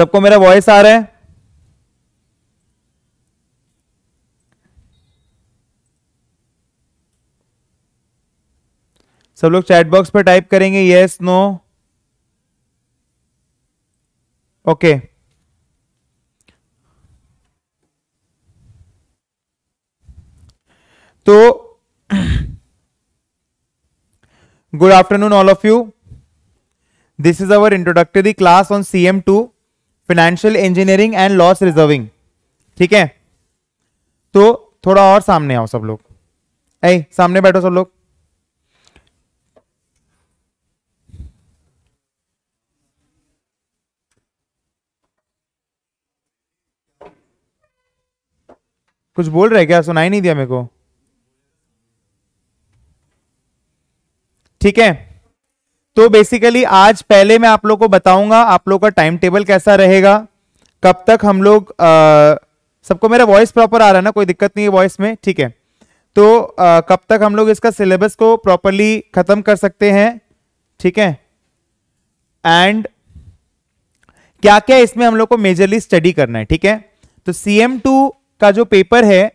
सबको मेरा वॉइस आ रहा है सब लोग चैट बॉक्स पर टाइप करेंगे यस नो ओके तो good afternoon all of you this is our introductory class on CM two financial engineering and loss reserving ठीक है तो थोड़ा और सामने आओ सब लोग ऐ सामने बैठो सब लोग कुछ बोल रहे क्या सुनाई नहीं दिया मेरे को ठीक है तो बेसिकली आज पहले मैं आप लोग को बताऊंगा आप लोग का टाइम टेबल कैसा रहेगा कब तक हम लोग सबको मेरा वॉइस प्रॉपर आ रहा है ना कोई दिक्कत नहीं है वॉइस में ठीक है तो आ, कब तक हम लोग इसका सिलेबस को प्रॉपरली खत्म कर सकते हैं ठीक है एंड क्या क्या इसमें हम लोग को मेजरली स्टडी करना है ठीक है तो सी एम टू का जो पेपर है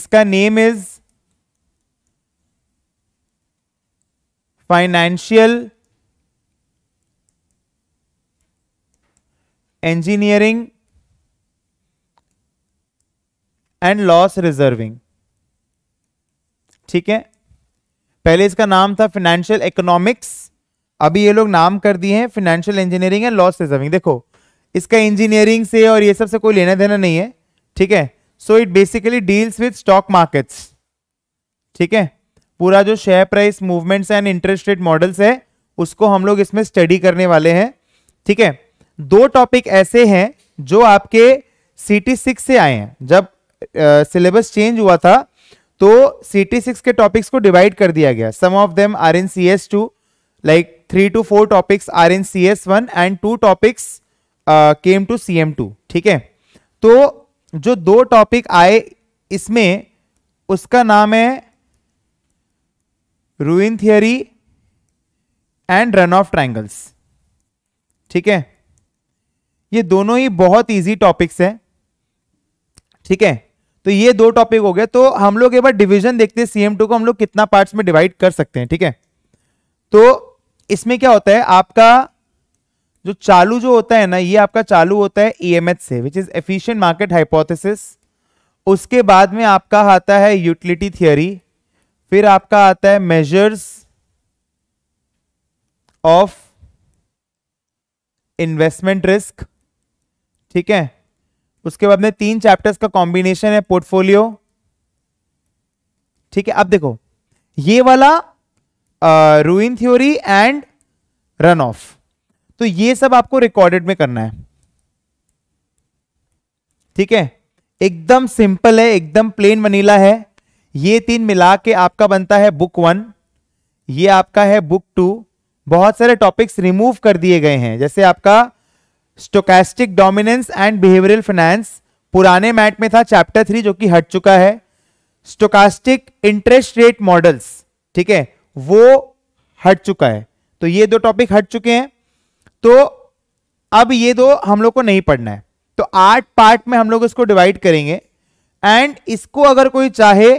इसका name is financial engineering and loss reserving ठीक है पहले इसका नाम था फाइनेंशियल इकोनॉमिक्स अभी ये लोग नाम कर दिए हैं financial engineering and loss reserving देखो इसका इंजीनियरिंग से और ये सब से कोई लेना देना नहीं है ठीक है so it basically deals with stock markets ठीक है पूरा जो share price movements and interest rate models है उसको हम लोग इसमें स्टडी करने वाले हैं ठीक है दो टॉपिक ऐसे हैं जो आपके सी टी सिक्स से आए हैं जब सिलेबस चेंज हुआ था तो सी टी सिक्स के टॉपिक्स को डिवाइड कर दिया गया some of them are in C S two like three two four topics are in C S one and two topics came to C M two ठीक है तो जो दो टॉपिक आए इसमें उसका नाम है ruin theory and run of triangles ठीक है ये दोनों ही बहुत इजी टॉपिक्स हैं ठीक है तो ये दो टॉपिक हो गए तो हम लोग एक बार डिवीजन देखते हैं सीएम टू को हम लोग कितना पार्ट्स में डिवाइड कर सकते हैं ठीक है तो इसमें क्या होता है आपका जो चालू जो होता है ना ये आपका चालू होता है ई e से which is efficient market hypothesis उसके बाद में आपका आता है यूटिलिटी थियरी फिर आपका आता है मेजर्स ऑफ इन्वेस्टमेंट रिस्क ठीक है उसके बाद में तीन चैप्टर्स का कॉम्बिनेशन है पोर्टफोलियो ठीक है अब देखो ये वाला ruin theory and run of तो ये सब आपको रिकॉर्डेड में करना है ठीक है एकदम सिंपल है एकदम प्लेन वनीला है ये तीन मिला के आपका बनता है बुक वन ये आपका है बुक टू बहुत सारे टॉपिक्स रिमूव कर दिए गए हैं जैसे आपका stochastic dominance and behavioural finance पुराने मैट में था चैप्टर थ्री जो कि हट चुका है स्टोकास्टिक इंटरेस्ट रेट मॉडल्स ठीक है वो हट चुका है तो ये दो टॉपिक हट चुके हैं तो अब ये दो हम लोग को नहीं पढ़ना है तो आठ पार्ट में हम लोग इसको डिवाइड करेंगे एंड इसको अगर कोई चाहे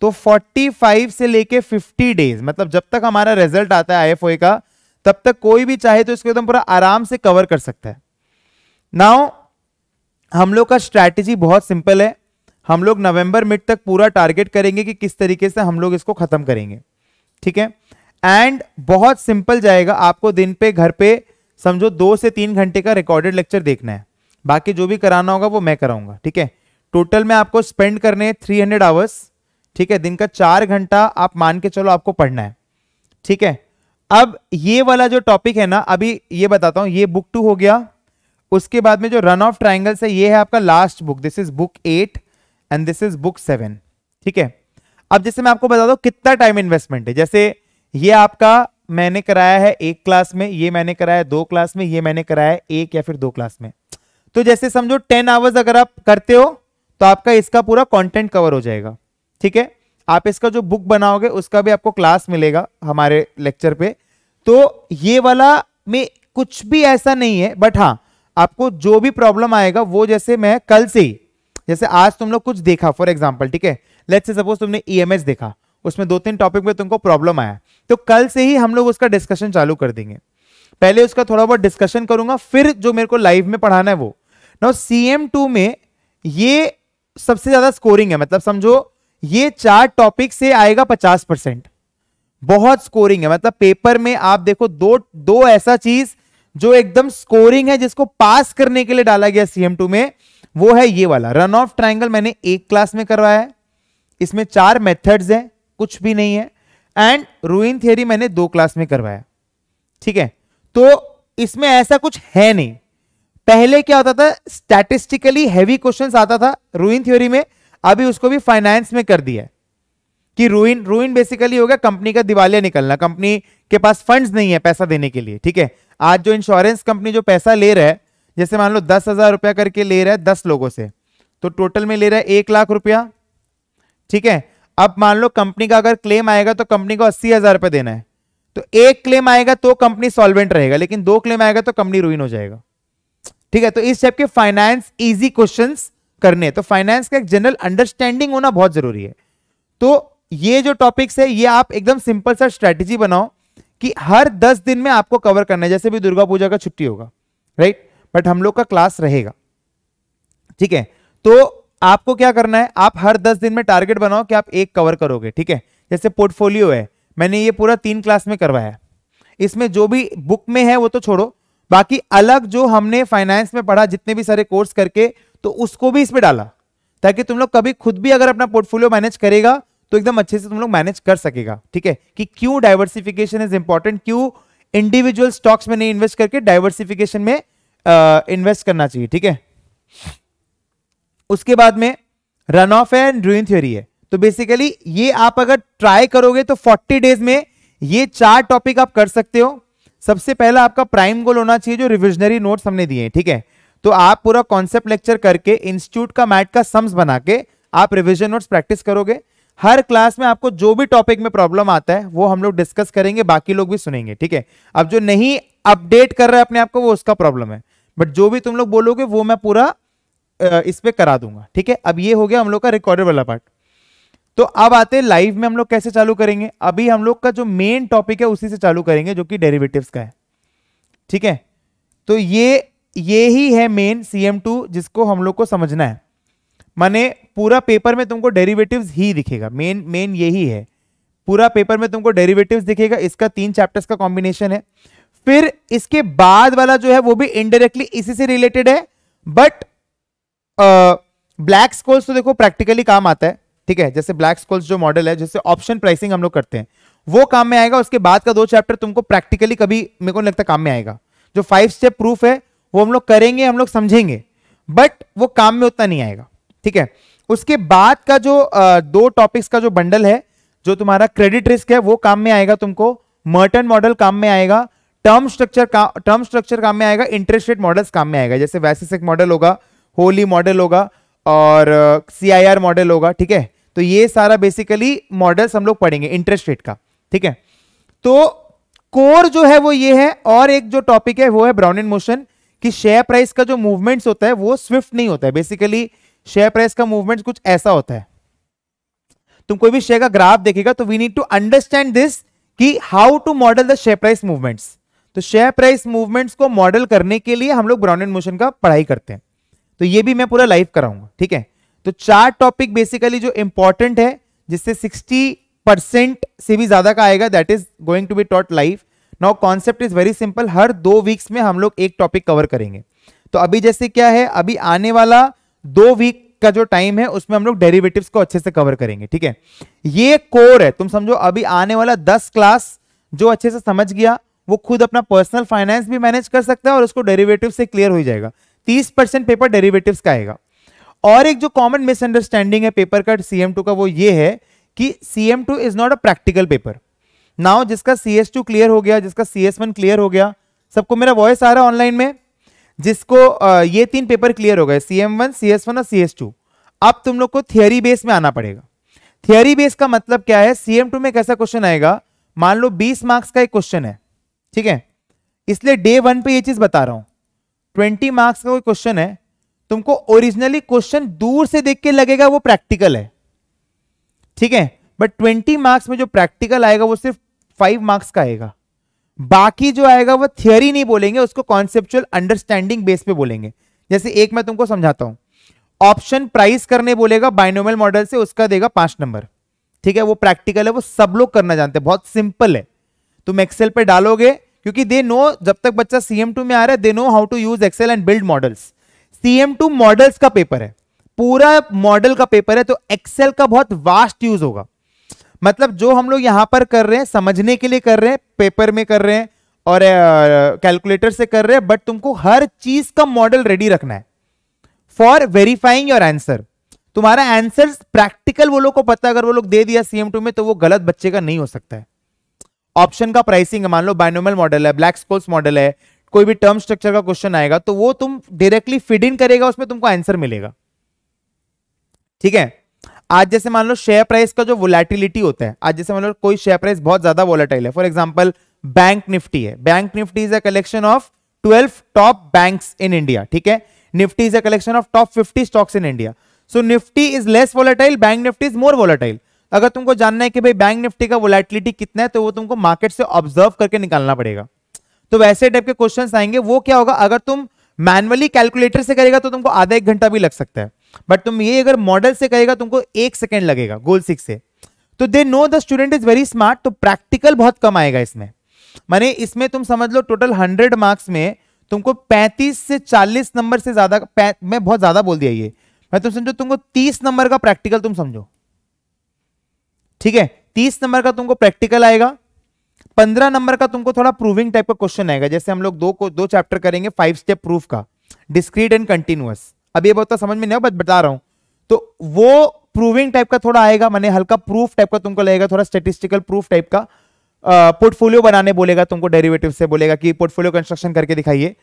तो 45 से लेके 50 डेज मतलब जब तक हमारा रिजल्ट आता है आई का तब तक कोई भी चाहे तो इसको एकदम पूरा आराम से कवर कर सकता है नाउ हम लोग का स्ट्रैटेजी बहुत सिंपल है हम लोग नवंबर मिड तक पूरा टारगेट करेंगे कि किस तरीके से हम लोग इसको खत्म करेंगे ठीक है एंड बहुत सिंपल जाएगा आपको दिन पे घर पे समझो दो से तीन घंटे का रिकॉर्डेड लेक्चर देखना है बाकी जो भी कराना होगा वो मैं कराऊंगा ठीक है टोटल में आपको स्पेंड करने हैं थ्री हंड्रेड आवर्स ठीक है दिन का चार घंटा आप मान के चलो आपको पढ़ना है ठीक है अब ये वाला जो टॉपिक है ना अभी ये बताता हूं ये बुक टू हो गया उसके बाद में जो रन ऑफ ट्राइंगल्स है ये है आपका last book this is book eight and this is book seven ठीक है अब जैसे मैं आपको बता दू कितना टाइम इन्वेस्टमेंट है जैसे ये आपका मैंने कराया है एक क्लास में ये मैंने कराया दो क्लास में ये मैंने कराया एक या फिर दो क्लास में तो जैसे समझो टेन आवर्स अगर आप करते हो तो आपका इसका पूरा कंटेंट कवर हो जाएगा ठीक है आप इसका जो बुक बनाओगे उसका भी आपको क्लास मिलेगा हमारे लेक्चर पे तो ये वाला में कुछ भी ऐसा नहीं है बट हाँ आपको जो भी प्रॉब्लम आएगा वो जैसे मैं कल से ही जैसे आज तुम लोग कुछ देखा फॉर एग्जाम्पल ठीक है लेट से सपोज तुमने ई e देखा उसमें दो तीन टॉपिक में तुमको प्रॉब्लम आया तो कल से ही हम लोग उसका डिस्कशन चालू कर देंगे पहले उसका थोड़ा बहुत डिस्कशन करूंगा फिर जो मेरे को लाइव में पढ़ाना है वो नाउ सी में ये सबसे ज्यादा स्कोरिंग है मतलब समझो ये चार टॉपिक से आएगा पचास परसेंट बहुत स्कोरिंग है मतलब पेपर में आप देखो दो दो ऐसा चीज जो एकदम स्कोरिंग है जिसको पास करने के लिए डाला गया सीएम टू में वो है ये वाला रन ऑफ ट्राइंगल मैंने एक क्लास में करवाया है इसमें चार मेथड्स हैं कुछ भी नहीं है एंड रूइन थियरी मैंने दो क्लास में करवाया ठीक है तो इसमें ऐसा कुछ है नहीं पहले क्या होता था स्टैटिस्टिकली हैवी क्वेश्चंस आता था रूइन थ्योरी में अभी उसको भी फाइनेंस में कर दिया कि रूइन रूइन बेसिकली हो गया कंपनी का दिवालिया निकलना कंपनी के पास फंड्स नहीं है पैसा देने के लिए ठीक है आज जो इंश्योरेंस कंपनी जो पैसा ले रहा है जैसे मान लो दस हजार रुपया करके ले रहा है दस लोगों से तो टोटल में ले रहा है एक लाख रुपया ठीक है अब मान लो कंपनी का अगर क्लेम आएगा तो कंपनी को अस्सी हजार रुपये देना है तो एक क्लेम आएगा तो कंपनी सॉल्वेंट रहेगा लेकिन दो क्लेम आएगा तो कंपनी रूइन हो जाएगा ठीक है तो इस टाइप के फाइनेंस इजी क्वेश्चंस करने तो फाइनेंस का एक जनरल अंडरस्टैंडिंग होना बहुत जरूरी है तो ये जो टॉपिक्स है ये आप एकदम सिंपल सा स्ट्रेटेजी बनाओ कि हर दस दिन में आपको कवर करना है जैसे भी दुर्गा पूजा का छुट्टी होगा राइट बट हम लोग का क्लास रहेगा ठीक है तो आपको क्या करना है आप हर दस दिन में टारगेट बनाओ कि आप एक कवर करोगे ठीक है जैसे पोर्टफोलियो है मैंने ये पूरा तीन क्लास में करवाया इसमें जो भी बुक में है वो तो छोड़ो बाकी अलग जो हमने फाइनेंस में पढ़ा जितने भी सारे कोर्स करके तो उसको भी इसमें डाला ताकि तुम लोग कभी खुद भी अगर अपना पोर्टफोलियो मैनेज करेगा तो एकदम अच्छे से तुम लोग मैनेज कर सकेगा ठीक है कि क्यों डाइवर्सिफिकेशन इज इंपॉर्टेंट क्यों इंडिविजुअल स्टॉक्स में नहीं इन्वेस्ट करके डाइवर्सिफिकेशन में इन्वेस्ट करना चाहिए ठीक है उसके बाद में run of and drain theory है तो बेसिकली ये आप अगर ट्राई करोगे तो 40 डेज में ये चार टॉपिक आप कर सकते हो सबसे पहला आपका प्राइम गोल होना चाहिए जो रिविजनरी नोट्स हमने दिए हैं ठीक है तो आप पूरा कॉन्सेप्ट लेक्चर करके इंस्टीट्यूट का मैट का सम्स बना के आप रिविजन नोट्स प्रैक्टिस करोगे हर क्लास में आपको जो भी टॉपिक में प्रॉब्लम आता है वो हम लोग डिस्कस करेंगे बाकी लोग भी सुनेंगे ठीक है अब जो नहीं अपडेट कर रहे अपने आप को वो उसका प्रॉब्लम है बट जो भी तुम लोग बोलोगे वो मैं पूरा इस पर करा दूंगा ठीक है अब ये हो गया हम लोग का रिकॉर्डेड वाला पार्ट तो अब आते हैं लाइव में हम लोग कैसे चालू करेंगे अभी हम लोग का जो मेन टॉपिक है उसी से चालू करेंगे जो कि डेरिवेटिव्स का है ठीक है तो ये ये ही है मेन सी एम टू जिसको हम लोग को समझना है माने पूरा पेपर में तुमको डेरिवेटिव्स ही दिखेगा मेन मेन यही है पूरा पेपर में तुमको डेरिवेटिव्स दिखेगा इसका तीन चैप्टर्स का कॉम्बिनेशन है फिर इसके बाद वाला जो है वो भी इनडायरेक्टली इसी से रिलेटेड है बट ब्लैक स्कोल्स तो देखो प्रैक्टिकली काम आता है ठीक है जैसे ब्लैक स्कोल्स जो मॉडल है जैसे ऑप्शन प्राइसिंग हम लोग करते हैं वो काम में आएगा उसके बाद का दो चैप्टर तुमको प्रैक्टिकली कभी मेरे को लगता काम में आएगा जो फाइव स्टेप प्रूफ है वो हम लोग करेंगे हम लोग समझेंगे बट वो काम में उतना नहीं आएगा ठीक है उसके बाद का जो आ, दो टॉपिक्स का जो बंडल है जो तुम्हारा क्रेडिट रिस्क है वो काम में आएगा तुमको मर्टन मॉडल काम में आएगा टर्म स्ट्रक्चर का टर्म स्ट्रक्चर काम में आएगा इंटरेस्ट रेट मॉडल्स काम में आएगा जैसे वैसेसिक मॉडल होगा होली मॉडल होगा और सी आई आर मॉडल होगा ठीक है तो ये सारा बेसिकली मॉडल्स हम लोग पढ़ेंगे इंटरेस्ट रेट का ठीक है तो कोर जो है वो ये है और एक जो टॉपिक है वो है ब्राउन इन मोशन कि शेयर प्राइस का जो मूवमेंट्स होता है वो स्विफ्ट नहीं होता है बेसिकली शेयर प्राइस का मूवमेंट कुछ ऐसा होता है तुम कोई भी शेयर का ग्राफ देखेगा तो we need to understand this कि how to model the share price movements तो शेयर प्राइस मूवमेंट्स को मॉडल करने के लिए हम लोग ब्राउन एंड मोशन का पढ़ाई करते हैं तो ये भी मैं पूरा लाइव कराऊंगा ठीक है तो चार टॉपिक बेसिकली जो इंपॉर्टेंट है जिससे 60 परसेंट से भी ज्यादा का आएगा that is going to be taught life now concept is very simple हर दो वीक्स में हम लोग एक टॉपिक कवर करेंगे तो अभी जैसे क्या है अभी आने वाला दो वीक का जो टाइम है उसमें हम लोग डेरिवेटिव्स को अच्छे से कवर करेंगे ठीक है ये कोर है तुम समझो अभी आने वाला दस क्लास जो अच्छे से समझ गया वो खुद अपना पर्सनल फाइनेंस भी मैनेज कर सकता है और उसको डेरिवेटिव से क्लियर हो जाएगा तीस परसेंट पेपर डेरिवेटिव का आएगा और एक जो कॉमन मिसअंडरस्टैंडिंग है पेपर का सीएम टू का वो ये है कि CM two is not a practical paper now जिसका सी एस टू क्लियर हो गया जिसका सी एस वन क्लियर हो गया सबको मेरा वॉइस आ रहा है ऑनलाइन में जिसको ये तीन पेपर क्लियर हो गए C M one C S one और सी एस टू अब तुम लोग को थियोरी बेस में आना पड़ेगा थियोरी बेस का मतलब क्या है सी एम टू में कैसा क्वेश्चन आएगा मान लो बीस मार्क्स का एक क्वेश्चन है ठीक है इसलिए डे वन पे ये चीज बता रहा हूं ट्वेंटी मार्क्स का कोई क्वेश्चन है तुमको ओरिजिनली क्वेश्चन दूर से देख के लगेगा वो प्रैक्टिकल है ठीक है बट ट्वेंटी मार्क्स में जो प्रैक्टिकल आएगा वो सिर्फ फाइव मार्क्स का आएगा बाकी जो आएगा वो थियोरी नहीं बोलेंगे उसको कॉन्सेप्चुअल अंडरस्टैंडिंग बेस पे बोलेंगे जैसे एक मैं तुमको समझाता हूं ऑप्शन प्राइस करने बोलेगा बाइनोमल मॉडल से उसका देगा पांच नंबर ठीक है वो प्रैक्टिकल है वो सब लोग करना जानते हैं बहुत सिंपल है तुम एक्सेल पे डालोगे क्योंकि दे नो जब तक बच्चा सीएम में आ रहा है they know how to use Excel and build models CM models का पेपर है पूरा मॉडल का पेपर है तो एक्सेल का बहुत वास्ट यूज होगा मतलब जो हम लोग यहां पर कर रहे हैं समझने के लिए कर रहे हैं पेपर में कर रहे हैं और कैलकुलेटर से कर रहे हैं बट तुमको हर चीज का मॉडल रेडी रखना है फॉर वेरीफाइंग योर आंसर तुम्हारा आंसर प्रैक्टिकल वो लोग को पता अगर वो लोग दे दिया सीएम टू में तो वो गलत बच्चे का नहीं हो सकता है ऑप्शन का प्राइसिंग है मान लो बायनोमल मॉडल है ब्लैक स्कोल्स मॉडल है कोई भी टर्म स्ट्रक्चर का क्वेश्चन आएगा तो वो तुम डायरेक्टली फिड इन करेगा उसमें तुमको आंसर मिलेगा ठीक है आज जैसे मान लो शेयर प्राइस का जो वोलेटिलिटी होता है आज जैसे मान लो कोई शेयर प्राइस बहुत ज्यादा वोलेटाइल है फॉर एग्जाम्पल बैंक निफ्टी है bank Nifty is a collection of twelve top bank in India ठीक है Nifty is a collection of top fifty stocks in India so Nifty is less volatile bank Nifty is more volatile अगर तुमको जानना है कि भाई bank Nifty का volatility कितना है तो वो तुमको मार्केट से ऑब्जर्व करके निकालना पड़ेगा तो वैसे टाइप के क्वेश्चन आएंगे वो क्या होगा अगर तुम मैनुअली कैलकुलेटर से करेगा तो तुमको आधा एक घंटा भी लग सकता है बट तुम ये अगर मॉडल से कहेगा तुमको एक सेकेंड लगेगा गोल सिक्स से तो they know the student is very smart तो प्रैक्टिकल बहुत कम आएगा इसमें माने इसमें तुम समझ लो टोटल हंड्रेड मार्क्स में तुमको पैंतीस से चालीस नंबर से ज्यादा मैं बहुत ज्यादा बोल दिया ये मैं तुम समझो तुमको तीस नंबर का प्रैक्टिकल तुम समझो ठीक है तीस नंबर का तुमको प्रैक्टिकल आएगा पंद्रह नंबर का तुमको थोड़ा प्रूविंग टाइप का क्वेश्चन आएगा जैसे हम लोग दो को दो चैप्टर करेंगे फाइव स्टेप प्रूफ का डिस्क्रीट एंड कंटिन्यूस अब ये बहुत तो समझ में नहीं बस बता रहा हूं तो वो प्रूविंग टाइप का थोड़ा आएगा मैंने हल्का प्रूफ टाइप का तुमको लगेगा थोड़ा स्टेटिस्टिकल प्रूफ टाइप का पोर्टफोलियो बनाने बोलेगा तुमको डेरिवेटिव से बोलेगा कि पोर्टफोलियो कंस्ट्रक्शन करके दिखाइए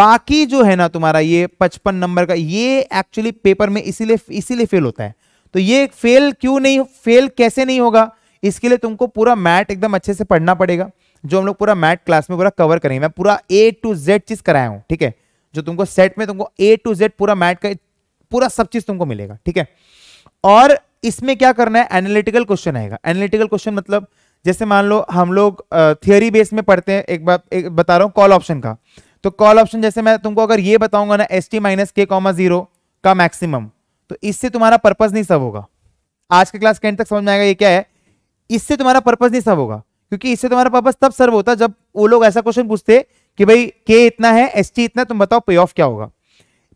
बाकी जो है ना तुम्हारा ये पचपन नंबर का ये एक्चुअली पेपर में इसीलिए इसीलिए फेल होता है तो ये फेल क्यों नहीं फेल कैसे नहीं होगा इसके लिए तुमको पूरा मैट एकदम अच्छे से पढ़ना पड़ेगा जो हम लोग पूरा मैट क्लास में पूरा कवर करेंगे मैं पूरा ए टू जेड चीज कराया हूँ ठीक है जो तुमको सेट में तुमको ए टू जेड पूरा मैट का पूरा सब चीज तुमको मिलेगा ठीक है और इसमें क्या करना है एनालिटिकल क्वेश्चन आएगा एनालिटिकल क्वेश्चन मतलब जैसे मान लो हम लोग थियोरी बेस में पढ़ते हैं एक बात एक बता रहा हूँ कॉल ऑप्शन का तो कॉल ऑप्शन जैसे मैं तुमको अगर ये बताऊंगा ना S T minus K comma zero का मैक्सिमम तो इससे तुम्हारा पर्पज नहीं सब होगा आज के क्लास के एंड तक समझ में आएगा ये क्या है इससे तुम्हारा पर्पज नहीं सब होगा क्योंकि इससे तुम्हारा पर्पज तब सर्व होता जब वो लोग ऐसा क्वेश्चन पूछते कि भाई के इतना है एस टी इतना तुम बताओ पे ऑफ क्या होगा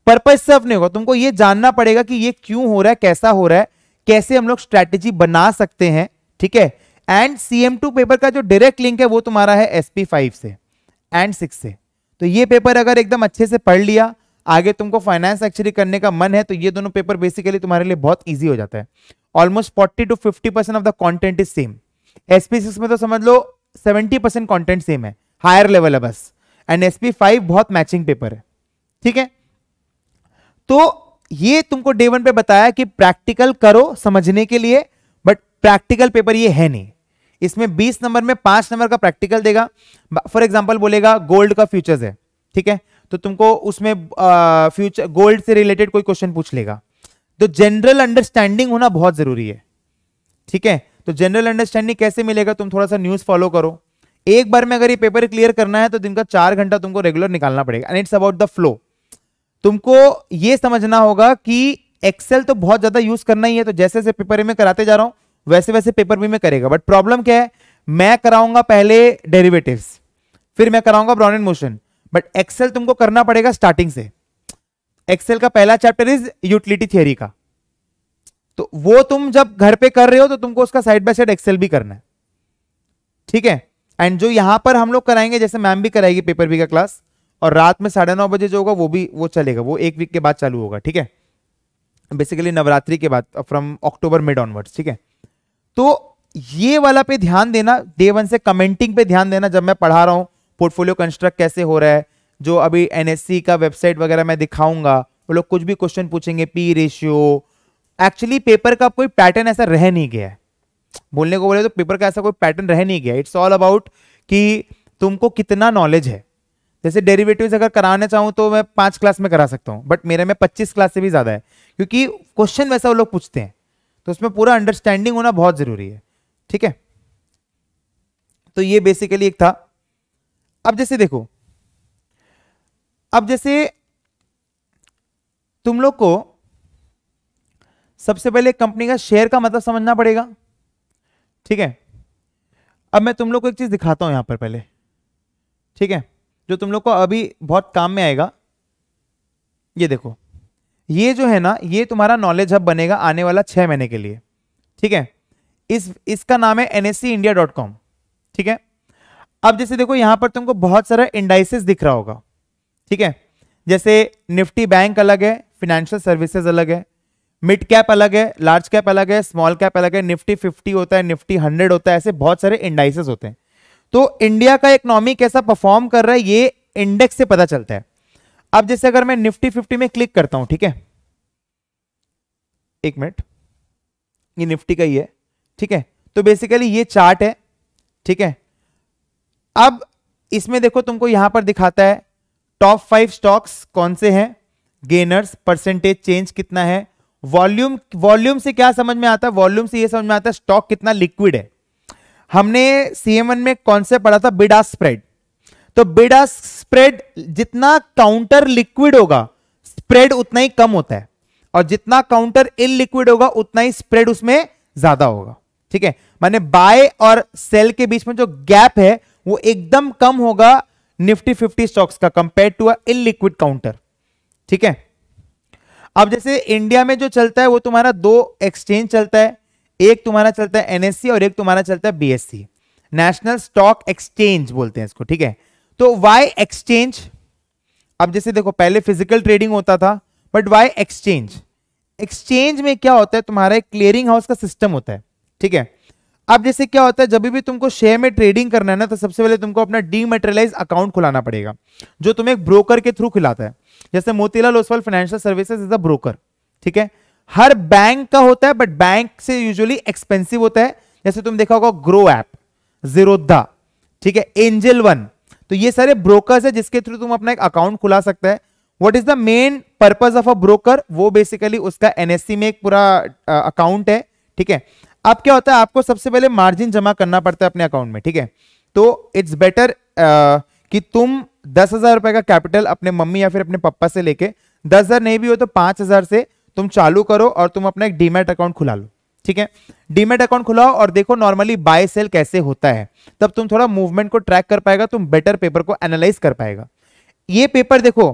पर्पज सर्व नहीं होगा तुमको ये जानना पड़ेगा कि ये क्यों हो रहा है कैसा हो रहा है कैसे हम लोग स्ट्रैटेजी बना सकते हैं ठीक है and C M two paper का जो डायरेक्ट लिंक है वो तुम्हारा है एस पी फाइव से एंड सिक्स से तो ये पेपर अगर एकदम अच्छे से पढ़ लिया आगे तुमको फाइनेंस एक्चुअली करने का मन है तो ये दोनों पेपर बेसिकली तुम्हारे लिए बहुत ईजी हो जाता है almost forty to fifty percent of the content is same S P six में तो समझ लो सेवेंटी परसेंट कॉन्टेंट सेम है हायर लेवल है बस एंड एस फाइव बहुत मैचिंग पेपर है ठीक है तो ये तुमको डे वन पे बताया कि प्रैक्टिकल करो समझने के लिए बट प्रैक्टिकल पेपर ये है नहीं इसमें 20 नंबर में पांच नंबर का प्रैक्टिकल देगा फॉर एग्जाम्पल बोलेगा गोल्ड का फ्यूचर्स है ठीक है तो तुमको उसमें फ्यूचर गोल्ड से रिलेटेड कोई क्वेश्चन पूछ लेगा तो जनरल अंडरस्टैंडिंग होना बहुत जरूरी है ठीक है तो जनरल अंडरस्टैंडिंग कैसे मिलेगा तुम थोड़ा सा न्यूज फॉलो करो एक बार में अगर ये पेपर क्लियर करना है तो दिन का चार घंटा तुमको रेगुलर निकालना पड़ेगा and it's about the flow तुमको ये समझना होगा कि एक्सेल तो बहुत ज्यादा यूज करना ही है तो जैसे जैसे पेपर में कराते जा रहा हूं वैसे वैसे पेपर भी मैं करेगा बट प्रॉब्लम क्या है मैं कराऊंगा पहले डेरिवेटिव्स फिर मैं कराऊंगा Brownian motion but Excel तुमको करना पड़ेगा स्टार्टिंग से एक्सेल का पहला चैप्टर इज यूटिलिटी थियरी का तो वो तुम जब घर पे कर रहे हो तो तुमको उसका साइड बाय साइड एक्सेल भी करना है ठीक है एंड जो यहाँ पर हम लोग कराएंगे जैसे मैम भी कराएगी पेपर बी का क्लास और रात में साढ़े नौ बजे जो होगा वो भी वो चलेगा वो एक वीक के बाद चालू होगा ठीक है बेसिकली नवरात्रि के बाद फ्रॉम अक्टूबर मिड ऑनवर्ड्स ठीक है तो ये वाला पे ध्यान देना डे वन से कमेंटिंग पे ध्यान देना जब मैं पढ़ा रहा हूँ पोर्टफोलियो कंस्ट्रक्ट कैसे हो रहा है जो अभी एन का वेबसाइट वगैरह मैं दिखाऊंगा वो लोग कुछ भी क्वेश्चन पूछेंगे पी रेशियो एक्चुअली पेपर का कोई पैटर्न ऐसा रह नहीं गया है बोलने को बोले तो पेपर का ऐसा कोई पैटर्न रह नहीं गया इट्स ऑल अबाउट कि तुमको कितना नॉलेज है जैसे डेरिवेटिव्स अगर कराना चाहूँ तो मैं पाँच क्लास में करा सकता हूँ बट मेरे में पच्चीस क्लास से भी ज़्यादा है क्योंकि क्वेश्चन वैसा वो लोग पूछते हैं तो उसमें पूरा अंडरस्टैंडिंग होना बहुत ज़रूरी है ठीक है तो ये बेसिकली एक था अब जैसे देखो अब जैसे तुम लोग को सबसे पहले कंपनी का शेयर का मतलब समझना पड़ेगा ठीक है अब मैं तुम लोग को एक चीज़ दिखाता हूं यहां पर पहले ठीक है जो तुम लोग को अभी बहुत काम में आएगा ये देखो ये जो है ना ये तुम्हारा नॉलेज हब बनेगा आने वाला छह महीने के लिए ठीक है इस इसका नाम है एन इंडिया डॉट कॉम ठीक है अब जैसे देखो यहां पर तुमको बहुत सारा इंडाइसिस दिख रहा होगा ठीक है जैसे निफ्टी बैंक अलग है फिनेंशियल सर्विसेज अलग है मिड कैप अलग है लार्ज कैप अलग है स्मॉल कैप अलग है निफ्टी फिफ्टी होता है निफ्टी हंड्रेड होता है ऐसे बहुत सारे इंडाइसेस होते हैं तो इंडिया का इकोनॉमी कैसा परफॉर्म कर रहा है ये इंडेक्स से पता चलता है अब जैसे अगर मैं निफ्टी फिफ्टी में क्लिक करता हूं ठीक है एक मिनट ये निफ्टी का ही है ठीक है तो बेसिकली ये चार्ट है ठीक है अब इसमें देखो तुमको यहां पर दिखाता है टॉप फाइव स्टॉक्स कौन से हैं गेनर्स परसेंटेज चेंज कितना है वॉल्यूम वॉल्यूम से क्या समझ में आता है वॉल्यूम से ये समझ में आता है स्टॉक कितना लिक्विड है हमने सीएमएन में कौन से पढ़ा था बिडा स्प्रेड तो बिडा स्प्रेड जितना काउंटर लिक्विड होगा स्प्रेड उतना ही कम होता है और जितना काउंटर इन लिक्विड होगा उतना ही स्प्रेड उसमें ज्यादा होगा ठीक है माने बाय और सेल के बीच में जो गैप है वो एकदम कम होगा निफ्टी फिफ्टी स्टॉक्स का compare to a illiquid counter ठीक है अब जैसे इंडिया में जो चलता है वो तुम्हारा दो एक्सचेंज चलता है एक तुम्हारा चलता है एनएससी और एक तुम्हारा चलता है बीएससी नेशनल स्टॉक एक्सचेंज बोलते हैं इसको ठीक है तो वाई एक्सचेंज अब जैसे देखो पहले फिजिकल ट्रेडिंग होता था बट वाई एक्सचेंज एक्सचेंज में क्या होता है तुम्हारा एक क्लियरिंग हाउस का सिस्टम होता है ठीक है अब जैसे क्या होता है जब भी तुमको शेयर में ट्रेडिंग करना है ना तो सबसे पहले तुमको अपना डीमेटेरियलाइज अकाउंट खुलाना पड़ेगा जो तुम्हें एक ब्रोकर के थ्रू खुलाता है जैसे Motilal Oswal financial services is a broker ठीक है हर बैंक का होता है बट बैंक से यूजुअली एक्सपेंसिव होता है जैसे तुम देखा होगा ग्रो ऐप जीरोधा ठीक है एंजल वन तो ये सारे ब्रोकर है जिसके थ्रू तुम अपना एक अकाउंट खुला सकता है what is the main purpose of a broker वो बेसिकली उसका एनएससी में एक पूरा अकाउंट है ठीक है अब क्या होता है आपको सबसे पहले मार्जिन जमा करना पड़ता है अपने अकाउंट में ठीक है तो इट्स बेटर कि तुम दस हजार रुपए का कैपिटल अपने मम्मी या फिर अपने पप्पा से लेके दस हजार नहीं भी हो तो पांच हजार से तुम चालू करो और तुम अपना एक डीमेट अकाउंट खुला लो ठीक है डीमेट अकाउंट खुलाओ और देखो नॉर्मली बाय सेल कैसे होता है तब तुम थोड़ा मूवमेंट को ट्रैक कर पाएगा तुम बेटर पेपर को एनालाइज कर पाएगा ये पेपर देखो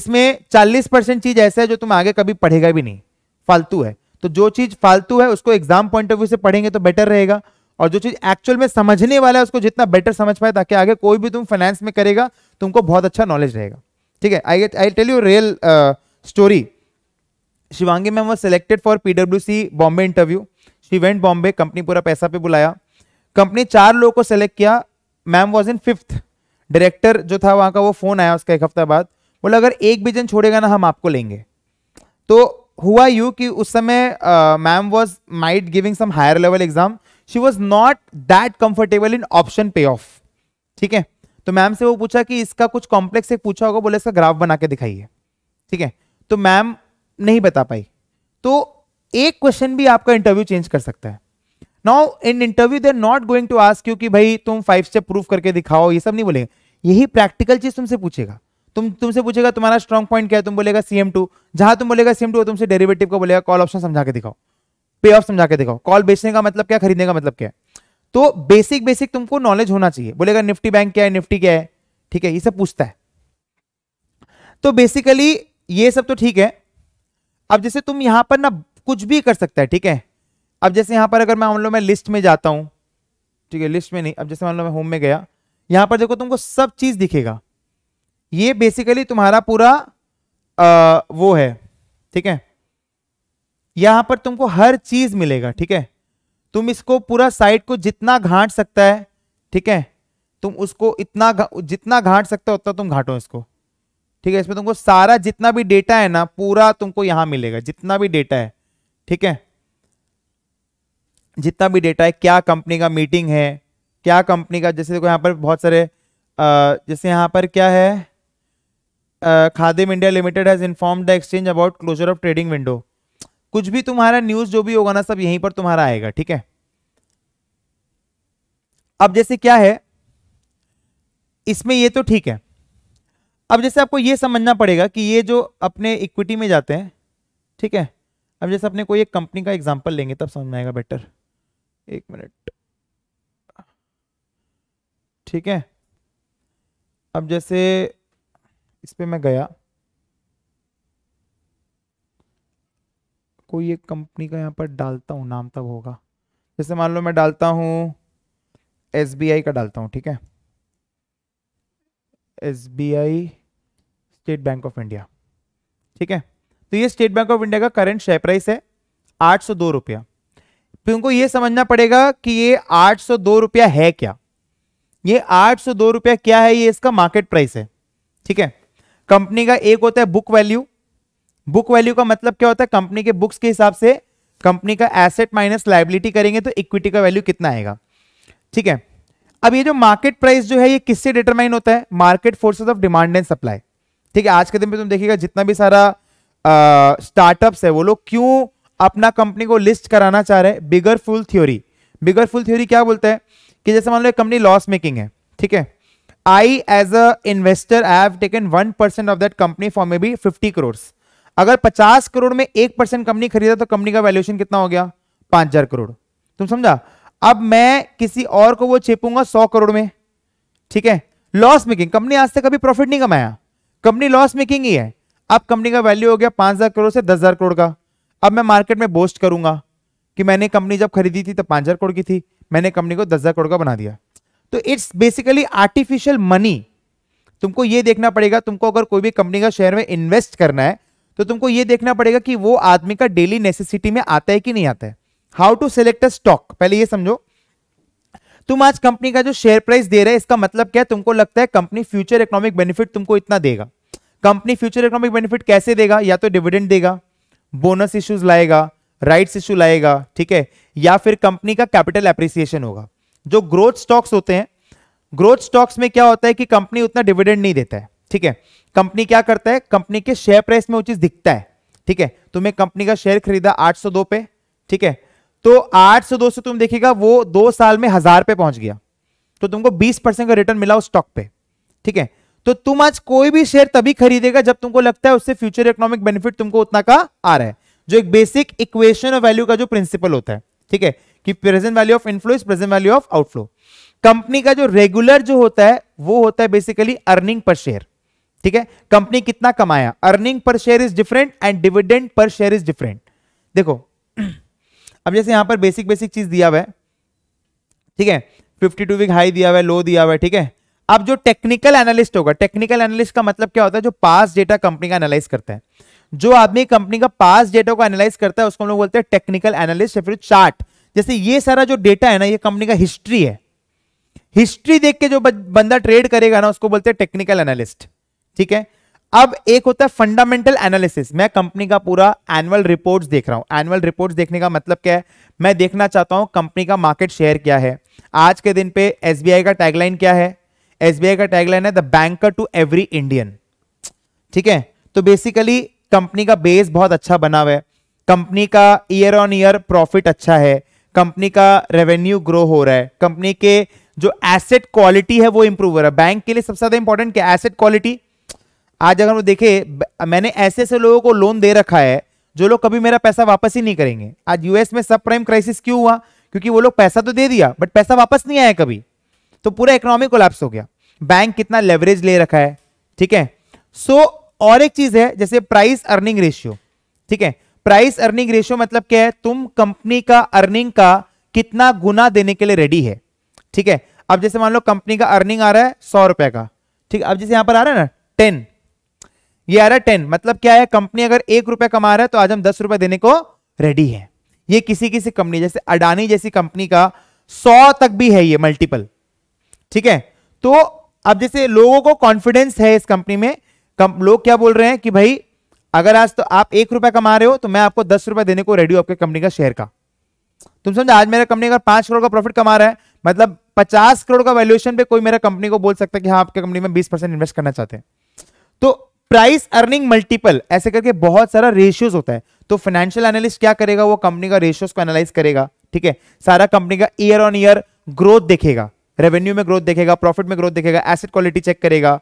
इसमें चालीस परसेंट चीज ऐसा है जो तुम आगे कभी पढ़ेगा भी नहीं फालतू है तो जो चीज फालतू है उसको एग्जाम पॉइंट ऑफ व्यू से पढ़ेंगे तो बेटर रहेगा और जो चीज एक्चुअल में समझने वाला है उसको जितना बेटर समझ पाए ताकि आगे कोई भी तुम फाइनेंस में करेगा तुमको बहुत अच्छा नॉलेज रहेगा ठीक है I I tell you real story Shivangi ma'am was selected for PW Bombay interview she went Bombay company पूरा पैसा पे बुलाया कंपनी चार लोगों को सेलेक्ट किया ma'am was in fifth director जो था वहां का वो फ़ोन आया उसका एक हफ्ता बाद बोला अगर एक भी जन छोड़ेगा ना हम आपको लेंगे तो हुआ यू कि उस समय ma'am was might giving some higher level exam she was not that comfortable in option payoff ठीक है तो मैम से वो पूछा कि इसका कुछ कॉम्प्लेक्स एक पूछा होगा बोले इसका ग्राफ बना के दिखाइए ठीक है तो मैम नहीं बता पाई तो एक क्वेश्चन भी आपका इंटरव्यू चेंज कर सकता है now in interview they are not going to ask you कि भाई तुम फाइव स्टेप प्रूफ करके दिखाओ ये सब नहीं बोलेंगे यही प्रैक्टिकल चीज तुमसे पूछेगा तुम तुमसे पूछेगा तुम्हारा स्ट्रॉन्ग पॉइंट क्या है तुम बोलेगा सीएम टू जहां तुम बोलेगा सीएम टू तुमसे डेरिवेटिव का बोलेगा कॉल ऑप्शन समझा के दिखाओ पे ऑफ समझा के दिखाओ कॉल बेचने का मतलब क्या खरीदने का मतलब क्या तो बेसिक बेसिक तुमको नॉलेज होना चाहिए बोलेगा निफ्टी बैंक क्या है निफ्टी क्या है ठीक है ये सब पूछता है तो बेसिकली ये सब तो ठीक है अब जैसे तुम यहां पर ना कुछ भी कर सकता है ठीक है अब जैसे यहां पर अगर मैं मान लो मैं लिस्ट में जाता हूं ठीक है लिस्ट में नहीं अब जैसे मान लो मैं होम में गया यहां पर देखो तुमको सब चीज दिखेगा ये बेसिकली तुम्हारा पूरा आ, वो है ठीक है यहां पर तुमको हर चीज मिलेगा ठीक है तुम इसको पूरा साइड को जितना घाट सकता है ठीक है तुम उसको इतना जितना घाट सकता होता उतना तुम घाटो इसको ठीक है इसमें तुमको सारा जितना भी डेटा है ना पूरा तुमको यहां मिलेगा जितना भी डेटा है ठीक है जितना भी डेटा है क्या कंपनी का मीटिंग है क्या कंपनी का जैसे देखो यहाँ पर बहुत सारे आ, जैसे यहाँ पर क्या है Khadim India limited has inform the exchange about closure of trading window कुछ भी तुम्हारा न्यूज़ जो भी होगा ना सब यहीं पर तुम्हारा आएगा ठीक है अब जैसे क्या है इसमें ये तो ठीक है अब जैसे आपको ये समझना पड़ेगा कि ये जो अपने इक्विटी में जाते हैं ठीक है अब जैसे अपने कोई एक कंपनी का एग्जाम्पल लेंगे तब समझ में आएगा बेटर एक मिनट ठीक है अब जैसे इस पर मैं गया कोई एक कंपनी का यहाँ पर डालता हूँ नाम तब होगा जैसे मान लो मैं डालता हूँ एस का डालता हूँ ठीक है as State Bank of India ठीक है तो ये स्टेट बैंक ऑफ इंडिया का करंट शेयर प्राइस है आठ सौ दो रुपया फिर उनको ये समझना पड़ेगा कि ये आठ सौ दो रुपया है क्या ये आठ सौ दो रुपया क्या है ये इसका मार्केट प्राइस है ठीक है कंपनी का एक होता है बुक वैल्यू बुक वैल्यू का मतलब क्या होता है कंपनी के बुक्स के हिसाब से कंपनी का एसेट माइनस लाइबिलिटी करेंगे तो इक्विटी का वैल्यू कितना आएगा ठीक है अब ये जो मार्केट प्राइस जो है ये किससे डिटरमाइन होता है market forces of demand and supply ठीक है आज के दिन में तुम देखिएगा जितना भी सारा स्टार्टअप्स है वो लोग क्यों अपना कंपनी को लिस्ट कराना चाह रहे हैं bigger full theory bigger full theory क्या बोलते हैं कि जैसे मान लो कंपनी लॉस मेकिंग है ठीक है I as a investor I have taken one percent of that company for maybe fifty crore अगर पचास करोड़ में एक परसेंट कंपनी खरीदा तो कंपनी का वैल्यूएशन कितना हो गया पांच हजार करोड़ तुम समझा अब मैं किसी और को वो छेपूंगा सौ करोड़ में ठीक है लॉस मेकिंग कंपनी आज तक कभी प्रॉफिट नहीं कमाया कंपनी लॉस मेकिंग ही है अब कंपनी का वैल्यू हो गया पांच हजार करोड़ से दस हजार करोड़ का अब मैं मार्केट में बोस्ट करूंगा कि मैंने कंपनी जब खरीदी थी तो पांच हजार करोड़ की थी मैंने कंपनी को दस हजार करोड़ का बना दिया तो इट्स बेसिकली आर्टिफिशियल मनी तुमको ये देखना पड़ेगा तुमको अगर कोई भी कंपनी का शेयर में इन्वेस्ट करना है तो तुमको ये देखना पड़ेगा कि वो आदमी का डेली नेसेसिटी में आता है कि नहीं आता है how to select a stock पहले ये समझो तुम आज कंपनी का जो शेयर प्राइस दे रहे हैं इसका मतलब क्या है तुमको लगता है कंपनी फ्यूचर इकोनॉमिक बेनिफिट तुमको इतना देगा कंपनी फ्यूचर इकोनॉमिक बेनिफिट कैसे देगा या तो डिविडेंड देगा बोनस इश्यूज लाएगा राइट्स इश्यू लाएगा ठीक है या फिर कंपनी का कैपिटल एप्रिसिएशन होगा जो ग्रोथ स्टॉक्स होते हैं ग्रोथ स्टॉक्स में क्या होता है कि कंपनी उतना डिविडेंड नहीं देता है ठीक है कंपनी क्या करता है कंपनी के शेयर प्राइस में वो चीज दिखता है ठीक है तुम्हें तो कंपनी का शेयर खरीदा 802 पे ठीक है तो 802 से तुम देखेगा वो दो साल में हजार पे पहुंच गया तो तुमको 20 परसेंट का रिटर्न मिला उस स्टॉक पे ठीक है तो तुम आज कोई भी शेयर तभी खरीदेगा जब तुमको लगता है उससे फ्यूचर इकोनॉमिक बेनिफिट तुमको उतना का आ रहा है जो एक बेसिक इक्वेशन और वैल्यू का जो प्रिंसिपल होता है ठीक है कि present value of inflow is present value of outflow company का जो रेगुलर जो होता है वो होता है बेसिकली अर्निंग पर शेयर ठीक है कंपनी कितना कमाया earning per share is different and dividend per share is different देखो अब जैसे यहां पर बेसिक बेसिक चीज दिया हुआ है ठीक है 52 वीक हाई दिया हुआ है लो दिया हुआ है ठीक है अब जो टेक्निकल एनालिस्ट होगा टेक्निकल एनालिस्ट का मतलब क्या होता है जो पास डेटा कंपनी का एनालाइज करता है जो आदमी कंपनी का पास डेटा को एनालाइज करता है उसको हम लोग बोलते हैं टेक्निकल एनालिस्ट या फिर चार्ट जैसे ये सारा जो डेटा है ना ये कंपनी का हिस्ट्री है हिस्ट्री देख के जो बंदा ट्रेड करेगा ना उसको बोलते हैं टेक्निकल एनालिस्ट ठीक है अब एक होता है फंडामेंटल एनालिसिस मैं कंपनी का पूरा एनुअल रिपोर्ट्स देख रहा हूं एनुअल रिपोर्ट्स देखने का मतलब क्या है मैं देखना चाहता हूं कंपनी का मार्केट शेयर क्या है आज के दिन पे एसबीआई का टैगलाइन क्या है एसबीआई का टैगलाइन है the banker to every Indian ठीक है तो बेसिकली कंपनी का बेस बहुत अच्छा बना हुआ है कंपनी का ईयर ऑन ईयर प्रॉफिट अच्छा है कंपनी का रेवेन्यू ग्रो हो रहा है कंपनी के जो एसेट क्वालिटी है वो इंप्रूव हो रहा है बैंक के लिए सबसे ज्यादा इंपॉर्टेंट क्या एसेट क्वालिटी आज अगर हम देखे मैंने ऐसे ऐसे लोगों को लोन दे रखा है जो लोग कभी मेरा पैसा वापस ही नहीं करेंगे आज यूएस में सब प्राइम क्राइसिस क्यों हुआ क्योंकि वो लोग पैसा तो दे दिया बट पैसा वापस नहीं आया कभी तो पूरा इकोनॉमी कोलैप्स हो गया बैंक कितना लेवरेज ले रखा है ठीक है सो so, और एक चीज है जैसे प्राइस अर्निंग रेशियो ठीक है प्राइस अर्निंग रेशियो मतलब क्या है तुम कंपनी का अर्निंग का कितना गुना देने के लिए रेडी है ठीक है अब जैसे मान लो कंपनी का अर्निंग आ रहा है सौ रुपए का ठीक अब जैसे यहां पर आ रहा है ना टेन ये आ रहा है टेन मतलब क्या है कंपनी अगर एक रुपए कमा रहा है तो आज हम दस रुपए देने को रेडी है ये किसी किसी कंपनी जैसे अडानी जैसी कंपनी का सौ तक भी है ये मल्टीपल ठीक है तो अब जैसे लोगों को कॉन्फिडेंस है इस कंपनी में कम, लोग क्या बोल रहे हैं कि भाई अगर आज तो आप एक रुपया कमा रहे हो तो मैं आपको दस रुपया देने को रेडी हूं आपके कंपनी का शेयर का तुम समझो आज मेरा कंपनी अगर पांच करोड़ का प्रॉफिट कमा रहा है मतलब पचास करोड़ का वैल्यूएशन पे कोई मेरा कंपनी को बोल सकता है कि हाँ आपके कंपनी में बीस परसेंट इन्वेस्ट करना चाहते हैं तो प्राइस अर्निंग मल्टीपल ऐसे करके बहुत सारा रेशियोज होता है तो फाइनेंशियल एनालिस्ट क्या करेगा वो कंपनी का रेशियोज को एनालाइज करेगा ठीक है सारा कंपनी का ईयर ऑन ईयर ग्रोथ देखेगा रेवेन्यू में ग्रोथ देखेगा प्रॉफिट में ग्रोथ देखेगा एसेट क्वालिटी चेक करेगा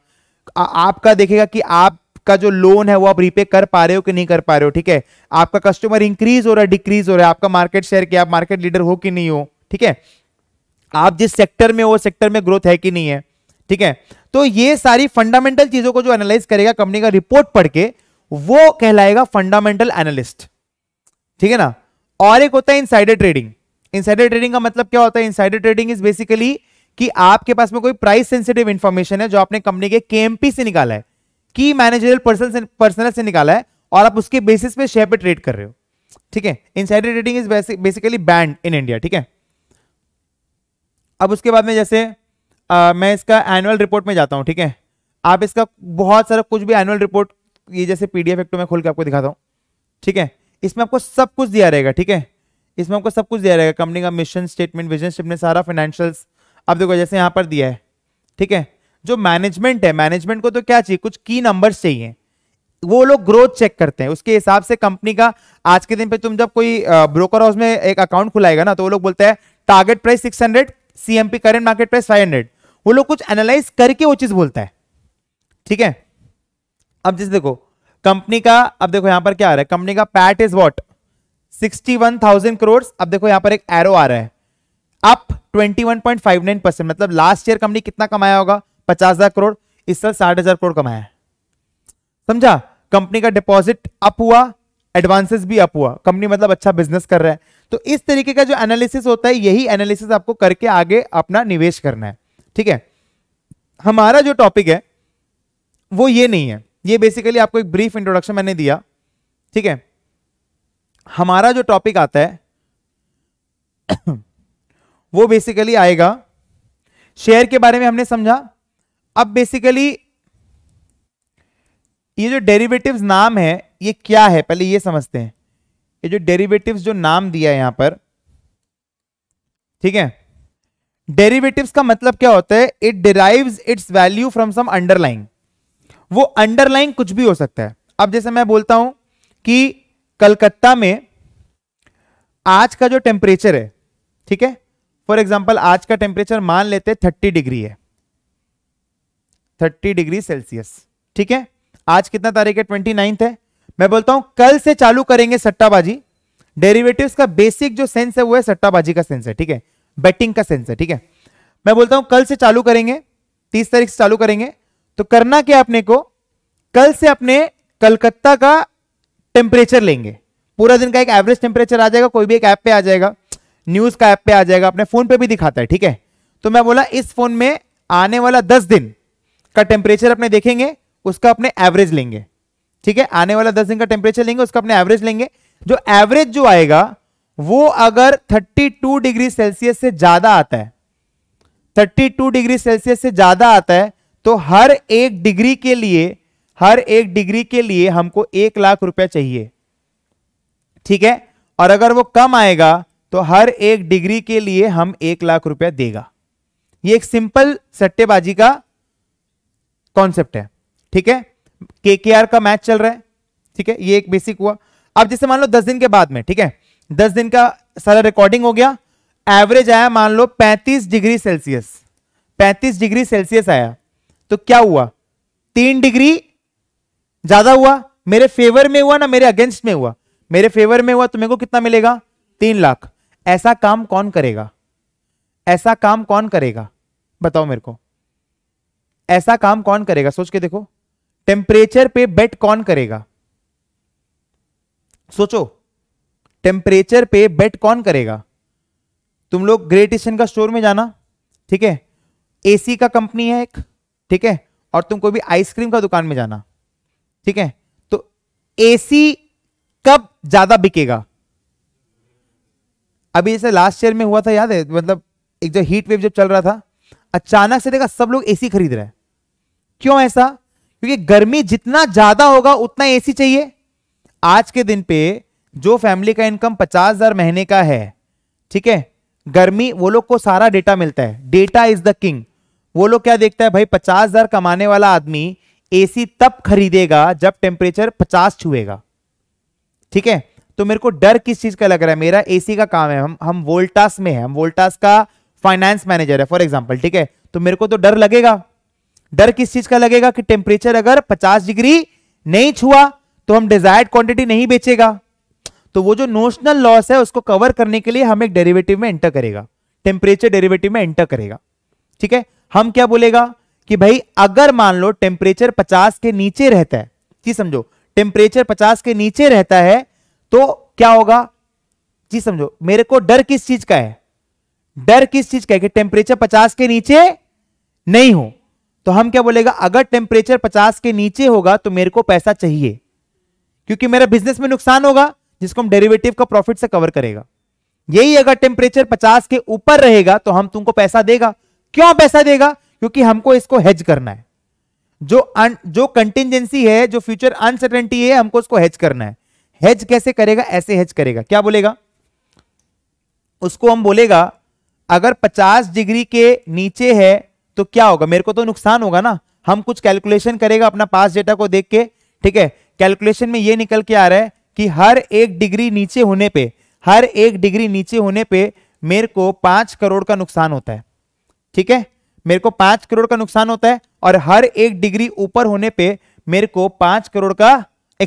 आपका देखेगा कि आप का जो लोन है वो आप रीपे कर पा रहे हो कि नहीं कर पा रहे हो ठीक है आपका कस्टमर इंक्रीज हो रहा है डिक्रीज हो रहा है आपका मार्केट शेयर क्या आप मार्केट लीडर हो कि नहीं हो ठीक है आप जिस सेक्टर में हो सेक्टर में ग्रोथ है कि नहीं है ठीक है तो ये सारी फंडामेंटल चीजों को जो एनालाइज करेगा कंपनी का रिपोर्ट पढ़ के वो कहलाएगा फंडामेंटल एनालिस्ट ठीक है ना और एक होता है इनसाइडर ट्रेडिंग इनसाइडर ट्रेडिंग का मतलब क्या होता है इनसाइडर ट्रेडिंग इज बेसिकली कि आपके पास में कोई प्राइस सेंसिटिव इंफॉर्मेशन है जो आपने कंपनी के केएमपी से निकाला है की मैनेजरियल पर्सन से पर्सनल से निकाला है और आप उसके बेसिस पे शेयर पे ट्रेड कर रहे हो ठीक है insider trading is basically banned in India ठीक है अब उसके बाद में जैसे आ, मैं इसका एनुअल रिपोर्ट में जाता हूं ठीक है आप इसका बहुत सारा कुछ भी एनुअल रिपोर्ट ये जैसे पीडीएफ एक्टो तो में खोल के आपको दिखाता हूँ ठीक है इसमें आपको सब कुछ दिया रहेगा ठीक है इसमें आपको सब कुछ दिया रहेगा कंपनी का मिशन स्टेटमेंट विजन स्टेटमेंट सारा फाइनेंशियल्स आप देखो जैसे यहाँ पर दिया है ठीक है जो मैनेजमेंट है मैनेजमेंट को तो क्या चाहिए कुछ की नंबर चाहिए वो लोग ग्रोथ चेक करते हैं उसके हिसाब से कंपनी का आज के दिन पे तुम जब कोई ब्रोकर हाउस में एक अकाउंट खुलाएगा ना तो वो लोग बोलते हैं target price 600 CMP current market price 500 वो लोग कुछ एनालाइज करके वो चीज बोलता है ठीक है अब जैसे देखो कंपनी का अब देखो यहां पर क्या आ रहा है कंपनी का PAT is what sixty one thousand crore अब देखो यहां पर एक एरो आ रहा है अप ट्वेंटी परसेंट मतलब लास्ट ईयर कंपनी कितना कमाया होगा पचास हजार करोड़ इस साल साठ हजार करोड़ कमाया समझा कंपनी का डिपॉजिट अप हुआ एडवांसेस भी अप हुआ कंपनी मतलब अच्छा बिजनेस कर रहा है तो इस तरीके का जो एनालिसिस होता है यही एनालिसिस आपको करके आगे अपना निवेश करना है ठीक है हमारा जो टॉपिक है वो ये नहीं है ये बेसिकली आपको एक ब्रीफ इंट्रोडक्शन मैंने दिया ठीक है हमारा जो टॉपिक आता है वो बेसिकली आएगा शेयर के बारे में हमने समझा अब बेसिकली ये जो डेरिवेटिव्स नाम है ये क्या है पहले ये समझते हैं ये जो डेरिवेटिव्स जो नाम दिया है यहां पर ठीक है डेरिवेटिव्स का मतलब क्या होता है it derive its value from some underlying वो अंडरलाइन कुछ भी हो सकता है अब जैसे मैं बोलता हूं कि कलकत्ता में आज का जो टेम्परेचर है ठीक है फॉर एग्जाम्पल आज का टेम्परेचर मान लेते हैं थर्टी डिग्री है 30 डिग्री सेल्सियस ठीक है आज कितना तारीख है ट्वेंटी नाइन्थ है मैं बोलता हूं कल से चालू करेंगे सट्टाबाजी डेरिवेटिव्स का बेसिक जो सेंस है वो है सट्टाबाजी का सेंस है ठीक है बैटिंग का सेंस है ठीक है मैं बोलता हूं कल से चालू करेंगे तीस तारीख से चालू करेंगे तो करना क्या अपने को कल से अपने कलकत्ता का टेम्परेचर लेंगे पूरा दिन का एक एवरेज टेम्परेचर आ जाएगा कोई भी एक ऐप पे आ जाएगा न्यूज का ऐप पे आ जाएगा अपने फोन पे भी दिखाता है ठीक है तो मैं बोला इस फोन में आने वाला दस दिन का टेम्परेचर अपने देखेंगे उसका अपने एवरेज लेंगे ठीक है आने वाला दस दिन का टेम्परेचर लेंगे उसका अपने एवरेज लेंगे जो एवरेज जो आएगा वो अगर 32 डिग्री सेल्सियस से ज्यादा आता है 32 डिग्री सेल्सियस से ज्यादा आता है तो हर एक डिग्री के लिए हर एक डिग्री के लिए हमको एक लाख रुपया चाहिए ठीक है और अगर वो कम आएगा तो हर एक डिग्री के लिए हम एक लाख रुपया देगा ये एक सिंपल सट्टेबाजी का कॉन्सेप्ट है ठीक है के के आर का मैच चल रहा है ठीक है ये एक बेसिक हुआ अब जैसे मान लो दस दिन के बाद में ठीक है दस दिन का सारा रिकॉर्डिंग हो गया एवरेज आया मान लो पैंतीस डिग्री सेल्सियस पैंतीस डिग्री सेल्सियस आया तो क्या हुआ तीन डिग्री ज्यादा हुआ मेरे फेवर में हुआ ना मेरे अगेंस्ट में हुआ मेरे फेवर में हुआ तो मेरे को कितना मिलेगा तीन लाख ऐसा काम कौन करेगा ऐसा काम कौन करेगा बताओ मेरे को ऐसा काम कौन करेगा सोच के देखो टेम्परेचर पे बेट कौन करेगा सोचो टेम्परेचर पे बेट कौन करेगा तुम लोग ग्रेट ईस्टर्न का स्टोर में जाना ठीक है एसी का कंपनी है एक ठीक है और तुम कोई भी आइसक्रीम का दुकान में जाना ठीक है तो एसी कब ज्यादा बिकेगा अभी जैसे लास्ट ईयर में हुआ था याद है मतलब एक जो हीट वेव जब चल रहा था अचानक से देखा सब लोग एसी खरीद रहे हैं क्यों ऐसा क्योंकि गर्मी जितना ज्यादा होगा उतना एसी चाहिए आज के दिन पे जो फैमिली का इनकम पचास हजार महीने का है ठीक है गर्मी वो लोग को सारा डेटा मिलता है डेटा इज द किंग वो लोग क्या देखता है भाई पचास हजार कमाने वाला आदमी एसी तब खरीदेगा जब टेम्परेचर पचास छुएगा ठीक है तो मेरे को डर किस चीज का लग रहा है मेरा एसी का काम है हम हम वोल्टास में है हम वोल्टास का फाइनेंस मैनेजर है फॉर एग्जाम्पल ठीक है तो मेरे को तो डर लगेगा डर किस चीज का लगेगा कि टेम्परेचर अगर 50 डिग्री नहीं छुआ तो हम डिजायर्ड क्वांटिटी नहीं बेचेगा तो वो जो नोशनल लॉस है उसको कवर करने के लिए हम एक डेरिवेटिव में एंटर करेगा टेम्परेचर डेरिवेटिव में एंटर करेगा ठीक है हम क्या बोलेगा कि भाई अगर मान लो टेम्परेचर 50 के नीचे रहता है जी समझो टेम्परेचर 50 के नीचे रहता है तो क्या होगा जी समझो मेरे को डर किस चीज का है डर किस चीज का है कि टेम्परेचर 50 के नीचे नहीं हो तो हम क्या बोलेगा अगर टेम्परेचर पचास के नीचे होगा तो मेरे को पैसा चाहिए क्योंकि मेरा बिजनेस में नुकसान होगा जिसको हम डेरिवेटिव का प्रॉफिट से कवर करेगा यही अगर टेम्परेचर पचास के ऊपर रहेगा तो हम तुमको पैसा देगा क्यों पैसा देगा क्योंकि हमको इसको हेज करना है जो अन, जो कंटिजेंसी है जो फ्यूचर अनसर्टेनिटी है हमको उसको हेज करना है हेज कैसे करेगा ऐसे हेज करेगा क्या बोलेगा उसको हम बोलेगा अगर 50 डिग्री के नीचे है तो क्या होगा मेरे को तो नुकसान होगा ना हम कुछ कैलकुलेशन करेगा अपना पास डेटा को देख के ठीक है कैलकुलेशन में ये निकल के आ रहा है कि हर एक डिग्री नीचे होने पे हर एक डिग्री नीचे होने पे मेरे को पांच करोड़ का नुकसान होता है ठीक है मेरे को पांच करोड़ का नुकसान होता है और हर एक डिग्री ऊपर होने पे मेरे को पांच करोड़ का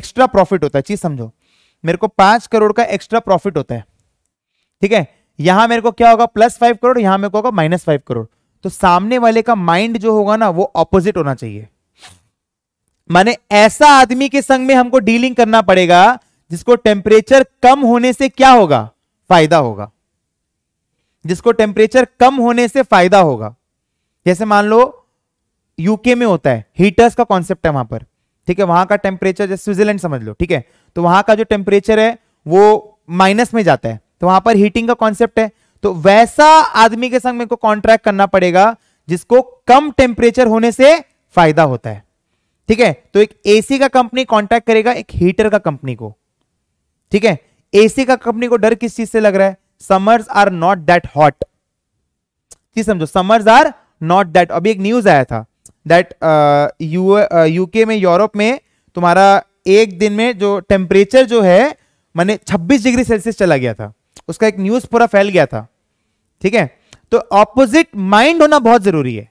एक्स्ट्रा प्रॉफिट होता है चीज समझो मेरे को पांच करोड़ का एक्स्ट्रा प्रॉफिट होता है ठीक है यहां मेरे को क्या होगा प्लस फाइव करोड़ यहां मेरे को होगा माइनस फाइव करोड़ तो सामने वाले का माइंड जो होगा ना वो ऑपोजिट होना चाहिए माने ऐसा आदमी के संग में हमको डीलिंग करना पड़ेगा जिसको टेम्परेचर कम होने से क्या होगा फायदा होगा जिसको टेम्परेचर कम होने से फायदा होगा जैसे मान लो यूके में होता है हीटर्स का कॉन्सेप्ट है वहां पर ठीक है वहां का टेम्परेचर जैसे स्विट्जरलैंड समझ लो ठीक है तो वहां का जो टेम्परेचर है वो माइनस में जाता है तो वहां पर हीटिंग का कॉन्सेप्ट है तो वैसा आदमी के संग मेरे को कॉन्ट्रैक्ट करना पड़ेगा जिसको कम टेम्परेचर होने से फायदा होता है ठीक है तो एक एसी का कंपनी कॉन्ट्रैक्ट करेगा एक हीटर का कंपनी को ठीक है एसी का कंपनी को डर किस चीज से लग रहा है summers are not that hot ठीक समझो समर्स आर नॉट दैट अभी एक न्यूज आया था दैट यूके में यूरोप में तुम्हारा एक दिन में जो टेम्परेचर जो है मैंने 26 डिग्री सेल्सियस चला गया था उसका एक न्यूज पूरा फैल गया था ठीक है तो ऑपोजिट माइंड होना बहुत जरूरी है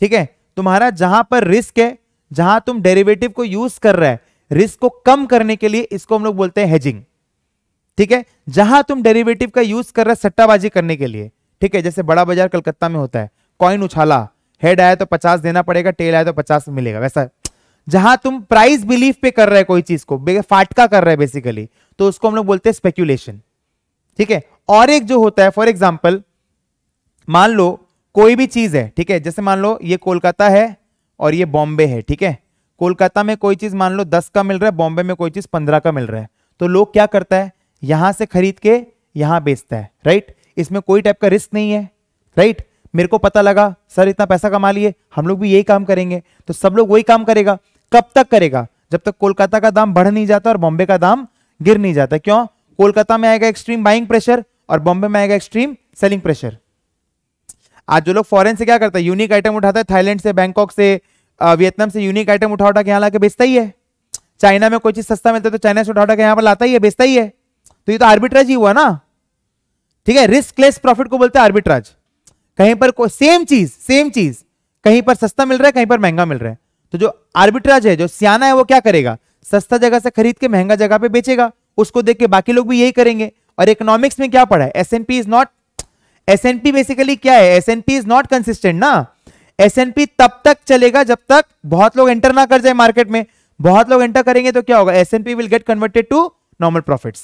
ठीक है तुम्हारा जहां पर रिस्क है जहां तुम डेरिवेटिव को यूज कर रहे हैं रिस्क को कम करने के लिए इसको हम लोग बोलते हैं हेजिंग ठीक है जहां तुम डेरिवेटिव का यूज कर रहे सट्टाबाजी करने के लिए ठीक है जैसे बड़ा बाजार कलकत्ता में होता है कॉइन उछाला हेड आया तो पचास देना पड़ेगा टेल आया तो पचास मिलेगा वैसा जहां तुम प्राइस बिलीफ पे कर रहे कोई चीज को फाटका कर रहे बेसिकली तो उसको हम लोग बोलते हैं स्पेक्यूलेशन ठीक है और एक जो होता है फॉर एग्जाम्पल मान लो कोई भी चीज है ठीक है जैसे मान लो ये कोलकाता है और ये बॉम्बे है ठीक है कोलकाता में कोई चीज मान लो दस का मिल रहा है बॉम्बे में कोई चीज पंद्रह का मिल रहा है तो लोग क्या करता है यहां से खरीद के यहां बेचता है राइट इसमें कोई टाइप का रिस्क नहीं है राइट मेरे को पता लगा सर इतना पैसा कमा लिए हम लोग भी यही काम करेंगे तो सब लोग वही काम करेगा कब तक करेगा जब तक कोलकाता का दाम बढ़ नहीं जाता और बॉम्बे का दाम गिर नहीं जाता क्यों कोलकाता में आएगा एक्सट्रीम बाइंग प्रेशर और बॉम्बे में आएगा एक्सट्रीम सेलिंग प्रेशर आज जो लोग फॉरेन से क्या करता है यूनिक आइटम उठाता है थाईलैंड से बैंकॉक से वियतनाम से यूनिक आइटम उठा उठा के यहाँ ला बेचता ही है चाइना में कोई चीज सस्ता मिलता है तो चाइना से उठा उठा के यहाँ पर लाता ही है बेचता ही है तो ये तो आर्बिट्राज ही हुआ ना ठीक है रिस्क लेस प्रॉफिट को बोलते हैं आर्बिट्राज कहीं पर सेम चीज सेम चीज कहीं पर सस्ता मिल रहा है कहीं पर महंगा मिल रहा है तो जो आर्बिट्राज है जो सियाना है वो क्या करेगा सस्ता जगह से खरीद के महंगा जगह पे बेचेगा उसको देख के बाकी लोग भी यही करेंगे और इकोनॉमिक्स में क्या पढ़ा है S is not S NP basically क्या है एस इज नॉट कंसिस्टेंट ना एस तब तक चलेगा जब तक बहुत लोग एंटर ना कर जाए मार्केट में बहुत लोग एंटर करेंगे तो क्या होगा S will get converted to normal profit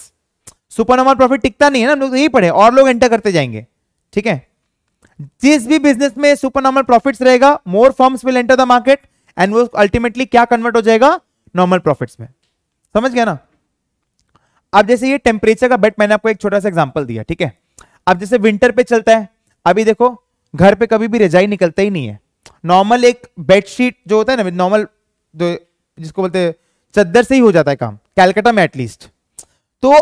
super normal profit टिकता नहीं है ना हम लोग यही पढ़े और लोग एंटर करते जाएंगे ठीक है जिस भी बिजनेस में सुपर नॉर्मल प्रॉफिट रहेगा more firms will enter the market and वो अल्टीमेटली क्या कन्वर्ट हो जाएगा नॉर्मल प्रॉफिट्स में समझ गया ना अब जैसे ये टेम्परेचर का बेट मैंने आपको एक छोटा सा एग्जाम्पल दिया ठीक है अब जैसे विंटर पे चलता है अभी देखो घर पे कभी भी रजाई निकलता ही नहीं है नॉर्मल एक बेडशीट जो होता है ना नॉर्मल जो जिसको बोलते हैं चद्दर से ही हो जाता है काम कैलकाटा में एटलीस्ट तो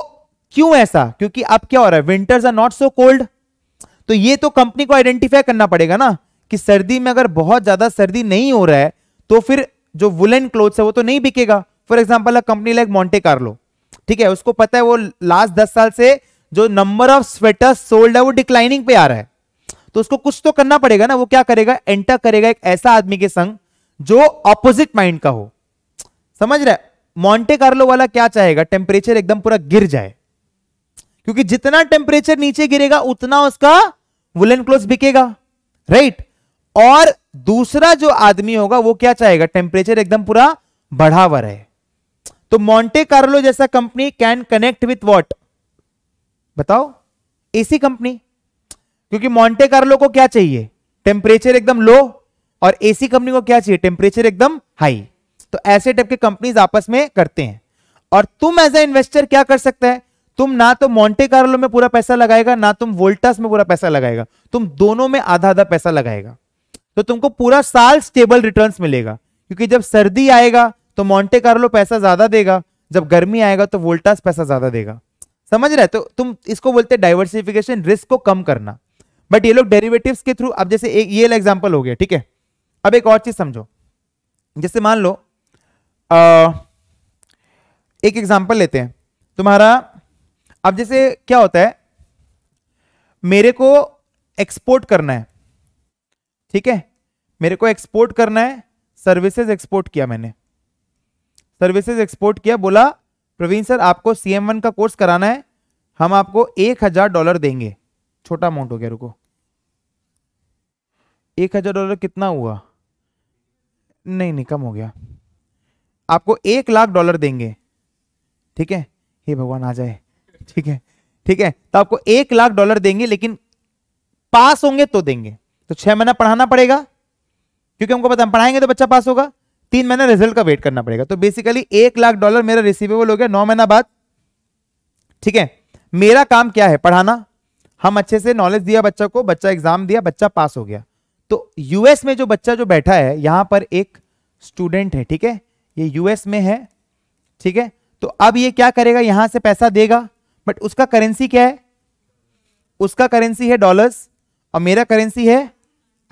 क्यों ऐसा क्योंकि अब क्या हो रहा है winters are not so cold तो ये तो कंपनी को आइडेंटिफाई करना पड़ेगा ना कि सर्दी में अगर बहुत ज्यादा सर्दी नहीं हो रहा है तो फिर जो वुलन क्लोथ्स है वो तो नहीं बिकेगा for example company like Monte Carlo ठीक है उसको पता है वो लास्ट दस साल से जो नंबर ऑफ स्वेटर सोल्ड है वो डिक्लाइनिंग पे आ रहा है तो उसको कुछ तो करना पड़ेगा ना वो क्या करेगा एंटर करेगा एक ऐसा आदमी के संग जो ऑपोजिट माइंड का हो समझ रहे मॉन्टे कार्लो वाला क्या चाहेगा टेम्परेचर एकदम पूरा गिर जाए क्योंकि जितना टेम्परेचर नीचे गिरेगा उतना उसका वुलन क्लोथ बिकेगा राइट और दूसरा जो आदमी होगा वो क्या चाहेगा टेम्परेचर एकदम पूरा बढ़ावा रहे तो मॉन्टे कार्लो जैसा company can connect with what बताओ एसी कंपनी क्योंकि मॉन्टे कार्लो को क्या चाहिए टेम्परेचर एकदम लो और एसी कंपनी को क्या चाहिए टेम्परेचर एकदम हाई तो ऐसे टाइप के कंपनीज आपस में करते हैं और तुम एज ए इन्वेस्टर क्या कर सकता है तुम ना तो मॉन्टे कार्लो में पूरा पैसा लगाएगा ना तुम वोल्टास में पूरा पैसा लगाएगा तुम दोनों में आधा आधा पैसा लगाएगा तो तुमको पूरा साल स्टेबल रिटर्न्स मिलेगा क्योंकि जब सर्दी आएगा तो मॉन्टे कार्लो पैसा ज्यादा देगा जब गर्मी आएगा तो वोल्टास पैसा ज्यादा देगा समझ रहे तो तुम इसको बोलते डाइवर्सिफिकेशन रिस्क को कम करना बट ये लोग डेरिवेटिव के थ्रू अब जैसे एक ये एग्जाम्पल हो गया ठीक है अब एक और चीज समझो जैसे मान लो आ, एक एग्जाम्पल लेते हैं तुम्हारा अब जैसे क्या होता है मेरे को एक्सपोर्ट करना है ठीक है मेरे को एक्सपोर्ट करना है सर्विसेज एक्सपोर्ट किया मैंने सर्विसेज एक्सपोर्ट किया बोला प्रवीण सर आपको सी एम वन का कोर्स कराना है हम आपको एक हजार डॉलर देंगे छोटा अमाउंट हो गया रुको एक हजार डॉलर कितना हुआ नहीं नहीं कम हो गया आपको एक लाख डॉलर देंगे ठीक है हे भगवान आ जाए ठीक है ठीक है तो आपको एक लाख डॉलर देंगे लेकिन पास होंगे तो देंगे तो छह महीना पढ़ाना पड़ेगा क्योंकि हमको पता हम पढ़ाएंगे तो बच्चा पास होगा तीन महीना रिजल्ट का वेट करना पड़ेगा तो बेसिकली एक लाख डॉलर मेरा रिसीवेबल हो गया नौ महीना बाद ठीक है मेरा काम क्या है पढ़ाना हम अच्छे से नॉलेज दिया बच्चा को बच्चा एग्जाम दिया बच्चा पास हो गया तो यूएस में जो बच्चा जो बैठा है यहां पर एक स्टूडेंट है ठीक है ये यूएस में है ठीक है तो अब ये क्या करेगा यहां से पैसा देगा बट उसका करेंसी क्या है उसका करेंसी है डॉलर्स और मेरा करेंसी है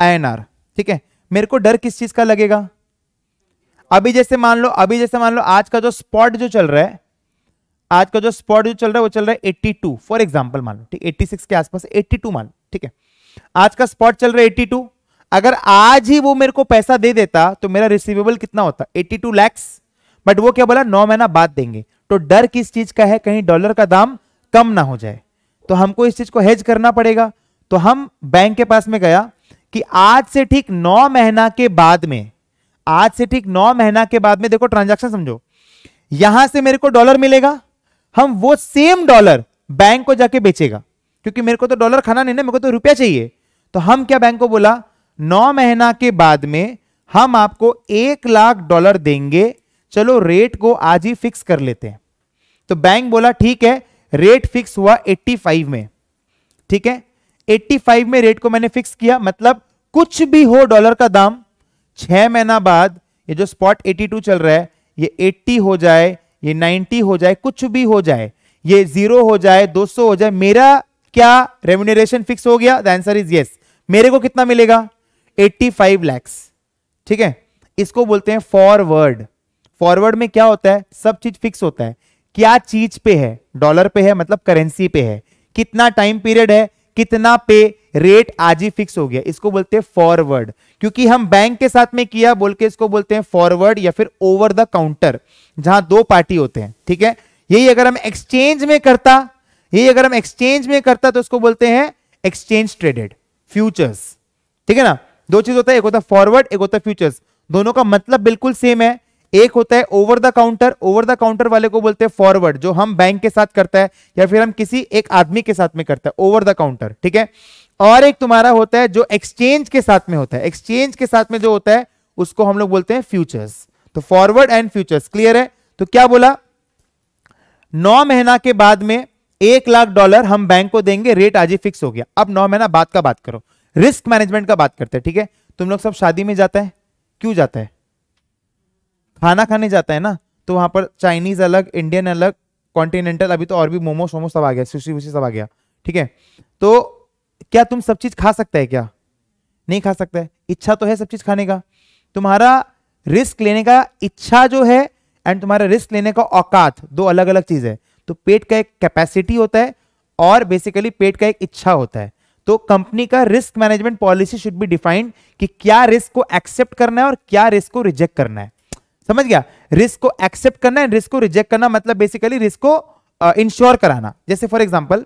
आई ठीक है मेरे को डर किस चीज का लगेगा अभी जैसे मान लो अभी जैसे मान लो आज का जो स्पॉट जो चल रहा है आज का जो स्पॉट जो चल रहा है वो चल रहा है 82 फॉर एग्जाम्पल मान लो ठीक 86 के आसपास 82 मान लो ठीक है आज का स्पॉट चल रहा है 82 अगर आज ही वो मेरे को पैसा दे देता तो मेरा रिसीवेबल कितना होता 82 टू लैक्स बट वो क्या बोला नौ महीना बाद देंगे तो डर किस चीज का है कहीं डॉलर का दाम कम ना हो जाए तो हमको इस चीज को हेज करना पड़ेगा तो हम बैंक के पास में गया कि आज से ठीक नौ महीना के बाद में आज से ठीक नौ महीना के बाद में देखो ट्रांजैक्शन समझो यहां से मेरे को डॉलर मिलेगा हम वो सेम डॉलर बैंक को जाके बेचेगा क्योंकि मेरे को तो डॉलर खाना नहीं ना मेरे को तो रुपया चाहिए तो हम क्या बैंक को बोला नौ महीना के बाद में हम आपको एक लाख डॉलर देंगे चलो रेट को आज ही फिक्स कर लेते हैं तो बैंक बोला ठीक है रेट फिक्स हुआ 85 में ठीक है 85 में रेट को मैंने फिक्स किया मतलब कुछ भी हो डॉलर का दाम छह महीना बाद ये जो स्पॉट टू चल रहा है ये एट्टी हो जाए ये 90 हो जाए कुछ भी हो जाए ये जीरो हो जाए सौ हो जाए मेरा क्या रेम्यूनरेशन फिक्स हो गया द आंसर इज यस मेरे को कितना मिलेगा एट्टी फाइव लैक्स ठीक है इसको बोलते हैं फॉरवर्ड फॉरवर्ड में क्या होता है सब चीज फिक्स होता है क्या चीज पे है डॉलर पे है मतलब करेंसी पे है कितना टाइम पीरियड है कितना पे रेट आज ही फिक्स हो गया इसको बोलते हैं फॉरवर्ड क्योंकि हम बैंक के साथ में किया बोल के इसको बोलते हैं फॉरवर्ड या फिर ओवर द काउंटर जहां दो पार्टी होते हैं ठीक है यही अगर हम एक्सचेंज में करता यही अगर हम एक्सचेंज में करता तो इसको बोलते हैं एक्सचेंज ट्रेडेड फ्यूचर्स ठीक है ना दो चीज होता है एक होता है फॉरवर्ड एक होता है फ्यूचर्स दोनों का मतलब बिल्कुल सेम है एक होता है over the counter over the counter वाले को बोलते हैं फॉरवर्ड जो हम बैंक के साथ करता है या फिर हम किसी एक आदमी के साथ में करता है ओवर द काउंटर ठीक है और एक तुम्हारा होता है जो एक्सचेंज के साथ में होता है एक्सचेंज के साथ में जो होता है उसको हम लोग बोलते हैं फ्यूचर्स तो फॉरवर्ड एंड फ्यूचर्स क्लियर है तो क्या बोला नौ महीना के बाद में एक लाख डॉलर हम बैंक को देंगे रेट आज ही फिक्स हो गया अब नौ महीना बाद का बात करो रिस्क मैनेजमेंट का बात करते हैं ठीक है तुम लोग सब शादी में जाता है क्यों जाता है खाना खाने जाता है ना तो वहां पर चाइनीज अलग इंडियन अलग कॉन्टिनेंटल अभी तो और भी मोमो सोमो सब आ गया सुशी वुशी सब आ गया ठीक है तो क्या तुम सब चीज खा सकते हैं क्या नहीं खा सकता इच्छा तो है सब चीज खाने का तुम्हारा रिस्क लेने का इच्छा जो है एंड तुम्हारा रिस्क लेने का औकात दो अलग अलग चीज है तो पेट का एक कैपेसिटी होता है और बेसिकली पेट का एक इच्छा होता है तो कंपनी का risk management policy should be defined कि क्या रिस्क को एक्सेप्ट करना है और क्या रिस्क को रिजेक्ट करना है समझ गया रिस्क को एक्सेप्ट करना है रिस्क को रिजेक्ट करना मतलब बेसिकली रिस्क को इंश्योर uh, कराना जैसे फॉर एग्जाम्पल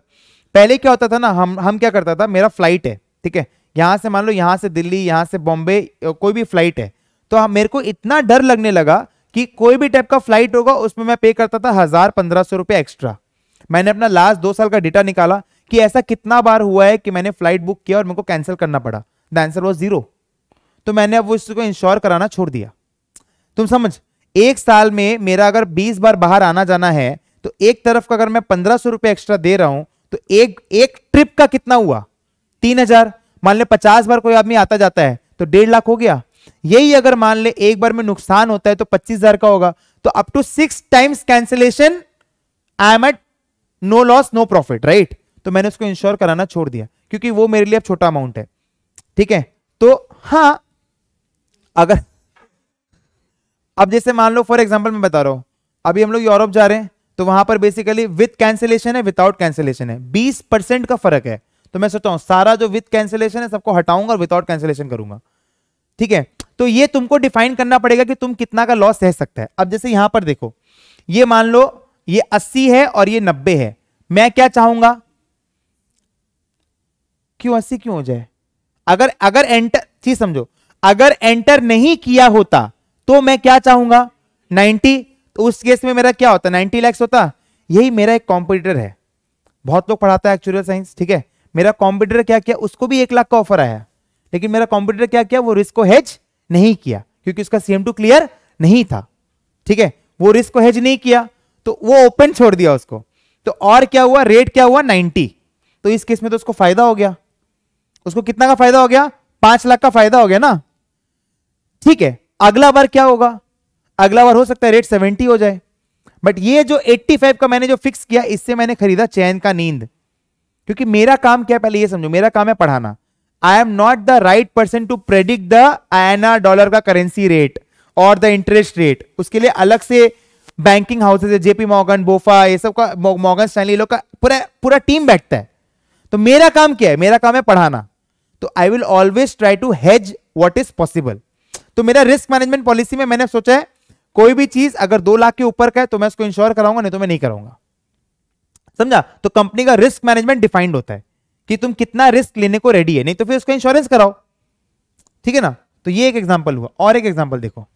पहले क्या होता था ना हम हम क्या करता था मेरा फ्लाइट है ठीक है यहां से मान लो यहां से दिल्ली यहां से बॉम्बे कोई भी फ्लाइट है तो हम मेरे को इतना डर लगने लगा कि कोई भी टाइप का फ्लाइट होगा उसमें मैं पे करता था हजार पंद्रह सौ रुपये एक्स्ट्रा मैंने अपना लास्ट दो साल का डेटा निकाला कि ऐसा कितना बार हुआ है कि मैंने फ्लाइट बुक किया और मेरे को कैंसिल करना पड़ा द आंसर वॉज जीरो तो मैंने अब उसको इंश्योर कराना छोड़ दिया तुम समझ एक साल में मेरा अगर बीस बार बाहर आना जाना है तो एक तरफ का अगर मैं पंद्रह सौ रुपये एक्स्ट्रा दे रहा हूं तो एक एक ट्रिप का कितना हुआ तीन हजार मान ले पचास बार कोई आदमी आता जाता है तो डेढ़ लाख हो गया यही अगर मान ले एक बार में नुकसान होता है तो पच्चीस हजार का होगा तो up to six times cancellation I am at no loss no profit right तो मैंने उसको इंश्योर कराना छोड़ दिया क्योंकि वो मेरे लिए अब छोटा अमाउंट है ठीक है तो हाँ अगर अब जैसे मान लो फॉर एग्जाम्पल मैं बता रहा हूं अभी हम लोग यूरोप जा रहे हैं तो वहां पर बेसिकली विथ कैंसिलेशन है विदाउट कैंसिलेशन है बीस परसेंट का फर्क है तो मैं सोचता हूं सारा जो विथ कैंसिलेशन है सबको हटाऊंगा और विदाउट कैंसिलेशन करूंगा ठीक है तो ये तुमको डिफाइन करना पड़ेगा कि तुम कितना का लॉस सह सकता है अब जैसे यहां पर देखो ये मान लो ये अस्सी है और ये नब्बे है मैं क्या चाहूंगा क्यों अस्सी क्यों हो जाए अगर अगर एंटर चीज समझो अगर एंटर नहीं किया होता तो मैं क्या चाहूंगा नाइनटी तो उस केस में मेरा क्या होता 90 लैक्स होता यही मेरा एक कॉम्पिटिटर है बहुत लोग पढ़ाता है एक्चुअल साइंस ठीक है मेरा कॉम्पिटिटर क्या किया उसको भी एक लाख का ऑफर आया लेकिन मेरा कॉम्पिटिटर क्या किया वो रिस्क को हेज नहीं किया क्योंकि उसका सीएम टू क्लियर नहीं था ठीक है वो रिस्क को हेज नहीं किया तो वो ओपन छोड़ दिया उसको तो और क्या हुआ रेट क्या हुआ 90 तो इस केस में तो उसको फायदा हो गया उसको कितना का फायदा हो गया पांच लाख का फायदा हो गया ना ठीक है अगला बार क्या होगा अगला बार हो सकता है रेट सेवेंटी हो जाए बट ये जो एट्टी फाइव का मैंने जो फिक्स किया इससे मैंने खरीदा चैन का नींद क्योंकि मेरा काम क्या पहले ये समझो मेरा काम है पढ़ाना I am not the right person to predict the INR dollar का करेंसी रेट और द इंटरेस्ट रेट उसके लिए अलग से banking houses JP Morgan BofA ये सब का मॉगन स्टैनली लोग का पूरा पूरा टीम बैठता है तो मेरा काम क्या है मेरा काम है पढ़ाना तो I will always try to hedge what is possible तो मेरा रिस्क मैनेजमेंट पॉलिसी में मैंने सोचा है कोई भी चीज अगर दो लाख के ऊपर का है तो मैं उसको इंश्योर कराऊंगा नहीं तो मैं नहीं कराऊंगा समझा तो कंपनी का रिस्क मैनेजमेंट डिफाइंड होता है कि तुम कितना रिस्क लेने को रेडी है नहीं तो फिर उसको इंश्योरेंस कराओ ठीक है ना तो ये एक एग्जाम्पल हुआ और एक एग्जाम्पल देखो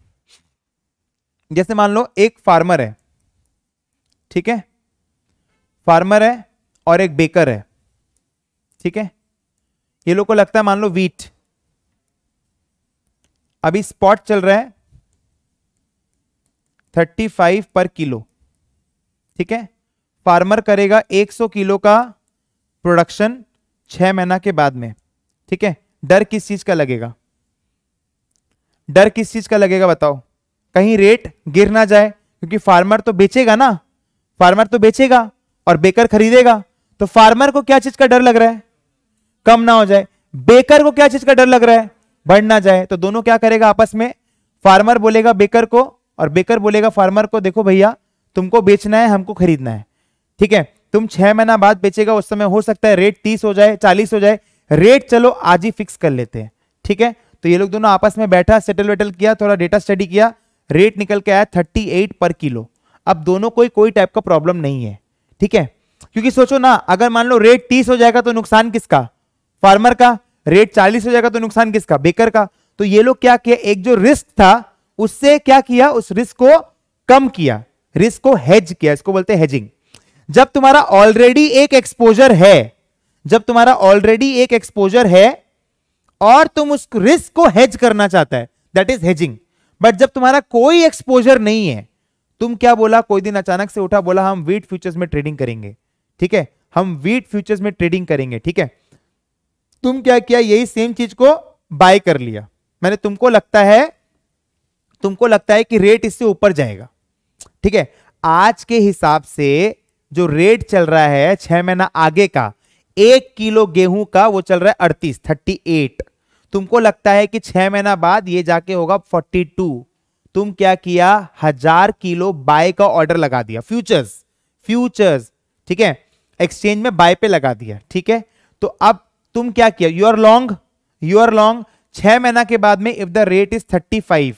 जैसे मान लो एक फार्मर है ठीक है फार्मर है और एक बेकर है ठीक है ये लोग को लगता है मान लो वीट अभी स्पॉट चल रहा है थर्टी फाइव पर किलो ठीक है फार्मर करेगा एक सौ किलो का प्रोडक्शन छह महीना के बाद में ठीक है डर किस चीज का लगेगा डर किस चीज का लगेगा बताओ कहीं रेट गिर ना जाए क्योंकि फार्मर तो बेचेगा ना फार्मर तो बेचेगा और बेकर खरीदेगा तो फार्मर को क्या चीज का डर लग रहा है कम ना हो जाए बेकर को क्या चीज का डर लग रहा है बढ़ ना जाए तो दोनों क्या करेगा आपस में फार्मर बोलेगा बेकर को और बेकर बोलेगा फार्मर को देखो भैया तुमको बेचना है हमको खरीदना है ठीक है तुम छह महीना बाद बेचेगा उस समय हो सकता है रेट तीस हो जाए चालीस हो जाए रेट चलो आज ही फिक्स कर लेते हैं ठीक है तो ये लोग दोनों आपस में बैठा सेटल वेटल किया थोड़ा डेटा स्टडी किया रेट निकल के आया थर्टी एट पर किलो अब दोनों कोई कोई टाइप का प्रॉब्लम नहीं है ठीक है क्योंकि सोचो ना अगर मान लो रेट तीस हो जाएगा तो नुकसान किसका फार्मर का रेट चालीस हो जाएगा तो नुकसान किसका बेकर का तो ये लोग क्या किया एक जो रिस्क था उससे क्या किया उस रिस्क को कम किया रिस्क को हेज किया इसको बोलते हैं हेजिंग जब तुम्हारा ऑलरेडी एक एक्सपोजर है जब तुम्हारा ऑलरेडी एक एक्सपोजर है और तुम उस रिस्क को हेज करना चाहता है दैट इज हेजिंग बट जब तुम्हारा कोई एक्सपोजर नहीं है तुम क्या बोला कोई दिन अचानक से उठा बोला हम वीट फ्यूचर्स में ट्रेडिंग करेंगे ठीक है हम वीट फ्यूचर्स में ट्रेडिंग करेंगे ठीक है तुम क्या किया यही सेम चीज को बाय कर लिया मैंने तुमको लगता है तुमको लगता है कि रेट इससे ऊपर जाएगा ठीक है आज के हिसाब से जो रेट चल रहा है छह महीना आगे का एक किलो गेहूं का वो चल रहा है अड़तीस थर्टी एट तुमको लगता है कि छह महीना बाद ये जाके होगा फोर्टी टू तुम क्या किया हजार किलो बाय का ऑर्डर लगा दिया फ्यूचर्स फ्यूचर्स ठीक है एक्सचेंज में बाय पे लगा दिया ठीक है तो अब तुम क्या किया you are long you are long छह महीना के बाद में if the rate is thirty five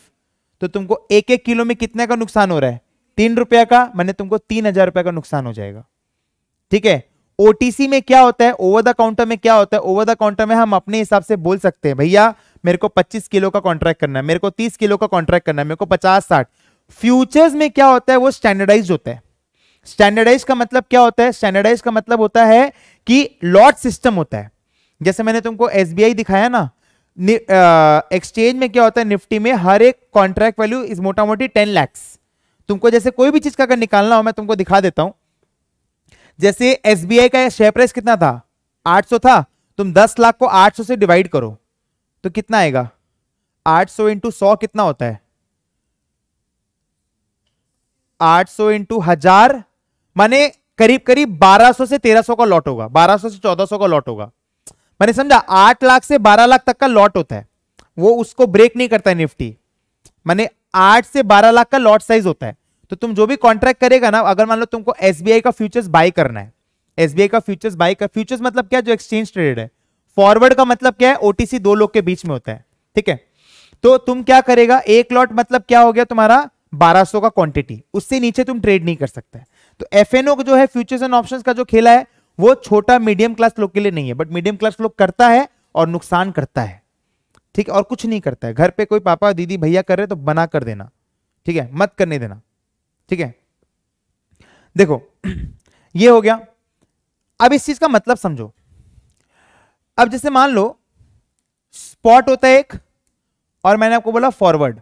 तो तुमको एक एक किलो में कितने का नुकसान हो रहा है तीन रुपया का मैंने तुमको तीन हजार रुपया का नुकसान हो जाएगा ठीक है ओटीसी में क्या होता है ओवर द काउंटर में क्या होता है ओवर द काउंटर में हम अपने हिसाब से बोल सकते हैं भैया मेरे को 25 किलो का कॉन्ट्रैक्ट करना है मेरे को 30 किलो का कॉन्ट्रैक्ट करना है मेरे को 50 साठ फ्यूचर्स में क्या होता है वो स्टैंडर्डाइज होता है स्टैंडर्डाइज का मतलब क्या होता है स्टैंडर्डाइज का मतलब होता है कि लॉट सिस्टम होता है जैसे मैंने तुमको एसबीआई दिखाया ना एक्सचेंज में क्या होता है निफ्टी में हर एक कॉन्ट्रैक्ट वैल्यू इज मोटा मोटी टेन लैक्स तुमको जैसे कोई भी चीज का अगर निकालना हो मैं तुमको दिखा देता हूं जैसे एस का शेयर प्राइस कितना था 800 था तुम 10 लाख को 800 से डिवाइड करो तो कितना आएगा 800 सौ इंटू सौ कितना होता है 800 सौ इंटू हजार माने करीब करीब 1200 से 1300 का लॉट होगा 1200 से 1400 का लॉट होगा मैंने समझा आठ लाख से बारह लाख तक का लॉट होता है वो उसको ब्रेक नहीं करता है निफ्टी मैंने आठ से बारह लाख का लॉट साइज होता है तो तुम जो भी कॉन्ट्रैक्ट करेगा ना अगर मान लो तुमको एसबीआई का फ्यूचर्स बाय करना है एसबीआई का फ्यूचर्स बाय कर फ्यूचर्स मतलब क्या जो एक्सचेंज ट्रेडेड है फॉरवर्ड का मतलब क्या है ओटीसी दो लोग के बीच में होता है ठीक है तो तुम क्या करेगा एक लॉट मतलब क्या हो गया तुम्हारा 1200 का क्वांटिटी उससे नीचे तुम ट्रेड नहीं कर सकते तो एफ जो है फ्यूचर्स एंड ऑप्शंस का जो खेला है वो छोटा मीडियम क्लास लोग के लिए नहीं है बट मीडियम क्लास लोग करता है और नुकसान करता है ठीक है और कुछ नहीं करता है घर पे कोई पापा दीदी भैया कर रहे तो बना कर देना ठीक है मत करने देना ठीक है देखो ये हो गया अब इस चीज का मतलब समझो अब जैसे मान लो स्पॉट होता है एक और मैंने आपको बोला फॉरवर्ड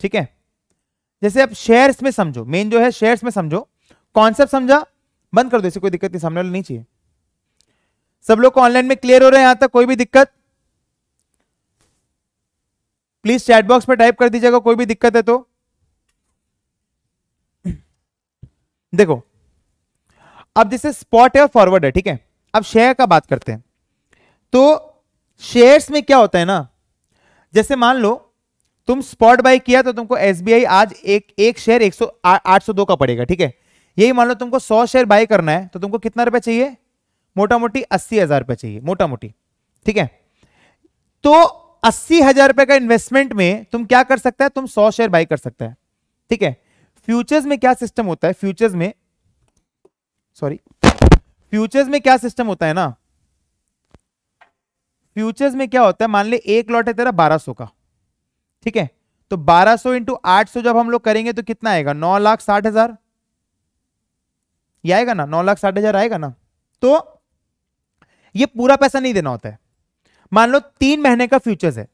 ठीक है जैसे आप शेयर्स में समझो मेन जो है शेयर्स में समझो कॉन्सेप्ट समझा बंद कर दो इसे कोई दिक्कत नहीं सामने वाले नहीं चाहिए सब लोग को ऑनलाइन में क्लियर हो रहे हैं यहां तक कोई भी दिक्कत प्लीज चैट बॉक्स में टाइप कर दीजिएगा कोई भी दिक्कत है तो देखो अब जैसे स्पॉट है और फॉरवर्ड है ठीक है अब शेयर का बात करते हैं तो शेयर्स में क्या होता है ना जैसे मान लो तुम स्पॉट बाय किया तो तुमको एसबीआई आज एक एक शेयर एक सौ आठ सौ दो का पड़ेगा ठीक है यही मान लो तुमको सौ शेयर बाय करना है तो तुमको कितना रुपए चाहिए मोटा मोटी अस्सी हजार रुपये चाहिए मोटा मोटी ठीक है तो अस्सी हजार रुपए का इन्वेस्टमेंट में तुम क्या कर सकता है तुम सौ शेयर बाय कर सकता है ठीक है फ्यूचर्स में क्या सिस्टम होता है फ्यूचर्स में सॉरी फ्यूचर्स में क्या सिस्टम होता है ना फ्यूचर्स में क्या होता है मान ले एक लॉट है तेरा बारह का ठीक है तो बारह सौ इंटू आठ सौ जब हम लोग करेंगे तो कितना आएगा नौ लाख साठ हजार ये आएगा ना नौ लाख साठ हजार आएगा ना तो ये पूरा पैसा नहीं देना होता है मान लो तीन महीने का फ्यूचर्स है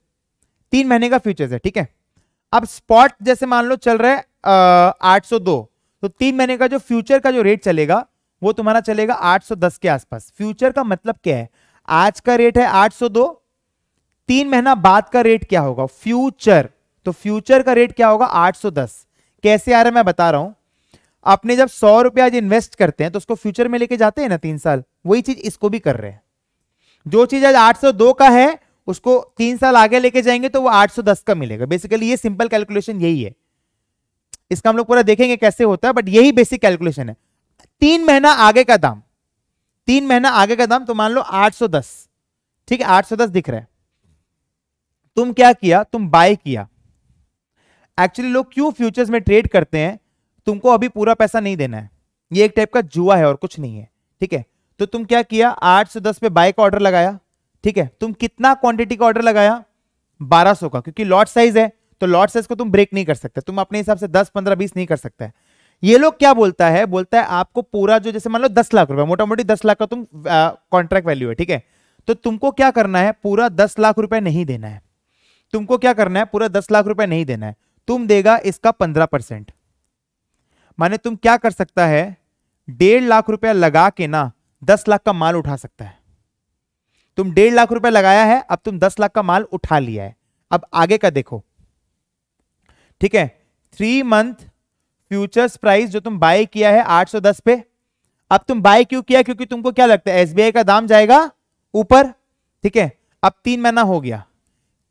तीन महीने का फ्यूचर्स है ठीक है अब स्पॉट जैसे मान लो चल रहा है आठ सौ दो तो तीन महीने का जो फ्यूचर का जो रेट चलेगा वो तुम्हारा चलेगा 810 के आसपास फ्यूचर का मतलब क्या है आज का रेट है 802 तीन महीना बाद का रेट क्या होगा फ्यूचर तो फ्यूचर का रेट क्या होगा 810 कैसे आ रहा है मैं बता रहा हूं आपने जब सौ रुपया आज इन्वेस्ट करते हैं तो उसको फ्यूचर में लेके जाते हैं ना तीन साल वही चीज इसको भी कर रहे हैं जो चीज आज 802 का है उसको तीन साल आगे लेके जाएंगे तो वो 810 का मिलेगा बेसिकली ये सिंपल कैलकुलेशन यही है इसका हम लोग पूरा देखेंगे कैसे होता है बट यही बेसिक कैलकुलेशन है तीन महीना आगे का दाम तीन महीना आगे का दाम तो मान लो दस ठीक है दस दिख रहा है तुम क्या किया तुम बाय किया एक्चुअली लोग क्यों फ्यूचर्स में ट्रेड करते हैं तुमको अभी पूरा पैसा नहीं देना है ये एक टाइप का जुआ है और कुछ नहीं है ठीक है तो तुम क्या किया आठ से दस पे बाय का ऑर्डर लगाया ठीक है तुम कितना क्वांटिटी का ऑर्डर लगाया बारह सौ का क्योंकि लॉट साइज है तो लॉट साइज को तुम ब्रेक नहीं कर सकते तुम अपने हिसाब से दस पंद्रह बीस नहीं कर सकते ये लोग क्या बोलता है बोलता है आपको पूरा जो जैसे मान लो दस लाख रुपए मोटा मोटी दस लाख का तुम कॉन्ट्रैक्ट वैल्यू है ठीक है तो तुमको क्या करना है पूरा दस लाख रुपए नहीं देना है तुमको क्या करना है पूरा दस लाख रुपए नहीं देना है तुम देगा इसका पंद्रह परसेंट माने तुम क्या कर सकता है डेढ़ लाख रुपया लगा के ना दस लाख का माल उठा सकता है तुम डेढ़ लाख रुपया लगाया है अब तुम दस लाख का माल उठा लिया है अब आगे का देखो ठीक है थ्री मंथ फ्यूचर्स प्राइस जो तुम बाय किया है 810 पे अब तुम बाय क्यों किया क्योंकि तुमको क्या लगता है एसबीआई का दाम जाएगा ऊपर ठीक है अब तीन महीना हो गया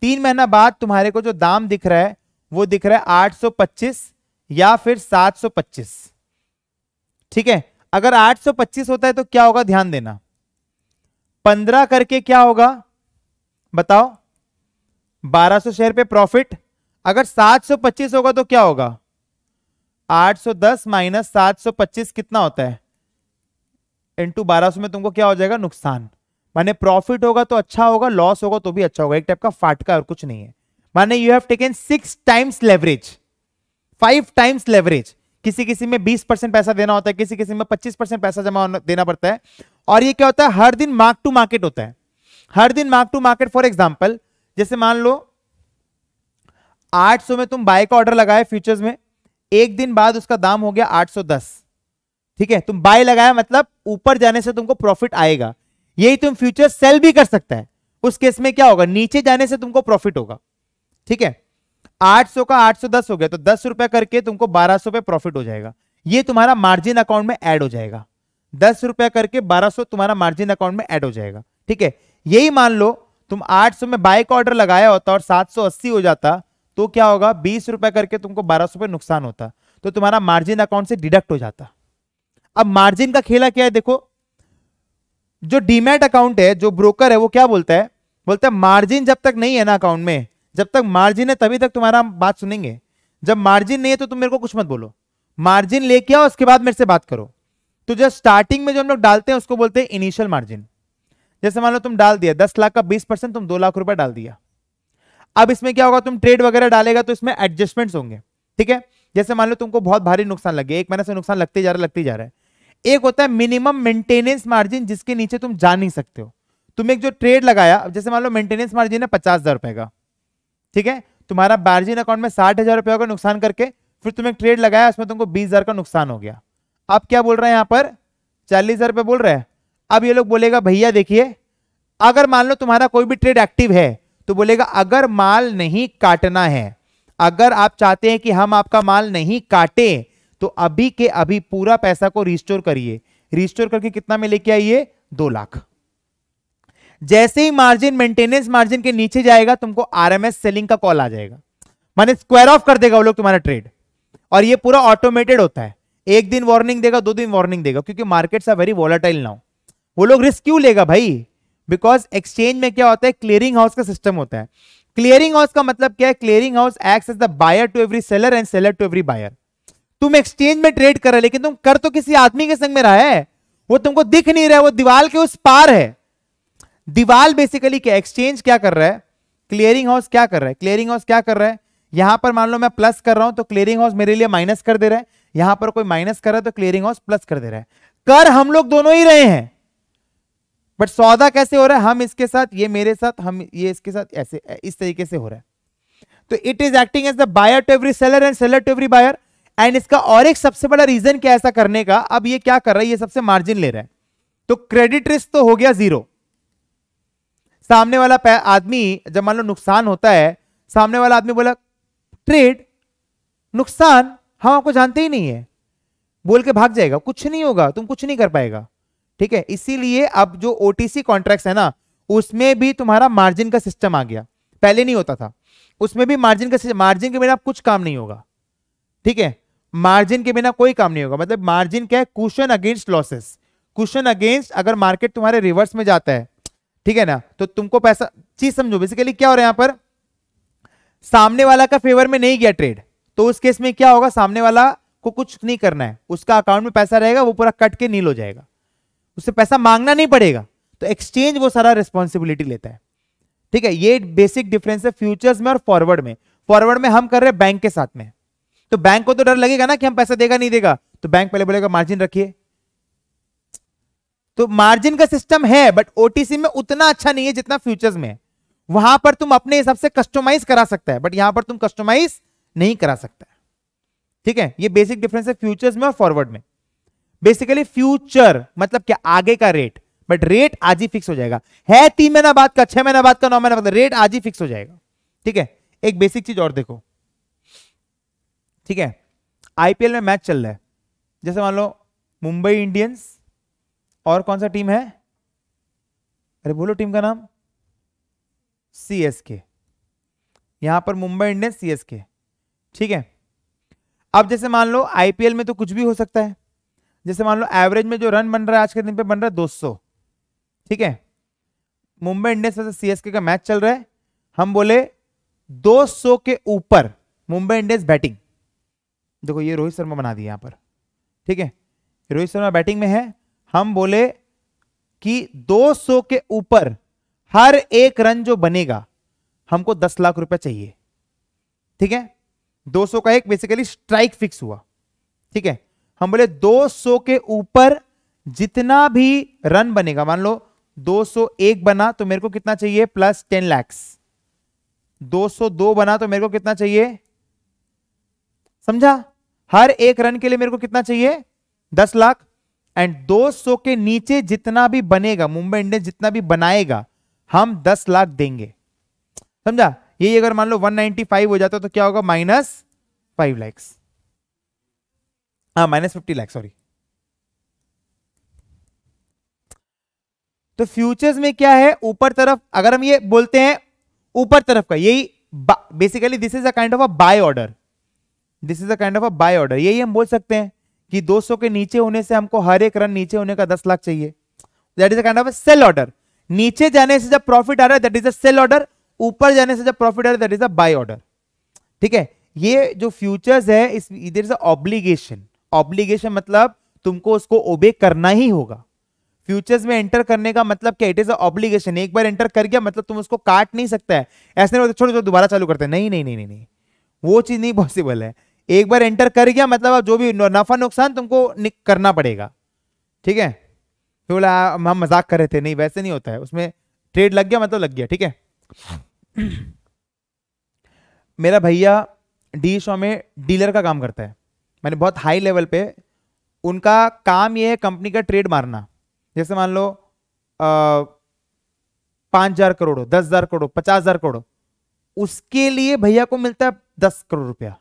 तीन महीना बाद तुम्हारे को जो दाम दिख रहा है वो दिख रहा है पच्चीस या फिर 725 ठीक है अगर 825 होता है तो क्या होगा ध्यान देना 15 करके क्या होगा बताओ 1200 शेयर पे प्रॉफिट अगर 725 होगा तो क्या होगा 810 माइनस 725 कितना होता है इंटू बारह में तुमको क्या हो जाएगा नुकसान माने प्रॉफिट होगा तो अच्छा होगा लॉस होगा तो भी अच्छा होगा एक टाइप का फाटका और कुछ नहीं है माने you have taken six times leverage five times leverage किसी किसी में बीस परसेंट पैसा देना होता है किसी किसी में पच्चीस परसेंट पैसा जमा देना पड़ता है और ये क्या होता है हर दिन मार्क टू मार्केट होता है हर दिन mark to market for example जैसे मान लो आठ में तुम बाय का ऑर्डर लगाए फ्यूचर्स में एक दिन बाद उसका दाम हो गया आठ ठीक है तुम बाय लगाया मतलब ऊपर जाने से तुमको प्रॉफिट आएगा यही तुम फ्यूचर सेल भी कर सकता है उस केस में क्या होगा नीचे जाने से तुमको प्रॉफिट होगा ठीक है 800 का 810 हो गया तो दस रुपए करके तुमको 1200 पे प्रॉफिट हो जाएगा ये तुम्हारा मार्जिन अकाउंट में ऐड हो जाएगा दस रुपए करके 1200 तुम्हारा मार्जिन अकाउंट में ऐड हो जाएगा ठीक है यही मान लो तुम 800 में बाइक ऑर्डर लगाया होता और 780 हो जाता तो क्या होगा बीस रुपए करके तुमको बारह सौ पे नुकसान होता तो तुम्हारा मार्जिन अकाउंट से डिडक्ट हो जाता अब मार्जिन का खेला क्या है देखो जो डीमेट अकाउंट है जो ब्रोकर है वो क्या बोलता है बोलता है मार्जिन जब तक नहीं है ना अकाउंट में जब तक मार्जिन है तभी तक तुम्हारा बात सुनेंगे जब मार्जिन नहीं है तो तुम मेरे को कुछ मत बोलो मार्जिन लेके आओ उसके बाद मेरे से बात करो तो जब स्टार्टिंग में जो हम लोग डालते हैं उसको बोलते हैं इनिशियल मार्जिन जैसे मान लो तुम डाल दिया दस लाख का बीस परसेंट तुम दो लाख रुपए डाल दिया अब इसमें क्या होगा तुम ट्रेड वगैरह डालेगा तो इसमें एडजस्टमेंट्स होंगे ठीक है जैसे मान लो तुमको बहुत भारी नुकसान लगे एक महीने से नुकसान लगते जा रहा लगते जा रहा है एक होता है मिनिमम मेंटेनेंस मार्जिन जिसके नीचे तुम जा नहीं सकते हो तुम एक जो ट्रेड लगाया जैसे मान लो मेंटेनेंस मार्जिन है पचास हजार रुपए का ठीक है तुम्हारा मार्जिन अकाउंट में साठ हजार रुपये का नुकसान करके फिर तुम्हें ट्रेड लगाया उसमें तुमको बीस हजार का नुकसान हो गया अब क्या बोल रहे हैं यहाँ पर चालीस हजार रुपये बोल रहे हैं अब ये लोग बोलेगा भैया देखिए अगर मान लो तुम्हारा कोई भी ट्रेड एक्टिव है तो बोलेगा अगर माल नहीं काटना है अगर आप चाहते हैं कि हम आपका माल नहीं काटे तो अभी के अभी पूरा पैसा को रिस्टोर करिए रिस्टोर करके कितना में लेके आइए दो लाख जैसे ही मार्जिन मेंटेनेंस मार्जिन के नीचे जाएगा तुमको आरएमएस सेलिंग का कॉल आ जाएगा माने स्क्वायर ऑफ कर देगा वो लोग तुम्हारा ट्रेड और ये पूरा ऑटोमेटेड होता है एक दिन वार्निंग देगा दो दिन वार्निंग देगा क्योंकि markets are very volatile now वो लोग रिस्क क्यों लेगा भाई बिकॉज एक्सचेंज में क्या होता है क्लियरिंग हाउस का सिस्टम होता है क्लियरिंग हाउस का मतलब क्या है clearing house acts as the buyer to every seller and seller to every buyer तुम एक्सचेंज में ट्रेड कर रहे लेकिन तुम कर तो किसी आदमी के संग में रहा है वो तुमको दिख नहीं रहा है वो दीवार के उस पार है दीवाल बेसिकली क्या एक्सचेंज क्या कर रहा है क्लियरिंग हाउस क्या कर रहा है क्लियरिंग हाउस क्या कर रहा है यहां पर मान लो मैं प्लस कर रहा हूं तो क्लियरिंग हाउस मेरे लिए माइनस कर दे रहा है यहां पर कोई माइनस कर रहा है तो क्लियरिंग हाउस प्लस कर दे रहा है कर हम लोग दोनों ही रहे हैं बट सौदा कैसे हो रहा है हम इसके साथ ये मेरे साथ हम ये इसके साथ ऐसे इस तरीके से हो रहा है तो it is acting as the buyer to every seller and seller to every buyer and इसका और एक सबसे बड़ा रीजन क्या ऐसा करने का अब ये क्या कर रहा है ये सबसे मार्जिन ले रहा है तो क्रेडिट रिस्क तो हो गया जीरो सामने वाला आदमी जब मान लो नुकसान होता है सामने वाला आदमी बोला ट्रेड नुकसान हम हाँ, आपको जानते ही नहीं है बोल के भाग जाएगा कुछ नहीं होगा तुम कुछ नहीं कर पाएगा ठीक है इसीलिए अब जो ओ कॉन्ट्रैक्ट्स है ना उसमें भी तुम्हारा मार्जिन का सिस्टम आ गया पहले नहीं होता था उसमें भी मार्जिन का मार्जिन के बिना कुछ काम नहीं होगा ठीक है मार्जिन के बिना कोई काम नहीं होगा मतलब मार्जिन क्या है cushion against losses cushion against अगर मार्केट तुम्हारे रिवर्स में जाता है ठीक है ना तो तुमको पैसा चीज समझो बेसिकली क्या हो रहा है यहां पर सामने वाला का फेवर में नहीं गया ट्रेड तो उस केस में क्या होगा सामने वाला को कुछ नहीं करना है उसका अकाउंट में पैसा रहेगा वो पूरा कट के नील हो जाएगा उससे पैसा मांगना नहीं पड़ेगा तो एक्सचेंज वो सारा रिस्पॉन्सिबिलिटी लेता है ठीक है ये बेसिक डिफरेंस है फ्यूचर्स में और फॉरवर्ड में फॉरवर्ड में हम कर रहे हैं बैंक के साथ में तो बैंक को तो डर लगेगा ना कि हम पैसा देगा नहीं देगा तो बैंक पहले बोलेगा मार्जिन रखिए तो मार्जिन का सिस्टम है बट ओटीसी में उतना अच्छा नहीं है जितना फ्यूचर्स में वहां पर तुम अपने हिसाब से कस्टमाइज करा सकता है बट यहां पर तुम कस्टमाइज नहीं करा सकता है ठीक है ये बेसिक डिफरेंस है फ्यूचर्स में और फॉरवर्ड में बेसिकली फ्यूचर मतलब क्या आगे का रेट बट रेट आज ही फिक्स हो जाएगा है तीन महीना बाद का छह महीना बाद का नौ महीना बाद रेट आज ही फिक्स हो जाएगा ठीक है एक बेसिक चीज और देखो ठीक है आईपीएल में मैच चल रहा है जैसे मान लो मुंबई इंडियंस और कौन सा टीम है अरे बोलो टीम का नाम सी एस के यहां पर मुंबई इंडियंस सी एस के ठीक है अब जैसे मान लो आईपीएल में तो कुछ भी हो सकता है जैसे मान लो एवरेज में जो रन बन रहा है आज के दिन पे बन रहा है दो सौ ठीक है मुंबई इंडियंस एस सीएसके का मैच चल रहा है हम बोले 200 के ऊपर मुंबई इंडियंस बैटिंग देखो ये रोहित शर्मा बना दिया यहां पर ठीक है रोहित शर्मा बैटिंग में है हम बोले कि 200 के ऊपर हर एक रन जो बनेगा हमको 10 लाख रुपए चाहिए ठीक है 200 का एक बेसिकली स्ट्राइक फिक्स हुआ ठीक है हम बोले 200 के ऊपर जितना भी रन बनेगा मान लो 201 बना तो मेरे को कितना चाहिए प्लस 10 लैक्स 202 बना तो मेरे को कितना चाहिए समझा हर एक रन के लिए मेरे को कितना चाहिए 10 लाख एंड 200 के नीचे जितना भी बनेगा मुंबई इंडियंस जितना भी बनाएगा हम 10 लाख देंगे समझा यही अगर मान लो 195 हो जाता तो क्या होगा माइनस फाइव लैक्स हाँ माइनस फिफ्टी लैक्स सॉरी तो फ्यूचर्स में क्या है ऊपर तरफ अगर हम ये बोलते हैं ऊपर तरफ का यही basically this is a kind of a buy order this is a kind of a buy order यही हम बोल सकते हैं कि 200 के नीचे होने से हमको हर एक रन नीचे होने का 10 लाख चाहिए that is and of sell order नीचे जाने से जब प्रॉफिट आ रहा है that is a sell order ऊपर जाने से जब प्रॉफिट आ रहा है that is a buy order ठीक है ये जो फ्यूचर्स है इस इधर इज ऑब्लिगेशन ऑब्लिगेशन मतलब तुमको उसको ओबे करना ही होगा फ्यूचर्स में एंटर करने का मतलब क्या इट इज ऑब्लिगेशन एक बार एंटर कर गया मतलब तुम उसको काट नहीं सकता है ऐसे नहीं होता छोड़ो दोबारा चालू करते नहीं नहीं नहीं नहीं वो चीज नहीं पॉसिबल है एक बार एंटर कर गया मतलब आप जो भी नफा नुकसान तुमको करना पड़ेगा ठीक है तो बोला हम मजाक कर रहे थे नहीं वैसे नहीं होता है उसमें ट्रेड लग गया मतलब लग गया ठीक है मेरा भैया डी शो में डीलर का काम करता है मैंने बहुत हाई लेवल पे उनका काम यह है कंपनी का ट्रेड मारना जैसे मान लो पांच हज़ार करोड़ दस हज़ार करोड़ पचास हज़ार करोड़ उसके लिए भैया को मिलता है दस करोड़ रुपया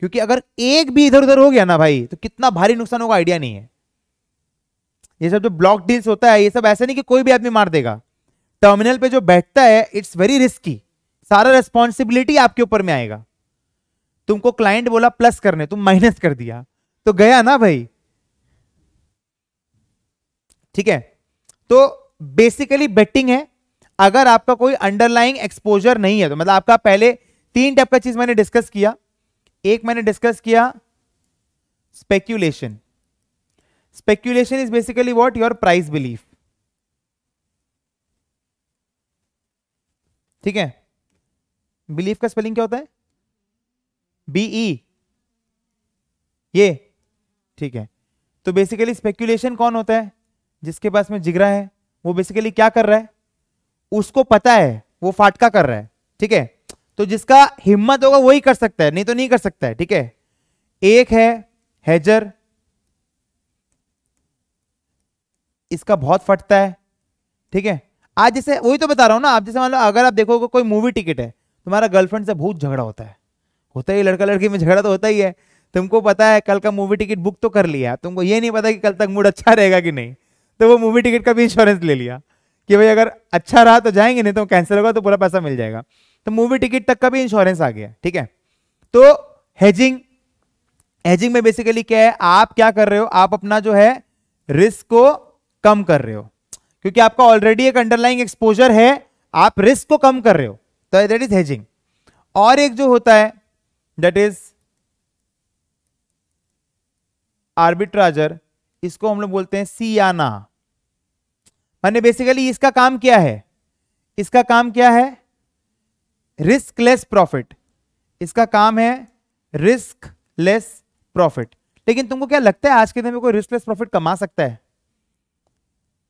क्योंकि अगर एक भी इधर उधर हो गया ना भाई तो कितना भारी नुकसान होगा आइडिया नहीं है ये सब जो ब्लॉक डील्स होता है ये सब ऐसा नहीं कि कोई भी आदमी मार देगा टर्मिनल पे जो बैठता है इट्स वेरी रिस्की सारा रेस्पॉन्सिबिलिटी आपके ऊपर में आएगा तुमको क्लाइंट बोला प्लस करने तुम माइनस कर दिया तो गया ना भाई ठीक है तो बेसिकली बेटिंग है अगर आपका कोई अंडरलाइंग एक्सपोजर नहीं है तो मतलब आपका पहले तीन टाइप का चीज मैंने डिस्कस किया एक मैंने डिस्कस किया speculation speculation is basically what your price belief ठीक है बिलीफ का स्पेलिंग क्या होता है बीई e. ये ठीक है तो बेसिकली स्पेक्यूलेशन कौन होता है जिसके पास में जिगरा है वो बेसिकली क्या कर रहा है उसको पता है वो फाटका कर रहा है ठीक है तो जिसका हिम्मत होगा वही कर सकता है नहीं तो नहीं कर सकता है ठीक है एक है हैजर इसका बहुत फटता है ठीक है आज जैसे वही तो बता रहा हूं ना आप जैसे मान लो अगर आप देखोगे को, कोई मूवी टिकट है तुम्हारा गर्लफ्रेंड से बहुत झगड़ा होता है होता ही लड़का लड़की में झगड़ा तो होता ही है तुमको पता है कल का मूवी टिकट बुक तो कर लिया तुमको ये नहीं पता कि कल तक मूड अच्छा रहेगा कि नहीं तो वो मूवी टिकट का भी इंश्योरेंस ले लिया कि भाई अगर अच्छा रहा तो जाएंगे नहीं तो कैंसिल होगा तो पूरा पैसा मिल जाएगा तो मूवी टिकट तक का भी इंश्योरेंस आ गया ठीक है तो हेजिंग हेजिंग में बेसिकली क्या है आप क्या कर रहे हो आप अपना जो है रिस्क को कम कर रहे हो क्योंकि आपका ऑलरेडी एक अंडरलाइंग एक्सपोजर है आप रिस्क को कम कर रहे हो तो दैट इज हेजिंग और एक जो होता है दैट इज आर्बिट्राजर इसको हम लोग बोलते हैं सियाना मैंने बेसिकली इसका काम क्या है इसका काम क्या है रिस्क लेस प्रॉफिट इसका काम है रिस्क लेस प्रॉफिट लेकिन तुमको क्या लगता है आज के दिन में कोई रिस्क लेस प्रॉफिट कमा सकता है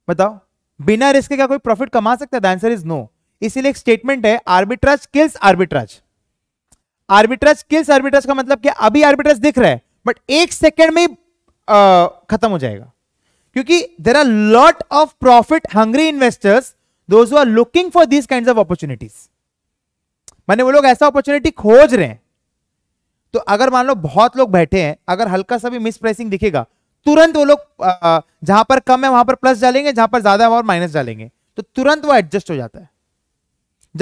बताओ बिना रिस्क के क्या कोई प्रॉफिट कमा सकता है आंसर इज नो इसीलिए एक स्टेटमेंट है arbitrage kills arbitrage arbitrage kills arbitrage का मतलब क्या अभी आर्बिट्रेज दिख रहा है बट एक सेकेंड में खत्म हो जाएगा क्योंकि there are lot of profit hungry investors those are looking for these kind of opportunities माने वो लोग ऐसा अपॉर्चुनिटी खोज रहे हैं तो अगर मान लो बहुत लोग बैठे हैं अगर हल्का सा भी मिस प्राइसिंग दिखेगा तुरंत वो लोग जहां पर कम है वहां पर प्लस डालेंगे जहां पर ज्यादा है वहां माइनस डालेंगे तो तुरंत वो एडजस्ट हो जाता है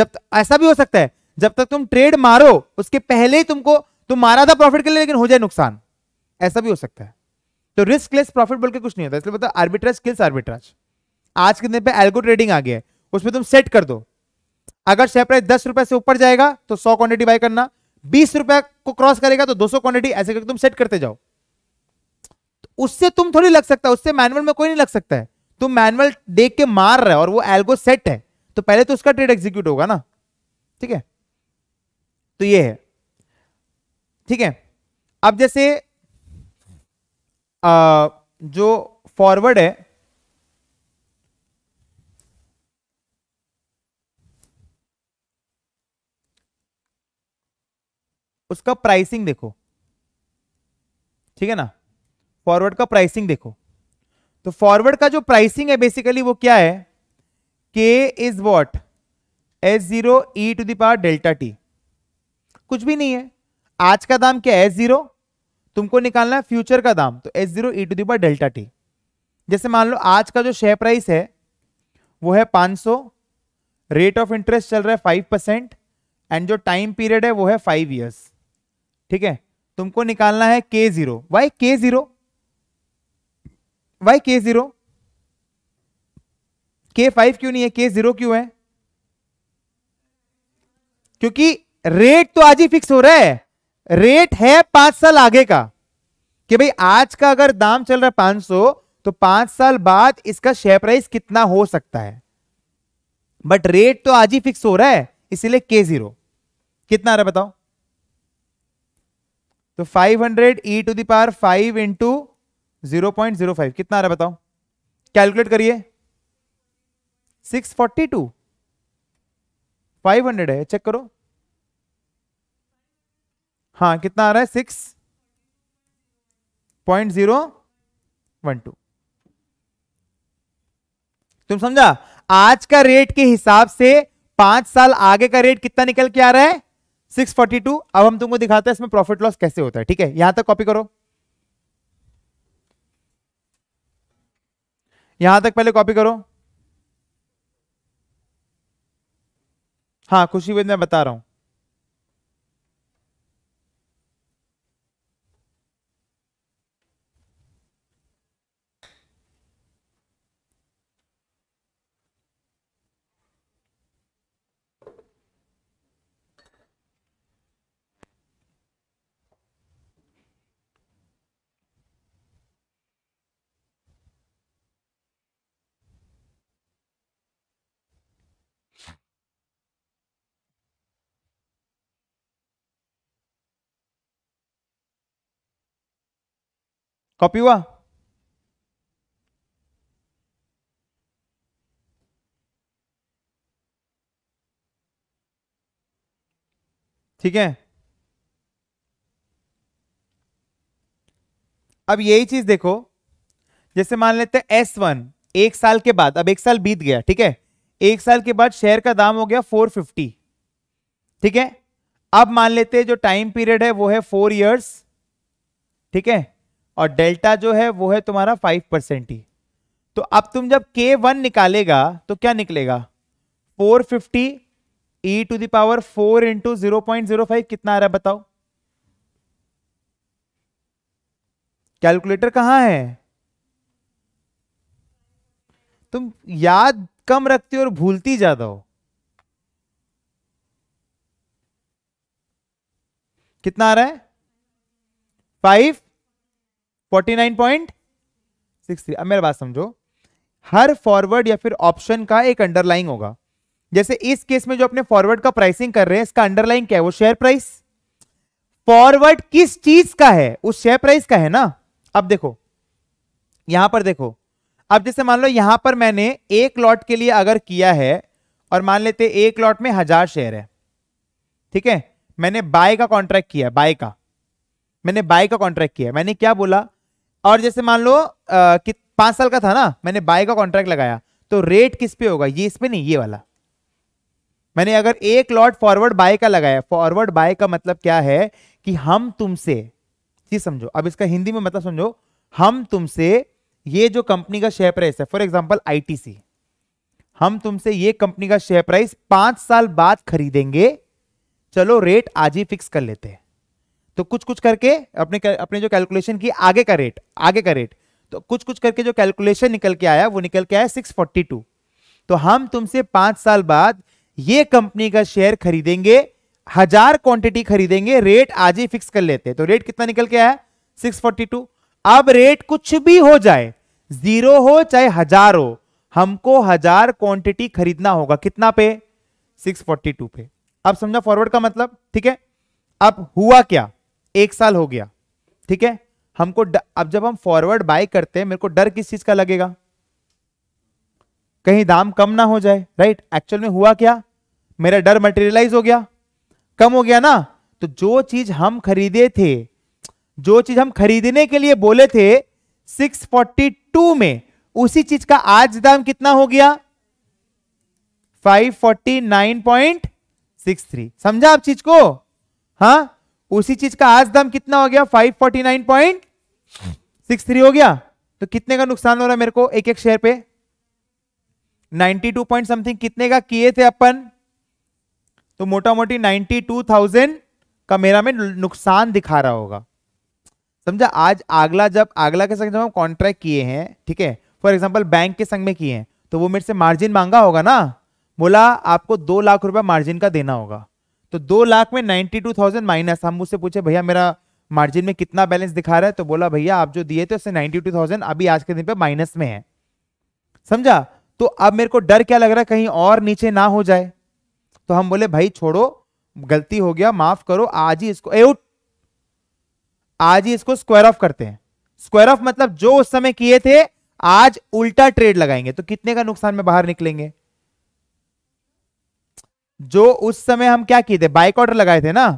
जब ऐसा भी हो सकता है जब तक तुम ट्रेड मारो उसके पहले ही तुमको तुम मारा था प्रॉफिट के लिए लेकिन हो जाए नुकसान ऐसा भी हो सकता है तो रिस्क लेस प्रॉफिट बोल के कुछ नहीं होता इसलिए बता आर्बिट्रेज किल्स आर्बिट्रेज आज के दिन पे एल्गो ट्रेडिंग आ गया है उसमें तुम सेट कर दो अगर शेयर प्राइस दस रुपए से ऊपर जाएगा तो सौ क्वांटिटी बाय करना बीस रुपए को क्रॉस करेगा तो दो सौ क्वांटिटी ऐसे करके तुम सेट करते जाओ तो उससे तुम थोड़ी लग सकता है उससे मैनुअल में कोई नहीं लग सकता है तुम मैनुअल देख के मार रहे हो और वो एल्गो सेट है तो पहले तो उसका ट्रेड एग्जीक्यूट होगा ना ठीक है तो ये है ठीक है अब जैसे आ, जो फॉरवर्ड है उसका प्राइसिंग देखो ठीक है ना फॉरवर्ड का प्राइसिंग देखो तो फॉरवर्ड का जो प्राइसिंग है बेसिकली वो क्या है K is what S zero e to the power delta T कुछ भी नहीं है आज का दाम क्या है एस जीरो तुमको निकालना है फ्यूचर का दाम तो S zero e to the power delta T जैसे मान लो आज का जो शेयर प्राइस है वो है 500 रेट ऑफ इंटरेस्ट चल रहा है 5 परसेंट एंड जो टाइम पीरियड है वो है फाइव ईयर्स ठीक है तुमको निकालना है K zero Y K zero Y K zero K five क्यों नहीं है के जीरो क्यों है क्योंकि रेट तो आज ही फिक्स हो रहा है रेट है पांच साल आगे का कि भाई आज का अगर दाम चल रहा है पांच सौ तो पांच साल बाद इसका शेयर प्राइस कितना हो सकता है बट रेट तो आज ही फिक्स हो रहा है इसीलिए के जीरो कितना आ रहा है बताओ तो 500 hundred e to the power five into zero point zero five कितना आ रहा है बताओ कैलकुलेट करिए 642 500 है चेक करो हाँ कितना आ रहा है six point zero one two तुम समझा आज का रेट के हिसाब से पांच साल आगे का रेट कितना निकल के आ रहा है 642 अब हम तुमको दिखाते हैं इसमें प्रॉफिट लॉस कैसे होता है ठीक है यहां तक कॉपी करो यहां तक पहले कॉपी करो हाँ खुशी वेद बता रहा हूं कॉपी हुआ ठीक है अब यही चीज देखो जैसे मान लेते हैं एस वन एक साल के बाद अब एक साल बीत गया ठीक है एक साल के बाद शेयर का दाम हो गया फोर फिफ्टी ठीक है अब मान लेते हैं जो टाइम पीरियड है वो है फोर इयर्स ठीक है और डेल्टा जो है वो है तुम्हारा फाइव परसेंट ही तो अब तुम जब के वन निकालेगा तो क्या निकलेगा four fifty e to the power four into zero point zero five कितना आ रहा है बताओ कैलकुलेटर कहां है तुम याद कम रखती हो और भूलती ज्यादा हो कितना आ रहा है five forty nine point six three अब मेरा बात समझो हर फॉरवर्ड या फिर ऑप्शन का एक अंडरलाइन होगा जैसे इस केस में जो अपने फॉरवर्ड का प्राइसिंग कर रहे हैं इसका अंडरलाइन क्या है वो शेयर प्राइस फॉरवर्ड किस चीज का है उस शेयर प्राइस का है ना अब देखो यहां पर देखो अब जैसे मान लो यहां पर मैंने एक लॉट के लिए अगर किया है और मान लेते एक लॉट में हजार शेयर है ठीक है मैंने बाय का कॉन्ट्रैक्ट किया बाय का मैंने बाय का कॉन्ट्रैक्ट किया मैंने क्या बोला और जैसे मान लो कि पांच साल का था ना मैंने बाय का कॉन्ट्रैक्ट लगाया तो रेट किस पे होगा ये इस पे नहीं ये वाला मैंने अगर एक लॉट फॉरवर्ड बाय का लगाया फॉरवर्ड बाय का मतलब क्या है कि हम तुमसे चीज समझो अब इसका हिंदी में मतलब समझो हम तुमसे ये जो कंपनी का शेयर प्राइस है फॉर एग्जाम्पल आई हम तुमसे ये कंपनी का शेयर प्राइस पांच साल बाद खरीदेंगे चलो रेट आज ही फिक्स कर लेते हैं तो कुछ कुछ करके अपने अपने जो कैलकुलेशन की आगे का रेट आगे का रेट तो कुछ कुछ करके जो कैलकुलेशन निकल के आया वो निकल के आया टू तो हम तुमसे पांच साल बाद ये कंपनी का शेयर खरीदेंगे हजार क्वांटिटी खरीदेंगे रेट आज ही फिक्स कर लेते तो रेट कितना निकल के आया सिक्स अब रेट कुछ भी हो जाए जीरो हो चाहे हजार हो हमको हजार क्वांटिटी खरीदना होगा कितना पे 642 पे अब समझा फॉरवर्ड का मतलब ठीक है अब हुआ क्या एक साल हो गया ठीक है हमको द, अब जब हम फॉरवर्ड बाय करते हैं मेरे को डर किस चीज का लगेगा कहीं दाम कम ना हो जाए राइट एक्चुअल में हुआ क्या मेरा डर मटेरियलाइज हो गया कम हो गया ना तो जो चीज हम खरीदे थे जो चीज हम खरीदने के लिए बोले थे 642 में उसी चीज का आज दाम कितना हो गया 549.63 समझा आप चीज को हाँ उसी चीज का आज दाम कितना हो गया 549.63 हो गया तो कितने का नुकसान हो रहा है मेरे को एक एक शेयर पे 92 पॉइंट समथिंग कितने का किए थे अपन तो मोटा मोटी 92,000 का मेरा में नुकसान दिखा रहा होगा समझा आज आगला जब आगला के संग जब हम कॉन्ट्रैक्ट किए हैं ठीक है फॉर एग्जाम्पल बैंक के संग में किए हैं तो वो मेरे से मार्जिन मांगा होगा ना बोला आपको दो लाख रुपया मार्जिन का देना होगा तो दो लाख में नाइन्टी टू थाउजेंड माइनस हम मुझसे पूछे भैया मेरा मार्जिन में कितना बैलेंस दिखा रहा है तो बोला भैया आप जो दिए थे उससे नाइन्टी टू थाउजेंड अभी आज के दिन पे माइनस में है समझा तो अब मेरे को डर क्या लग रहा है कहीं और नीचे ना हो जाए तो हम बोले भाई छोड़ो गलती हो गया माफ करो आज ही इसको एउट आज ही इसको स्क्वायर ऑफ करते हैं स्क्वायर ऑफ मतलब जो उस समय किए थे आज उल्टा ट्रेड लगाएंगे तो कितने का नुकसान में बाहर निकलेंगे जो उस समय हम क्या किए थे बाइक ऑर्डर लगाए थे ना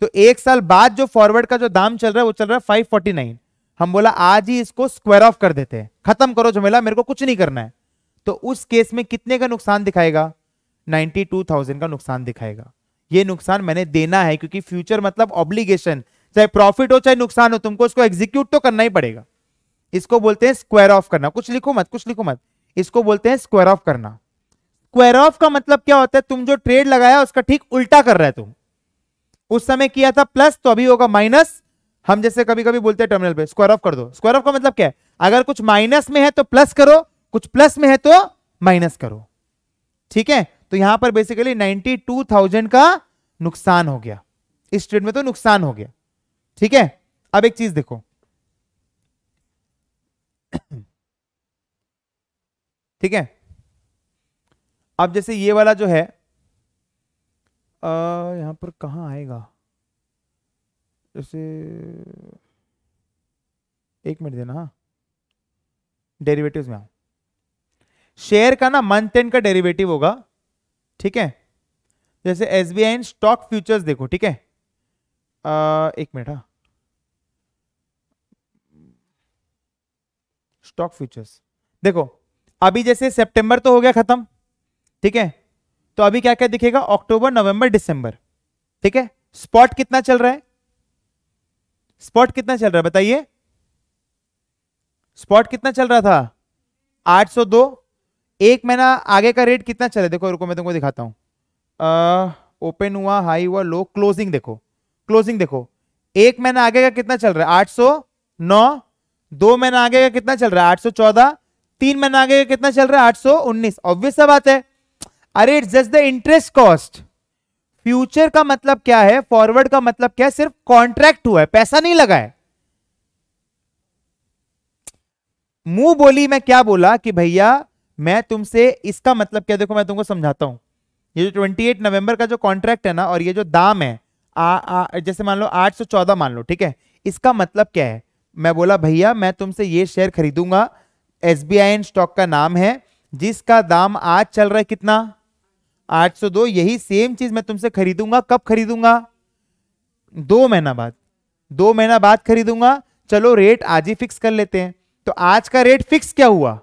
तो एक साल बाद जो फॉरवर्ड का जो दाम चल रहा है वो चल रहा है फाइव फोर्टी नाइन हम बोला आज ही इसको स्क्वायर ऑफ कर देते हैं खत्म करो झमेला मेरे को कुछ नहीं करना है तो उस केस में कितने का नुकसान दिखाएगा नाइन्टी टू थाउजेंड का नुकसान दिखाएगा ये नुकसान मैंने देना है क्योंकि फ्यूचर मतलब ऑब्लिगेशन चाहे प्रॉफिट हो चाहे नुकसान हो तुमको इसको एग्जीक्यूट तो करना ही पड़ेगा इसको बोलते हैं स्क्वायर ऑफ करना कुछ लिखो मत कुछ लिखो मत इसको बोलते हैं स्क्वायर ऑफ करना स्क्वायर ऑफ का मतलब क्या होता है तुम जो ट्रेड लगाया उसका ठीक उल्टा कर रहे तुम उस समय किया था प्लस तो अभी होगा माइनस हम जैसे कभी कभी बोलते हैं टर्मिनल पे स्क्वायर ऑफ कर दो स्क्वायर ऑफ का मतलब क्या है अगर कुछ माइनस में है तो प्लस करो कुछ प्लस में है तो माइनस करो ठीक है तो यहां पर बेसिकली 92,000 का नुकसान हो गया इस ट्रेड में तो नुकसान हो गया ठीक है अब एक चीज देखो ठीक है अब जैसे ये वाला जो है आ, यहां पर कहा आएगा जैसे एक मिनट देना हाँ डेरिवेटिव्स में शेयर का ना मंथ एंड का डेरिवेटिव होगा ठीक है जैसे S B I stock futures देखो ठीक है आ, एक मिनट हाँ स्टॉक फ्यूचर्स देखो अभी जैसे सितंबर तो हो गया खत्म ठीक है तो अभी क्या क्या दिखेगा अक्टूबर नवंबर दिसंबर ठीक है स्पॉट कितना चल रहा है स्पॉट कितना चल रहा है बताइए स्पॉट कितना चल रहा था 802 एक महीना आगे का रेट कितना चल रहा है देखो रुको मैं तुमको दिखाता हूं ओपन हुआ हाई हुआ लो क्लोजिंग देखो क्लोजिंग देखो एक महीना आगे का कितना चल रहा है आठ दो महीना आगे का कितना चल रहा है 814 तीन महीना आगे का कितना चल रहा है 819 ऑब्वियस सब बात है अरे it's just the interest cost future का मतलब क्या है फॉरवर्ड का मतलब क्या है सिर्फ कॉन्ट्रैक्ट हुआ है पैसा नहीं लगा है मुंह बोली मैं क्या बोला कि भैया मैं तुमसे इसका मतलब क्या देखो मैं तुमको समझाता हूं ये जो 28 नवंबर का जो कॉन्ट्रैक्ट है ना और ये जो दाम है आ, आ, जैसे मान लो 814 मान लो ठीक है इसका मतलब क्या है मैं बोला भैया मैं तुमसे ये शेयर खरीदूंगा एस बी स्टॉक का नाम है जिसका दाम आज चल रहा है कितना 802 यही सेम चीज मैं तुमसे खरीदूंगा कब खरीदूंगा दो महीना बाद दो महीना बाद खरीदूंगा चलो रेट आज ही फिक्स कर लेते हैं तो आज का रेट फिक्स क्या हुआ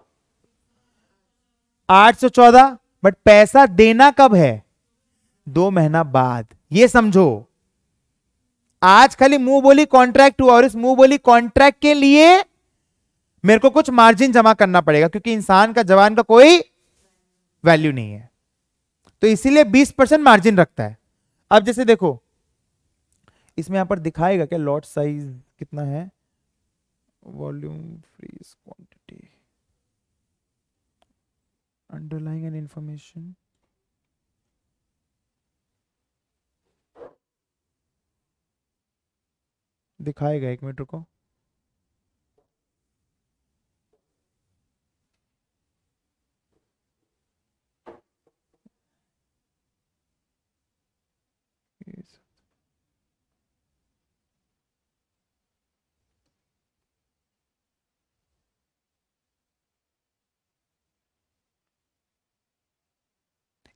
814 बट पैसा देना कब है दो महीना बाद ये समझो आज खाली मुंह बोली कॉन्ट्रैक्ट हुआ और इस मुंह बोली कॉन्ट्रैक्ट के लिए मेरे को कुछ मार्जिन जमा करना पड़ेगा क्योंकि इंसान का जवान का कोई वैल्यू नहीं है तो इसीलिए 20 परसेंट मार्जिन रखता है अब जैसे देखो इसमें यहां पर दिखाएगा क्या लॉट साइज कितना है volume freeze quantity underlying and information दिखाएगा एक मिनट रुको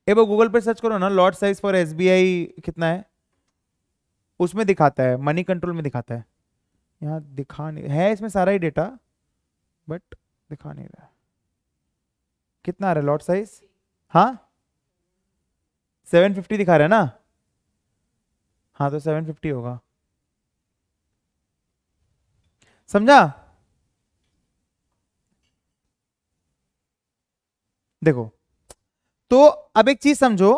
एक गूगल पे सर्च करो ना लॉट साइज फॉर एस कितना है उसमें दिखाता है मनी कंट्रोल में दिखाता है यहाँ दिखा नहीं है इसमें सारा ही डेटा बट दिखा नहीं रहा कितना आ रहा है लॉट साइज हाँ 750 दिखा रहा है ना हाँ तो 750 होगा समझा देखो तो अब एक चीज समझो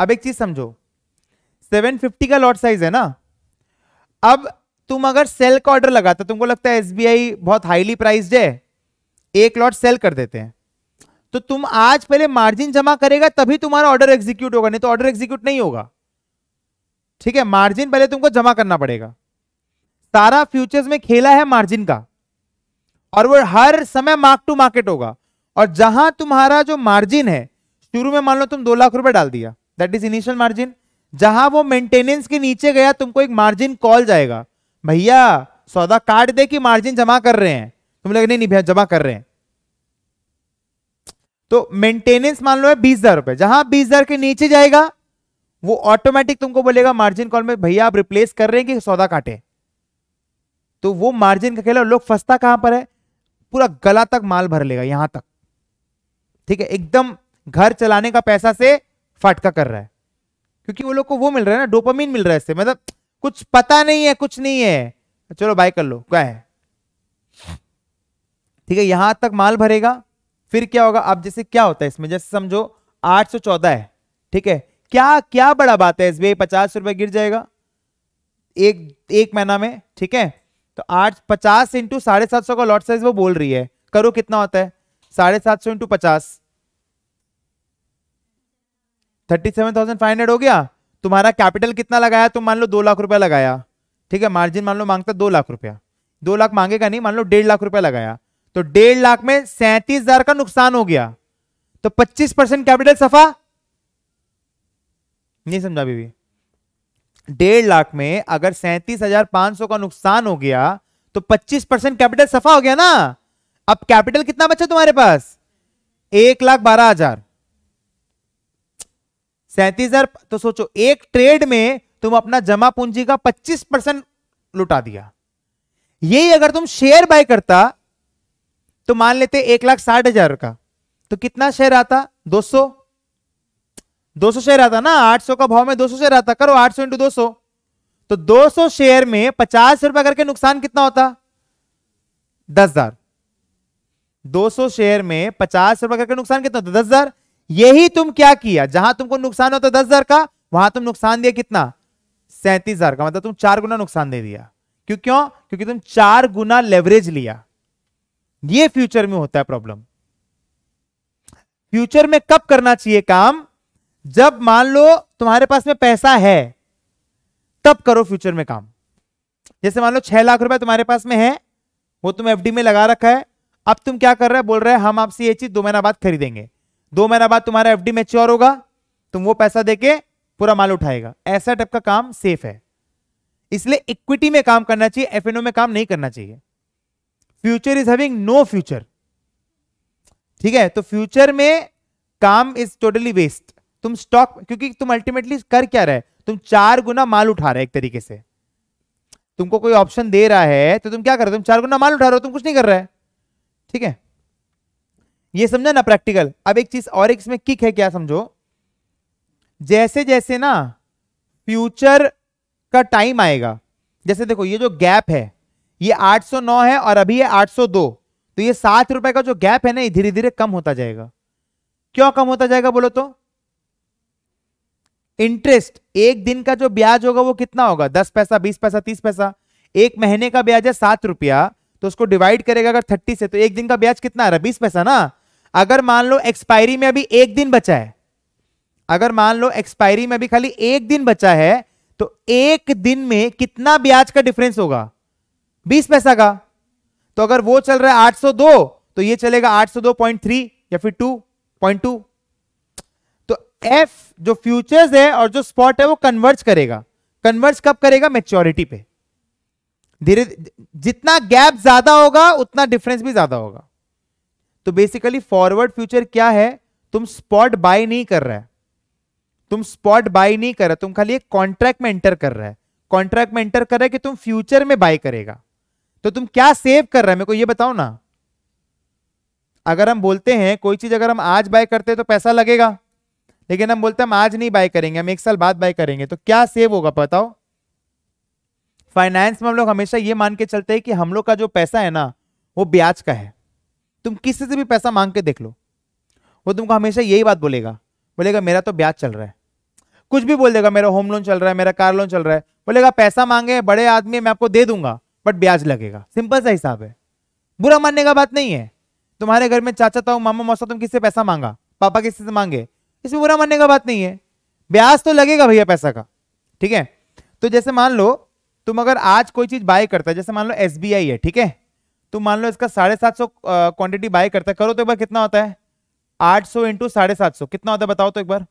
अब एक चीज समझो 750 का लॉट साइज है ना अब तुम अगर सेल का ऑर्डर लगाते तुमको लगता है एसबीआई बहुत हाईली प्राइस्ड है एक लॉट सेल कर देते हैं तो तुम आज पहले मार्जिन जमा करेगा तभी तुम्हारा ऑर्डर एग्जीक्यूट होगा नहीं तो ऑर्डर एग्जीक्यूट नहीं होगा ठीक है मार्जिन पहले तुमको जमा करना पड़ेगा सारा फ्यूचर्स में खेला है मार्जिन का और वो हर समय मार्क टू मार्केट होगा और जहां तुम्हारा जो मार्जिन है शुरू में मान लो तुम दो लाख रुपए डाल दिया दैट इज इनिशियल मार्जिन जहां वो मेंटेनेंस के नीचे गया तुमको एक मार्जिन कॉल जाएगा भैया सौदा काट दे कि मार्जिन जमा कर रहे हैं तुम लोग नहीं नहीं भैया जमा कर रहे हैं तो मेंटेनेंस मान लो है बीस हजार रुपए जहां बीस हजार के नीचे जाएगा वो ऑटोमेटिक तुमको बोलेगा मार्जिन कॉल में भैया आप रिप्लेस कर रहे हैं कि सौदा काटे तो वो मार्जिन का खेला लोग फंसता कहां पर है पूरा गला तक माल भर लेगा यहां तक ठीक है एकदम घर चलाने का पैसा से फटका कर रहा है क्योंकि वो लोग को वो मिल रहा है ना डोपामीन मिल रहा है इससे मतलब कुछ पता नहीं है कुछ नहीं है चलो बाय कर लो क्या है ठीक है यहां तक माल भरेगा फिर क्या होगा अब जैसे क्या होता है इसमें जैसे समझो 814 है ठीक है क्या क्या बड़ा बात है एसबीआई पचास रुपए गिर जाएगा एक एक महीना में ठीक है तो आठ पचास इंटू साढ़े सात सौ का लॉट साइज वो बोल रही है करो कितना होता है साढ़े सात सौ इंटू पचास thirty seven thousand five hundred हो गया तुम्हारा कैपिटल कितना लगाया तुम मान लो दो लाख रुपया लगाया ठीक है मार्जिन मान लो मांगता दो लाख रुपया दो लाख मांगेगा नहीं मान लो डेढ़ लाख रुपया लगाया तो डेढ़ लाख में सैंतीस हजार का नुकसान हो गया तो पच्चीस परसेंट कैपिटल सफा नहीं समझा बीबी डेढ़ लाख में अगर सैंतीस हजार पांच सौ का नुकसान हो गया तो पच्चीस परसेंट कैपिटल सफा हो गया ना अब कैपिटल कितना बचा तुम्हारे पास एक लाख बारह हजार सैंतीस हजार तो सोचो एक ट्रेड में तुम अपना जमा पूंजी का पच्चीस परसेंट लुटा दिया यही अगर तुम शेयर बाय करता तो मान लेते एक लाख साठ हजार का तो कितना शेयर आता दो सौ दो सौ शेयर आता ना आठ सौ का भाव में दो सौ शेयर आता करो आठ सौ इंटू दो सौ तो दो सौ शेयर में पचास रुपए करके नुकसान कितना होता दस हजार दो सौ शेयर में पचास रुपए करके नुकसान कितना होता दस हजार यही तुम क्या किया जहां तुमको नुकसान होता तो दस हजार का वहां तुम नुकसान दिया कितना सैंतीस हजार का मतलब तुम चार गुना नुकसान दे दिया क्यों क्यों क्योंकि तुम चार गुना लेवरेज लिया ये फ्यूचर में होता है प्रॉब्लम फ्यूचर में कब करना चाहिए काम जब मान लो तुम्हारे पास में पैसा है तब करो फ्यूचर में काम जैसे मान लो छह लाख रुपए तुम्हारे पास में है वो तुम एफडी में लगा रखा है अब तुम क्या कर रहे हो बोल रहे हैं हम आपसे ये चीज दो महीना बाद खरीदेंगे दो महीना बाद तुम्हारा एफ डी मेच्योर होगा तुम वो पैसा देके पूरा माल उठाएगा ऐसा टाइप का काम सेफ है इसलिए इक्विटी में काम करना चाहिए एफ में काम नहीं करना चाहिए future is having no future ठीक है तो फ्यूचर में काम इज टोटली वेस्ट तुम स्टॉक क्योंकि तुम अल्टीमेटली कर क्या रहे तुम चार गुना माल उठा रहे एक तरीके से तुमको कोई ऑप्शन दे रहा है तो तुम क्या कर रहे हो तुम चार गुना माल उठा रहे हो तुम कुछ नहीं कर रहे ठीक है ये समझा ना प्रैक्टिकल अब एक चीज और एक इसमें किक है क्या समझो जैसे जैसे ना फ्यूचर का टाइम आएगा जैसे देखो ये जो गैप है ये 809 है और अभी ये 802 तो ये सात रुपए का जो गैप है ना धीरे धीरे कम होता जाएगा क्यों कम होता जाएगा बोलो तो इंटरेस्ट एक दिन का जो ब्याज होगा वो कितना होगा दस पैसा बीस पैसा तीस पैसा एक महीने का ब्याज है सात रुपया तो उसको डिवाइड करेगा अगर थर्टी से तो एक दिन का ब्याज कितना आ रहा है बीस पैसा ना अगर मान लो एक्सपायरी में अभी एक दिन बचा है अगर मान लो एक्सपायरी में अभी खाली एक दिन बचा है तो एक दिन में कितना ब्याज का डिफरेंस होगा बीस पैसा का तो अगर वो चल रहा है आठ सौ दो तो ये चलेगा आठ सौ दो पॉइंट थ्री या फिर टू पॉइंट टू तो एफ जो फ्यूचर्स है और जो स्पॉट है वो कन्वर्ज करेगा कन्वर्ज कब करेगा मेच्योरिटी पे धीरे जितना गैप ज्यादा होगा उतना डिफरेंस भी ज्यादा होगा तो बेसिकली फॉरवर्ड फ्यूचर क्या है तुम स्पॉट बाय नहीं कर रहे तुम स्पॉट बाय नहीं कर रहे तुम खाली एक कॉन्ट्रैक्ट में एंटर कर रहे कॉन्ट्रैक्ट में एंटर कर रहे कि तुम फ्यूचर में बाय करेगा तो तुम क्या सेव कर रहे हैं मेरे को ये बताओ ना अगर हम बोलते हैं कोई चीज अगर हम आज बाय करते हैं तो पैसा लगेगा लेकिन हम बोलते हैं हम आज नहीं बाय करेंगे हम एक साल बाद बाय करेंगे तो क्या सेव होगा बताओ फाइनेंस में हम लोग हमेशा ये मान के चलते हैं कि हम लोग का जो पैसा है ना वो ब्याज का है तुम किसी से भी पैसा मांग के देख लो वो तुमको हमेशा यही बात बोलेगा बोलेगा मेरा तो ब्याज चल रहा है कुछ भी बोल देगा मेरा होम लोन चल रहा है मेरा कार लोन चल रहा है बोलेगा पैसा मांगे बड़े आदमी मैं आपको दे दूंगा बट ब्याज लगेगा सिंपल सा हिसाब है बुरा मानने का बात नहीं है तुम्हारे घर में चाचा ताऊ मामा मौसा तुम किससे पैसा मांगा पापा किससे से मांगे इसमें बुरा मानने का बात नहीं है ब्याज तो लगेगा भैया पैसा का ठीक है तो जैसे मान लो तुम अगर आज कोई चीज बाय करता है जैसे मान लो एस है ठीक है तो मान लो इसका साढ़े सात सौ क्वांटिटी बाय करता है करो तो एक बार कितना होता है आठ सौ इंटू साढ़े सात सौ कितना होता है बताओ तो एक बार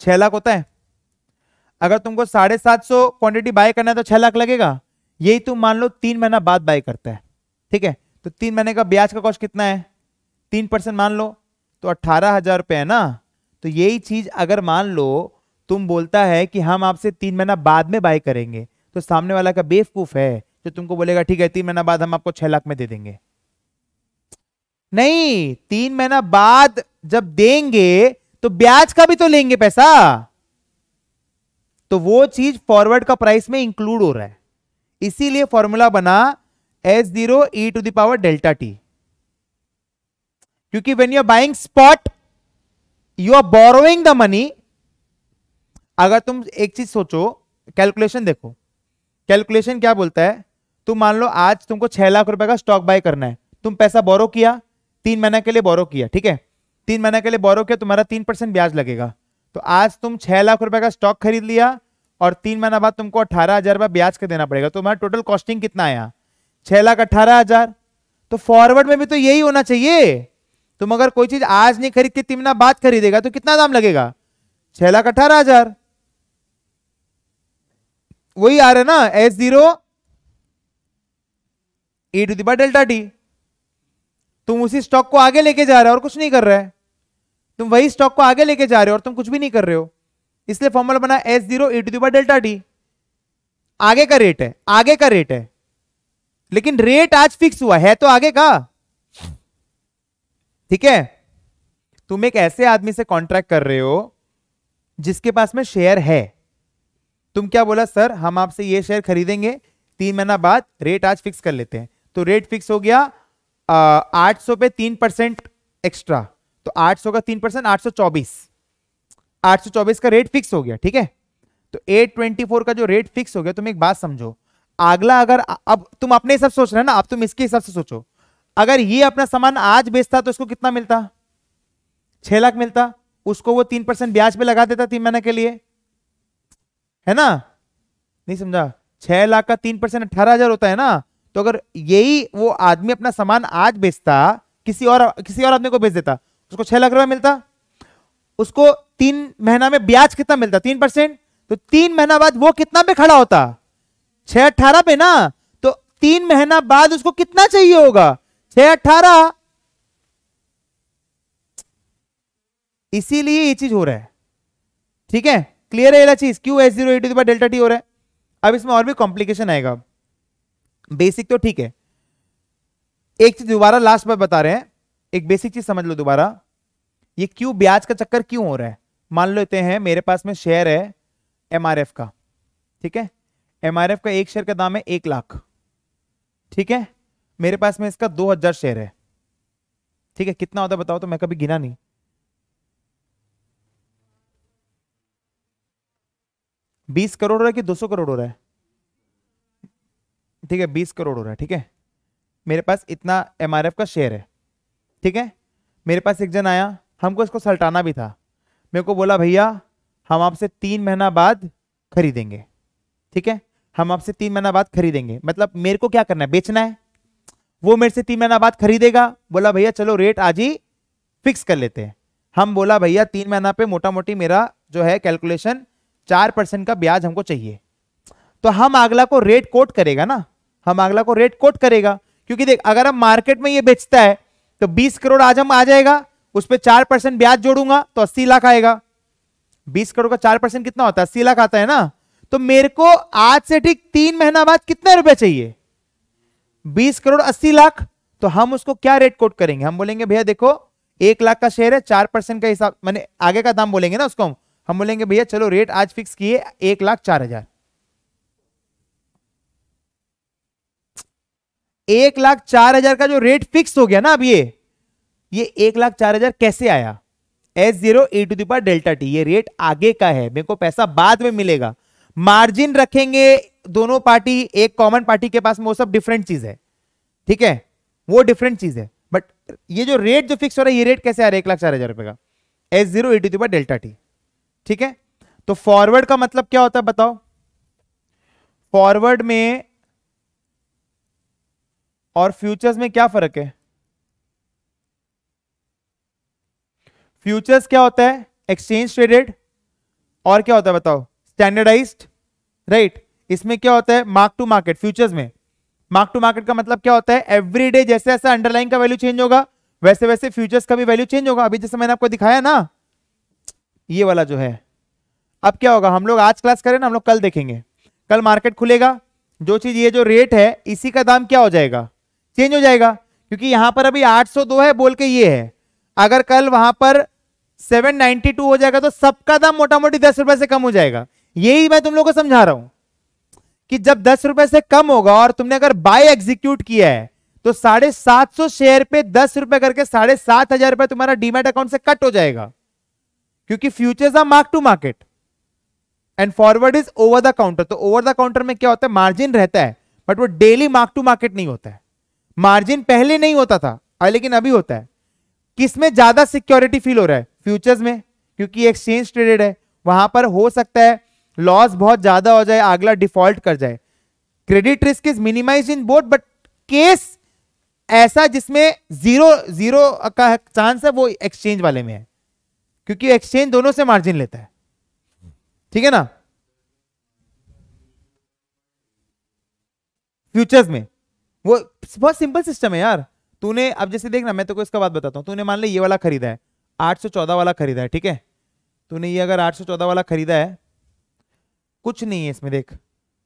छह लाख होता है अगर तुमको साढ़े सात सौ क्वांटिटी बाय करना है तो छह लाख लगेगा यही तुम मान लो तीन महीना बाद बाय करता है ठीक है तो तीन महीने का ब्याज का कॉस्ट कितना है तीन परसेंट मान लो तो अट्ठारह हजार रुपये है ना तो यही चीज अगर मान लो तुम बोलता है कि हम आपसे तीन महीना बाद में बाय करेंगे तो सामने वाला का बेवकूफ है जो तुमको बोलेगा ठीक है तीन महीना बाद हम आपको छह लाख में दे देंगे नहीं तीन महीना बाद जब देंगे तो ब्याज का भी तो लेंगे पैसा तो वो चीज फॉरवर्ड का प्राइस में इंक्लूड हो रहा है इसीलिए फॉर्मूला बना S zero e to the power delta T क्योंकि when you are buying spot you are borrowing the money अगर तुम एक चीज सोचो कैलकुलेशन देखो कैलकुलेशन क्या बोलता है तुम मान लो आज तुमको छह लाख रुपए का स्टॉक बाय करना है तुम पैसा बोरो किया तीन महीने के लिए बोरो किया ठीक है तीन महीने के लिए बोरो किया तुम्हारा तीन परसेंट ब्याज लगेगा तो आज तुम छह लाख रुपए का स्टॉक खरीद लिया और तीन महीना बाद तुमको अठारह हजार रुपया ब्याज का देना पड़ेगा तो तुम्हारा टोटल कॉस्टिंग कितना आया छह लाख अठारह हजार तो फॉरवर्ड में भी तो यही होना चाहिए तुम अगर कोई चीज आज नहीं खरीद के तीन महीना बाद खरीदेगा तो कितना दाम लगेगा छह लाख अठारह हजार वही आ रहा है ना S zero e to the power delta T तुम उसी स्टॉक को आगे लेके जा रहे हो और कुछ नहीं कर रहे तुम वही स्टॉक को आगे लेके जा रहे हो और तुम कुछ भी नहीं कर रहे हो इसलिए फॉर्मूला बना S zero e to the power delta T आगे का रेट है आगे का रेट है लेकिन रेट आज फिक्स हुआ है तो आगे का ठीक है तुम एक ऐसे आदमी से कॉन्ट्रैक्ट कर रहे हो जिसके पास में शेयर है तुम क्या बोला सर हम आपसे ये शेयर खरीदेंगे तीन महीना बाद रेट आज फिक्स कर लेते हैं तो रेट फिक्स हो गया आठ सौ पे तीन परसेंट एक्स्ट्रा तो आठ सौ का तीन परसेंट आठ सौ चौबीस आठ सौ चौबीस का रेट फिक्स हो गया ठीक है तो एट ट्वेंटी फोर का जो रेट फिक्स हो गया तुम एक बात समझो अगला अगर अब तुम अपने हिसाब से सोच रहे हो ना अब तुम इसके हिसाब से सोचो अगर ये अपना सामान आज बेचता तो इसको कितना मिलता छह लाख मिलता उसको वो तीन परसेंट ब्याज पे लगा देता तीन महीने के लिए है ना नहीं समझा छह लाख का तीन परसेंट अठारह हजार होता है ना तो अगर यही वो आदमी अपना सामान आज बेचता किसी और किसी और आदमी को बेच देता उसको छह लाख रुपया मिलता उसको तीन महीना में ब्याज कितना मिलता तीन परसेंट तो तीन महीना बाद वो कितना पे खड़ा होता छह अट्ठारह पे ना तो तीन महीना बाद उसको कितना चाहिए होगा छह अट्ठारह इसीलिए ये चीज हो रहा है ठीक है क्लियर है चीज क्यू एस जीरो डेल्टा टी हो रहा है अब इसमें और भी कॉम्प्लिकेशन आएगा बेसिक तो ठीक है एक चीज दोबारा लास्ट बार बता रहे हैं एक बेसिक चीज समझ लो दोबारा ये क्यों ब्याज का चक्कर क्यों हो रहा है मान इतने हैं मेरे पास में शेयर है एमआरएफ का ठीक है एमआरएफ का एक शेयर का दाम है एक लाख ठीक है मेरे पास में इसका दो हजार शेयर है ठीक है कितना होता बताओ तो मैं कभी गिना नहीं बीस करोड़ हो रहा है कि दो सौ करोड़ हो रहा है ठीक है बीस करोड़ हो रहा है ठीक है मेरे पास इतना एम का शेयर है ठीक है मेरे पास एक जन आया हमको इसको सल्टाना भी था मेरे को बोला भैया हम आपसे तीन महीना बाद खरीदेंगे ठीक है हम आपसे तीन महीना बाद खरीदेंगे मतलब मेरे को क्या करना है बेचना है वो मेरे से तीन महीना बाद खरीदेगा बोला भैया चलो रेट आज ही फिक्स कर लेते हैं हम बोला भैया तीन महीना पे मोटा मोटी मेरा जो है कैलकुलेशन चार परसेंट का ब्याज हमको चाहिए तो हम अगला को रेट कोट करेगा ना हम अगला को रेट कोट करेगा क्योंकि देख अगर हम मार्केट में ये बेचता है तो 20 करोड़ आज हम आ जाएगा उस पर चार परसेंट ब्याज जोड़ूंगा तो 80 लाख आएगा 20 करोड़ का चार परसेंट कितना होता है अस्सी लाख आता है ना तो मेरे को आज से ठीक तीन महीना बाद कितने रुपए चाहिए बीस करोड़ अस्सी लाख तो हम उसको क्या रेट कोट करेंगे हम बोलेंगे भैया देखो एक लाख का शेयर है चार परसेंट का हिसाब मैंने आगे का दाम बोलेंगे ना उसको हम हम बोलेंगे भैया चलो रेट आज फिक्स किए एक लाख चार हजार एक लाख चार हजार का जो रेट फिक्स हो गया ना अब ये ये एक लाख चार हजार कैसे आया S zero e to the power delta T ये रेट आगे का है मेरे को पैसा बाद में मिलेगा मार्जिन रखेंगे दोनों पार्टी एक कॉमन पार्टी के पास में वो सब डिफरेंट चीज है ठीक है वो डिफरेंट चीज है बट ये जो रेट जो फिक्स हो रहा है ये रेट कैसे आ रहा है एक लाख चार हजार रुपए का S zero e to the power delta T ठीक है तो फॉरवर्ड का मतलब क्या होता है बताओ फॉरवर्ड में और फ्यूचर्स में क्या फर्क है फ्यूचर्स क्या होता है एक्सचेंज ट्रेडेड और क्या होता है बताओ स्टैंडर्डाइज्ड राइट इसमें क्या होता है मार्क टू मार्केट फ्यूचर्स में मार्क टू मार्केट का मतलब क्या होता है एवरीडे जैसे जैसे अंडरलाइन का वैल्यू चेंज होगा वैसे वैसे फ्यूचर्स का भी वैल्यू चेंज होगा अभी जैसे मैंने आपको दिखाया ना ये वाला जो है अब क्या होगा हम लोग आज क्लास करें ना हम लोग कल देखेंगे कल मार्केट खुलेगा जो चीज ये जो रेट है इसी का दाम क्या हो जाएगा चेंज हो जाएगा क्योंकि यहां पर अभी 802 है बोल के ये है अगर कल वहां पर 792 हो जाएगा तो सबका दाम मोटा मोटी दस रुपए से कम हो जाएगा यही मैं तुम लोग को समझा रहा हूं कि जब दस रुपए से कम होगा और तुमने अगर बाय एग्जीक्यूट किया है तो साढ़े सात सौ शेयर पे दस रुपए करके साढ़े सात हजार रुपए तुम्हारा डीमेट अकाउंट से कट हो जाएगा क्योंकि futures are mark to market and forward is over the counter तो ओवर द काउंटर में क्या होता है मार्जिन रहता है बट वो डेली मार्क टू मार्केट नहीं होता है मार्जिन पहले नहीं होता था लेकिन अभी होता है किसमें ज्यादा सिक्योरिटी फील हो रहा है फ्यूचर्स में क्योंकि एक्सचेंज ट्रेडेड है वहां पर हो सकता है लॉस बहुत ज्यादा हो जाए अगला डिफॉल्ट कर जाए credit risk is minimize in board but case ऐसा जिसमें जीरो जीरो का चांस है वो एक्सचेंज वाले में है क्योंकि एक्सचेंज दोनों से मार्जिन लेता है ठीक है ना फ्यूचर्स में वो बहुत सिंपल सिस्टम है यार तूने अब जैसे देखना मैं तो को इसका बात बताता हूं तूने मान ले ये वाला खरीदा है 814 वाला खरीदा है ठीक है तूने ये अगर 814 वाला खरीदा है कुछ नहीं है इसमें देख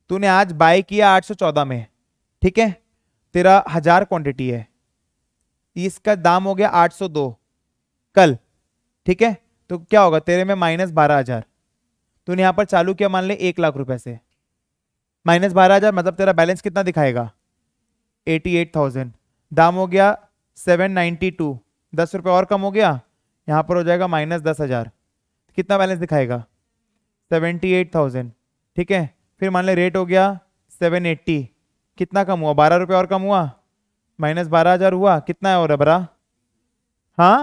तूने आज बाय किया 814 में ठीक है तेरा हजार क्वांटिटी है इसका दाम हो गया 802 कल ठीक है तो क्या होगा तेरे में माइनस बारह हजार तूने यहाँ पर चालू किया मान ले एक लाख रुपए से माइनस बारह हजार मतलब तेरा बैलेंस कितना दिखाएगा एटी एट थाउजेंड दाम हो गया सेवन नाइन्टी टू दस रुपये और कम हो गया यहाँ पर हो जाएगा माइनस दस हज़ार कितना बैलेंस दिखाएगा सेवेंटी एट थाउजेंड ठीक है फिर मान लें रेट हो गया सेवन एट्टी कितना कम हुआ बारह रुपये और कम हुआ माइनस बारह हज़ार हुआ कितना है और बरा हाँ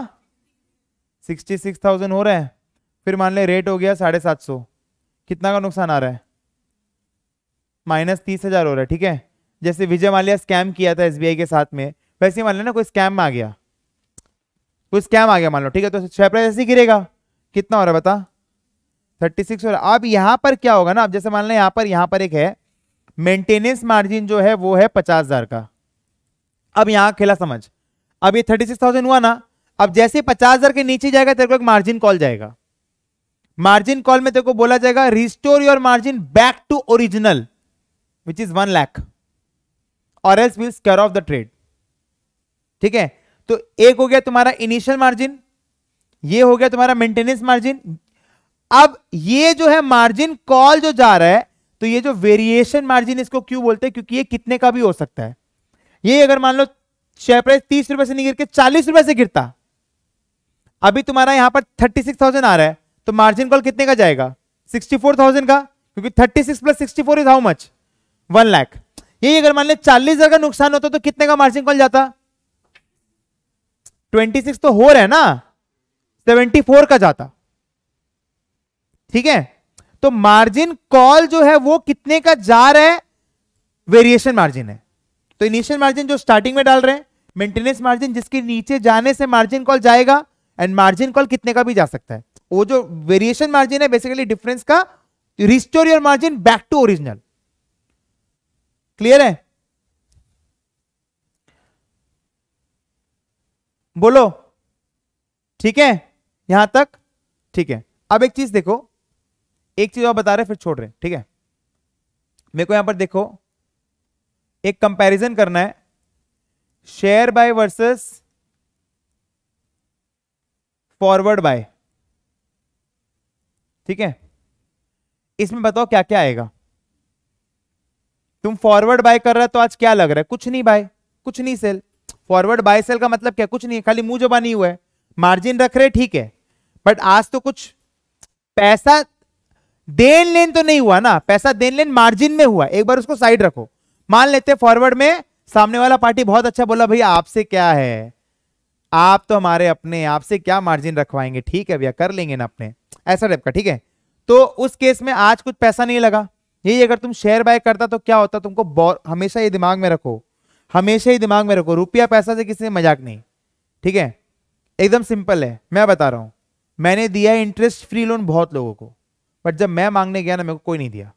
सिक्सटी सिक्स थाउजेंड हो रहा है फिर मान लें रेट हो गया साढ़े सात सौ कितना का नुकसान आ रहा है माइनस तीस हज़ार हो रहा है ठीक है जैसे विजय माल्या स्कैम किया था एसबीआई के साथ में वैसे मान लिया ना कोई स्कैम आ गया कोई स्कैम आ गया मान लो ठीक है तो शेयर प्राइस ऐसे गिरेगा कितना हो रहा है बता थर्टी सिक्स हो रहा है अब यहाँ पर क्या होगा ना अब जैसे मान लें यहाँ पर यहाँ पर एक है मेंटेनेंस मार्जिन जो है वो है पचास हज़ार का अब यहाँ खेला समझ अब ये थर्टी सिक्स थाउजेंड हुआ ना अब जैसे पचास हजार के नीचे जाएगा तेरे को एक मार्जिन कॉल जाएगा मार्जिन कॉल में तेरे को बोला जाएगा restore your margin back to original which is one lakh और else will square off the trade ठीक है तो एक हो गया तुम्हारा इनिशियल मार्जिन ये हो गया तुम्हारा मेंटेनेंस मार्जिन अब ये जो है मार्जिन कॉल जो जा रहा है तो ये जो वेरिएशन मार्जिन इसको क्यों बोलते हैं क्योंकि ये कितने का भी हो सकता है ये अगर मान लो शेयर प्राइस तीस रुपए से नहीं गिर के चालीस रुपए से गिरता अभी तुम्हारा यहां पर थर्टी सिक्स थाउजेंड आ रहा है तो मार्जिन कॉल कितने का जाएगा सिक्सटी फोर थाउजेंड का क्योंकि thirty six plus sixty four is how much one lakh यही अगर मान लें चालीस हजार का नुकसान होता तो कितने का मार्जिन कॉल जाता ट्वेंटी सिक्स तो हो रहा है ना सेवेंटी फोर का जाता ठीक है तो मार्जिन कॉल जो है वो कितने का जा रहा है वेरिएशन मार्जिन है तो इनिशियल मार्जिन जो स्टार्टिंग में डाल रहे हैं मेंटेनेंस मार्जिन जिसके नीचे जाने से मार्जिन कॉल जाएगा एंड मार्जिन कॉल कितने का भी जा सकता है वो जो वेरिएशन मार्जिन है बेसिकली डिफरेंस का restore your margin back to original clear है बोलो ठीक है यहां तक ठीक है अब एक चीज देखो एक चीज और बता रहे फिर छोड़ रहे ठीक है मेरे को यहां पर देखो एक कंपैरिजन करना है share buy versus forward buy ठीक है इसमें बताओ क्या क्या आएगा तुम फॉरवर्ड बाय कर रहे हो तो आज क्या लग रहा है कुछ नहीं बाय कुछ नहीं सेल फॉरवर्ड बाय सेल का मतलब क्या कुछ नहीं है खाली मुंह जबा नहीं हुआ है मार्जिन रख रहे ठीक है बट आज तो कुछ पैसा देन लेन तो नहीं हुआ ना पैसा देन लेन मार्जिन में हुआ एक बार उसको साइड रखो मान लेते फॉरवर्ड में सामने वाला पार्टी बहुत अच्छा बोला भैया आपसे क्या है आप तो हमारे अपने आपसे क्या मार्जिन रखवाएंगे ठीक है भैया कर लेंगे ना अपने ऐसा टाइप का ठीक है तो उस केस में आज कुछ पैसा नहीं लगा यही अगर तुम शेयर बाय करता तो क्या होता तुमको हमेशा ये दिमाग में रखो हमेशा ही दिमाग में रखो रुपया पैसा से किसी मजाक नहीं ठीक है एकदम सिंपल है मैं बता रहा हूँ मैंने दिया है इंटरेस्ट फ्री लोन बहुत लोगों को बट जब मैं मांगने गया ना मेरे को कोई नहीं दिया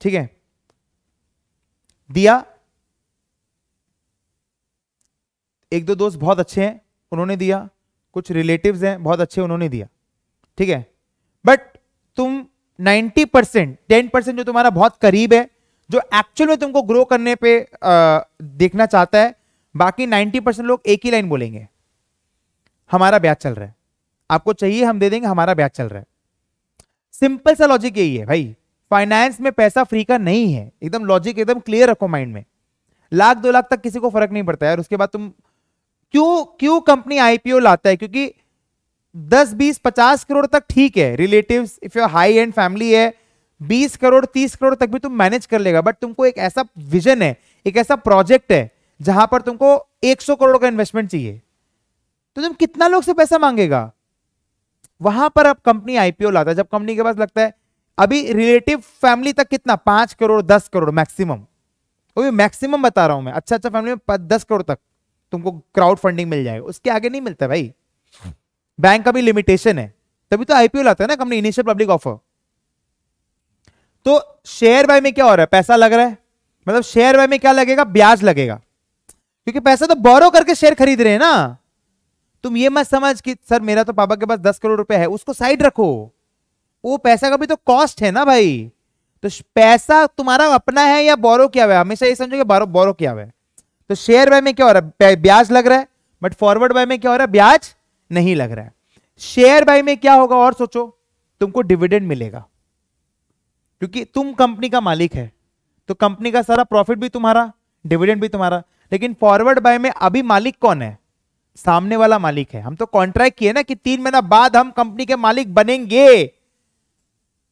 ठीक है दिया एक दो दोस्त बहुत अच्छे हैं उन्होंने दिया कुछ रिलेटिव्स हैं बहुत अच्छे उन्होंने दिया ठीक है बट तुम 90 परसेंट टेन परसेंट जो तुम्हारा बहुत करीब है जो एक्चुअल में तुमको ग्रो करने पे आ, देखना चाहता है बाकी 90 परसेंट लोग एक ही लाइन बोलेंगे हमारा ब्याज चल रहा है आपको चाहिए हम दे देंगे हमारा ब्याज चल रहा है सिंपल सा लॉजिक यही है भाई फाइनेंस में पैसा फ्री का नहीं है एकदम लॉजिक एकदम क्लियर रखो माइंड में लाख दो लाख तक किसी को फर्क नहीं पड़ता है और उसके बाद तुम क्यों क्यों कंपनी आईपीओ लाता है क्योंकि 10 20 50 करोड़ तक ठीक है relative if your high and family है 20 करोड़ 30 करोड़ तक भी तुम मैनेज कर लेगा बट तुमको एक ऐसा विजन है एक ऐसा प्रोजेक्ट है जहां पर तुमको 100 करोड़ का इन्वेस्टमेंट चाहिए तो तुम कितना लोग से पैसा मांगेगा वहां पर अब कंपनी आईपीओ लाता है जब कंपनी के पास लगता है अभी रिलेटिव फैमिली तक कितना पांच करोड़ दस करोड़ मैक्सिमम वो भी मैक्सिमम बता रहा हूं मैं अच्छा अच्छा फैमिली में दस करोड़ तक तुमको क्राउड फंडिंग मिल जाएगा उसके आगे नहीं मिलता भाई बैंक का भी लिमिटेशन है तभी तो आईपीओ लाता है ना कंपनी इनिशियल पब्लिक ऑफर तो शेयर बाय में क्या हो रहा है पैसा लग रहा है मतलब शेयर बाय में क्या लगेगा ब्याज लगेगा क्योंकि पैसा तो बोरो करके शेयर खरीद रहे हैं ना तुम ये मत समझ कि सर मेरा तो पापा के पास दस करोड़ रुपए है उसको साइड रखो वो पैसा का भी तो कॉस्ट है ना भाई तो पैसा तुम्हारा अपना है या बोरो किया हुआ है हमेशा ये समझो कि बोरो किया हुआ है तो शेयर बाय में क्या हो रहा है ब्याज लग रहा है बट फॉरवर्ड बाय में क्या हो रहा है ब्याज नहीं लग रहा है शेयर बाय में क्या होगा और सोचो तुमको डिविडेंड मिलेगा क्योंकि तुम कंपनी का मालिक है तो कंपनी का सारा प्रॉफिट भी तुम्हारा डिविडेंड भी तुम्हारा लेकिन फॉरवर्ड बाय में अभी मालिक कौन है सामने वाला मालिक है हम तो कॉन्ट्रैक्ट किए ना कि तीन महीना बाद हम कंपनी के मालिक बनेंगे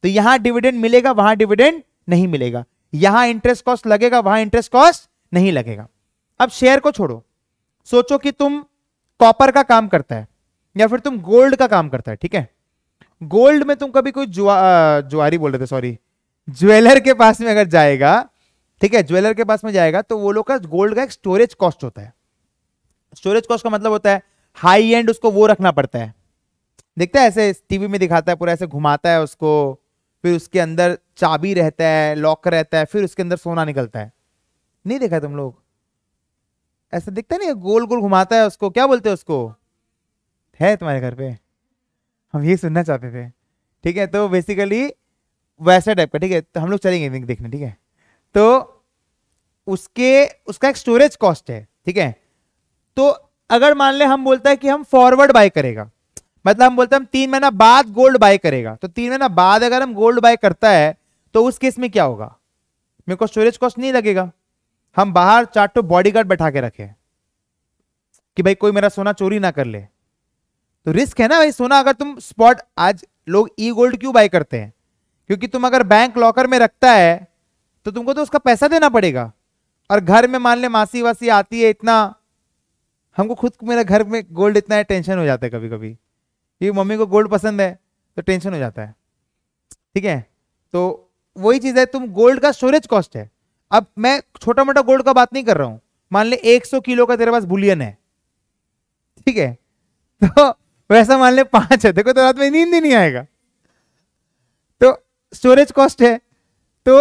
तो यहां डिविडेंड मिलेगा वहां डिविडेंड नहीं मिलेगा यहां इंटरेस्ट कॉस्ट लगेगा वहां इंटरेस्ट कॉस्ट नहीं लगेगा अब शेयर को छोड़ो सोचो कि तुम कॉपर का काम करता है या फिर तुम गोल्ड का काम करता है ठीक है गोल्ड में तुम कभी कोई जुआ जुआरी बोल रहे थे सॉरी ज्वेलर के पास में अगर जाएगा ठीक है ज्वेलर के पास में जाएगा तो वो लोग का गोल्ड का एक स्टोरेज कॉस्ट होता है स्टोरेज कॉस्ट का मतलब होता है हाई एंड उसको वो रखना पड़ता है देखता है ऐसे टीवी में दिखाता है पूरा ऐसे घुमाता है उसको फिर उसके अंदर चाबी रहता है लॉक रहता है फिर उसके अंदर सोना निकलता है नहीं देखा तुम लोग ऐसा दिखता नहीं गोल गोल घुमाता है उसको क्या बोलते हैं उसको है तुम्हारे घर पे हम ये सुनना चाहते थे ठीक है तो बेसिकली वैसा टाइप का ठीक है तो हम लोग चलेंगे देखने ठीक है तो उसके उसका एक स्टोरेज कॉस्ट है ठीक है तो अगर मान ले हम बोलता है कि हम फॉरवर्ड बाय करेगा मतलब हम बोलते हैं हम तीन महीना बाद गोल्ड बाय करेगा तो तीन महीना बाद अगर हम गोल्ड बाय करता है तो उस केस में क्या होगा मेरे को स्टोरेज कॉस्ट नहीं लगेगा हम बाहर चार टो बॉडीगार्ड बैठा के रखे कि भाई कोई मेरा सोना चोरी ना कर ले तो रिस्क है ना भाई सोना अगर तुम स्पॉट आज लोग ई गोल्ड क्यों बाय करते हैं क्योंकि तुम अगर बैंक लॉकर में रखता है तो तुमको तो उसका पैसा देना पड़ेगा और घर में मान ले मासी वासी आती है इतना हमको खुद मेरा घर में गोल्ड इतना है टेंशन हो जाता है कभी कभी क्योंकि मम्मी को गोल्ड पसंद है तो टेंशन हो जाता है ठीक है तो वही चीज़ है तुम गोल्ड का स्टोरेज कॉस्ट है अब मैं छोटा मोटा गोल्ड का बात नहीं कर रहा हूं मान ले 100 किलो का तेरे पास बुलियन है ठीक है तो वैसा मान ले पांच है देखो तो रात में नींद ही नहीं आएगा तो स्टोरेज कॉस्ट है तो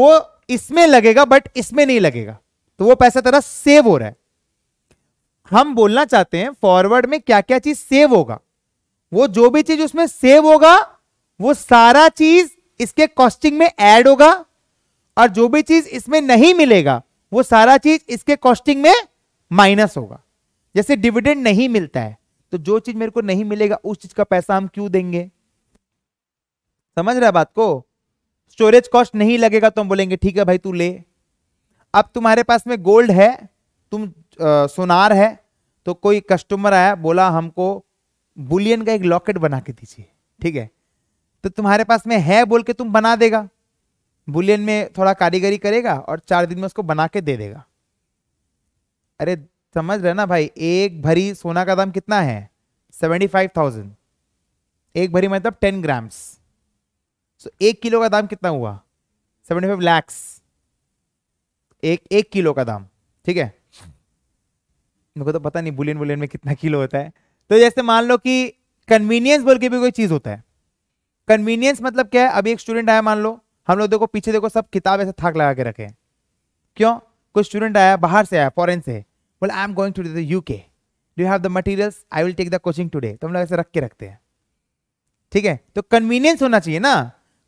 वो इसमें लगेगा बट इसमें नहीं लगेगा तो वो पैसा तेरा सेव हो रहा है हम बोलना चाहते हैं फॉरवर्ड में क्या क्या चीज सेव होगा वो जो भी चीज उसमें सेव होगा वो सारा चीज इसके कॉस्टिंग में ऐड होगा और जो भी चीज इसमें नहीं मिलेगा वो सारा चीज इसके कॉस्टिंग में माइनस होगा जैसे डिविडेंड नहीं मिलता है तो जो चीज मेरे को नहीं मिलेगा उस चीज का पैसा हम क्यों देंगे समझ रहे बात को स्टोरेज कॉस्ट नहीं लगेगा तो हम बोलेंगे ठीक है भाई तू ले अब तुम्हारे पास में गोल्ड है तुम आ, सोनार है तो कोई कस्टमर आया बोला हमको बुलियन का एक लॉकेट बना के दीजिए ठीक है तो तुम्हारे पास में है बोल के तुम बना देगा बुलियन में थोड़ा कारीगरी करेगा और चार दिन में उसको बना के दे देगा अरे समझ रहे ना भाई एक भरी सोना का दाम कितना है सेवेंटी फाइव थाउजेंड एक भरी मतलब टेन ग्राम्स सो एक किलो का दाम कितना हुआ सेवेंटी फाइव लैक्स एक एक किलो का दाम ठीक है मेरे तो पता नहीं बुलियन बुलियन में कितना किलो होता है तो जैसे मान लो कि कन्वीनियंस बोल के भी कोई चीज़ होता है कन्वीनियंस मतलब क्या है अभी एक स्टूडेंट आया मान लो हम लोग देखो पीछे देखो सब किताब ऐसे थाक लगा के रखे हैं क्यों कोई स्टूडेंट आया बाहर से आया फॉरन से बोले I am going to the U K do have the materials I will take the coaching today तो हम लोग ऐसे रख के रखते हैं ठीक है तो कन्वीनियंस होना चाहिए ना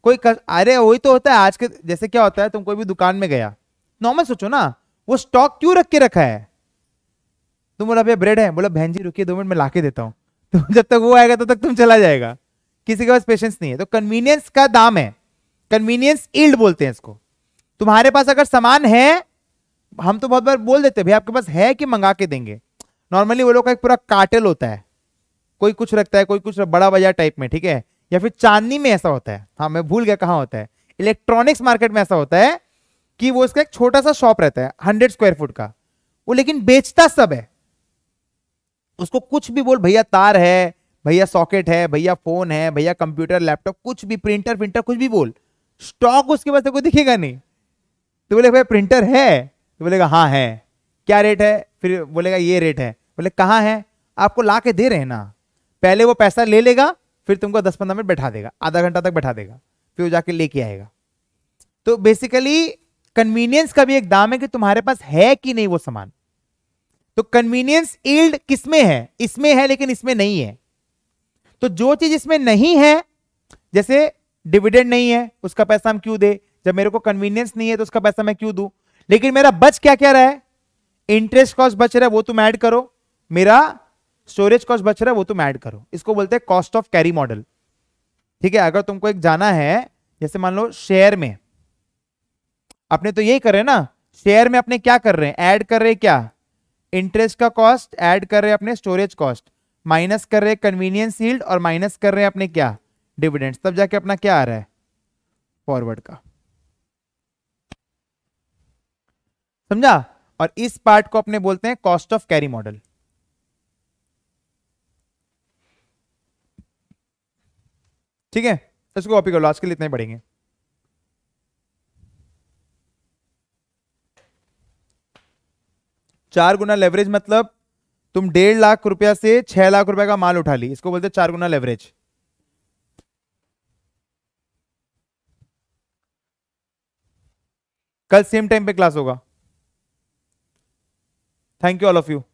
कोई कर, अरे वही तो होता है आज के जैसे क्या होता है तुम कोई भी दुकान में गया नॉर्मल सोचो ना वो स्टॉक क्यों रख के रखा है तुम बोला भैया ब्रेड है बोला बहन जी रुकी दो मिनट में ला के देता हूँ तो जब तक वो आएगा तब तो तक तुम चला जाएगा किसी के पास पेशेंस नहीं है तो कन्वीनियंस का दाम है कन्वीनियंस ईल्ड बोलते हैं इसको तुम्हारे पास अगर सामान है हम तो बहुत बार बोल देते हैं भाई आपके पास है कि मंगा के देंगे नॉर्मली वो लोग का एक पूरा कार्टेल होता है कोई कुछ रखता है कोई कुछ बड़ा बाजार टाइप में ठीक है या फिर चांदनी में ऐसा होता है हाँ मैं भूल गया कहाँ होता है इलेक्ट्रॉनिक्स मार्केट में ऐसा होता है कि वो इसका एक छोटा सा शॉप रहता है हंड्रेड स्क्वायर फुट का वो लेकिन बेचता सब है उसको कुछ भी बोल भैया तार है भैया सॉकेट है भैया फोन है भैया कंप्यूटर लैपटॉप कुछ भी प्रिंटर प्रिंटर कुछ भी बोल स्टॉक उसके पास तो कोई दिखेगा नहीं तो बोले भाई प्रिंटर है तो बोलेगा हाँ है क्या रेट है फिर बोलेगा ये रेट है बोले कहाँ है आपको ला के दे रहे हैं ना पहले वो पैसा ले लेगा फिर तुमको दस पंद्रह मिनट बैठा देगा आधा घंटा तक बैठा देगा फिर वो जाके लेके आएगा तो बेसिकली कन्वीनियंस का भी एक दाम है कि तुम्हारे पास है कि नहीं वो सामान तो कन्वीनियंस ईल्ड किसमें है इसमें है लेकिन इसमें नहीं है तो जो चीज इसमें नहीं है जैसे डिविडेंड नहीं है उसका पैसा हम क्यों दे जब मेरे को कन्वीनियंस नहीं है तो उसका पैसा मैं क्यों दू लेकिन मेरा बच क्या क्या रहा है इंटरेस्ट कॉस्ट बच रहा है वो तुम ऐड करो मेरा स्टोरेज कॉस्ट बच रहा है वो तुम ऐड करो इसको बोलते हैं कॉस्ट ऑफ कैरी मॉडल ठीक है अगर तुमको एक जाना है जैसे मान लो शेयर में अपने तो यही कर रहे हैं ना शेयर में अपने क्या कर रहे हैं ऐड कर रहे हैं क्या इंटरेस्ट का कॉस्ट ऐड कर रहे हैं अपने स्टोरेज कॉस्ट माइनस कर रहे हैं कन्वीनियंस और माइनस कर रहे हैं अपने क्या डिविडेंड्स तब जाके अपना क्या आ रहा है फॉरवर्ड का समझा और इस पार्ट को अपने बोलते हैं कॉस्ट ऑफ कैरी मॉडल ठीक है इसको कॉपी कर लो आज के लिए इतने पढ़ेंगे चार गुना लेवरेज मतलब तुम डेढ़ लाख रुपया से छह लाख रुपया का माल उठा ली इसको बोलते हैं चार गुना लेवरेज कल सेम टाइम पे क्लास होगा thank you all of you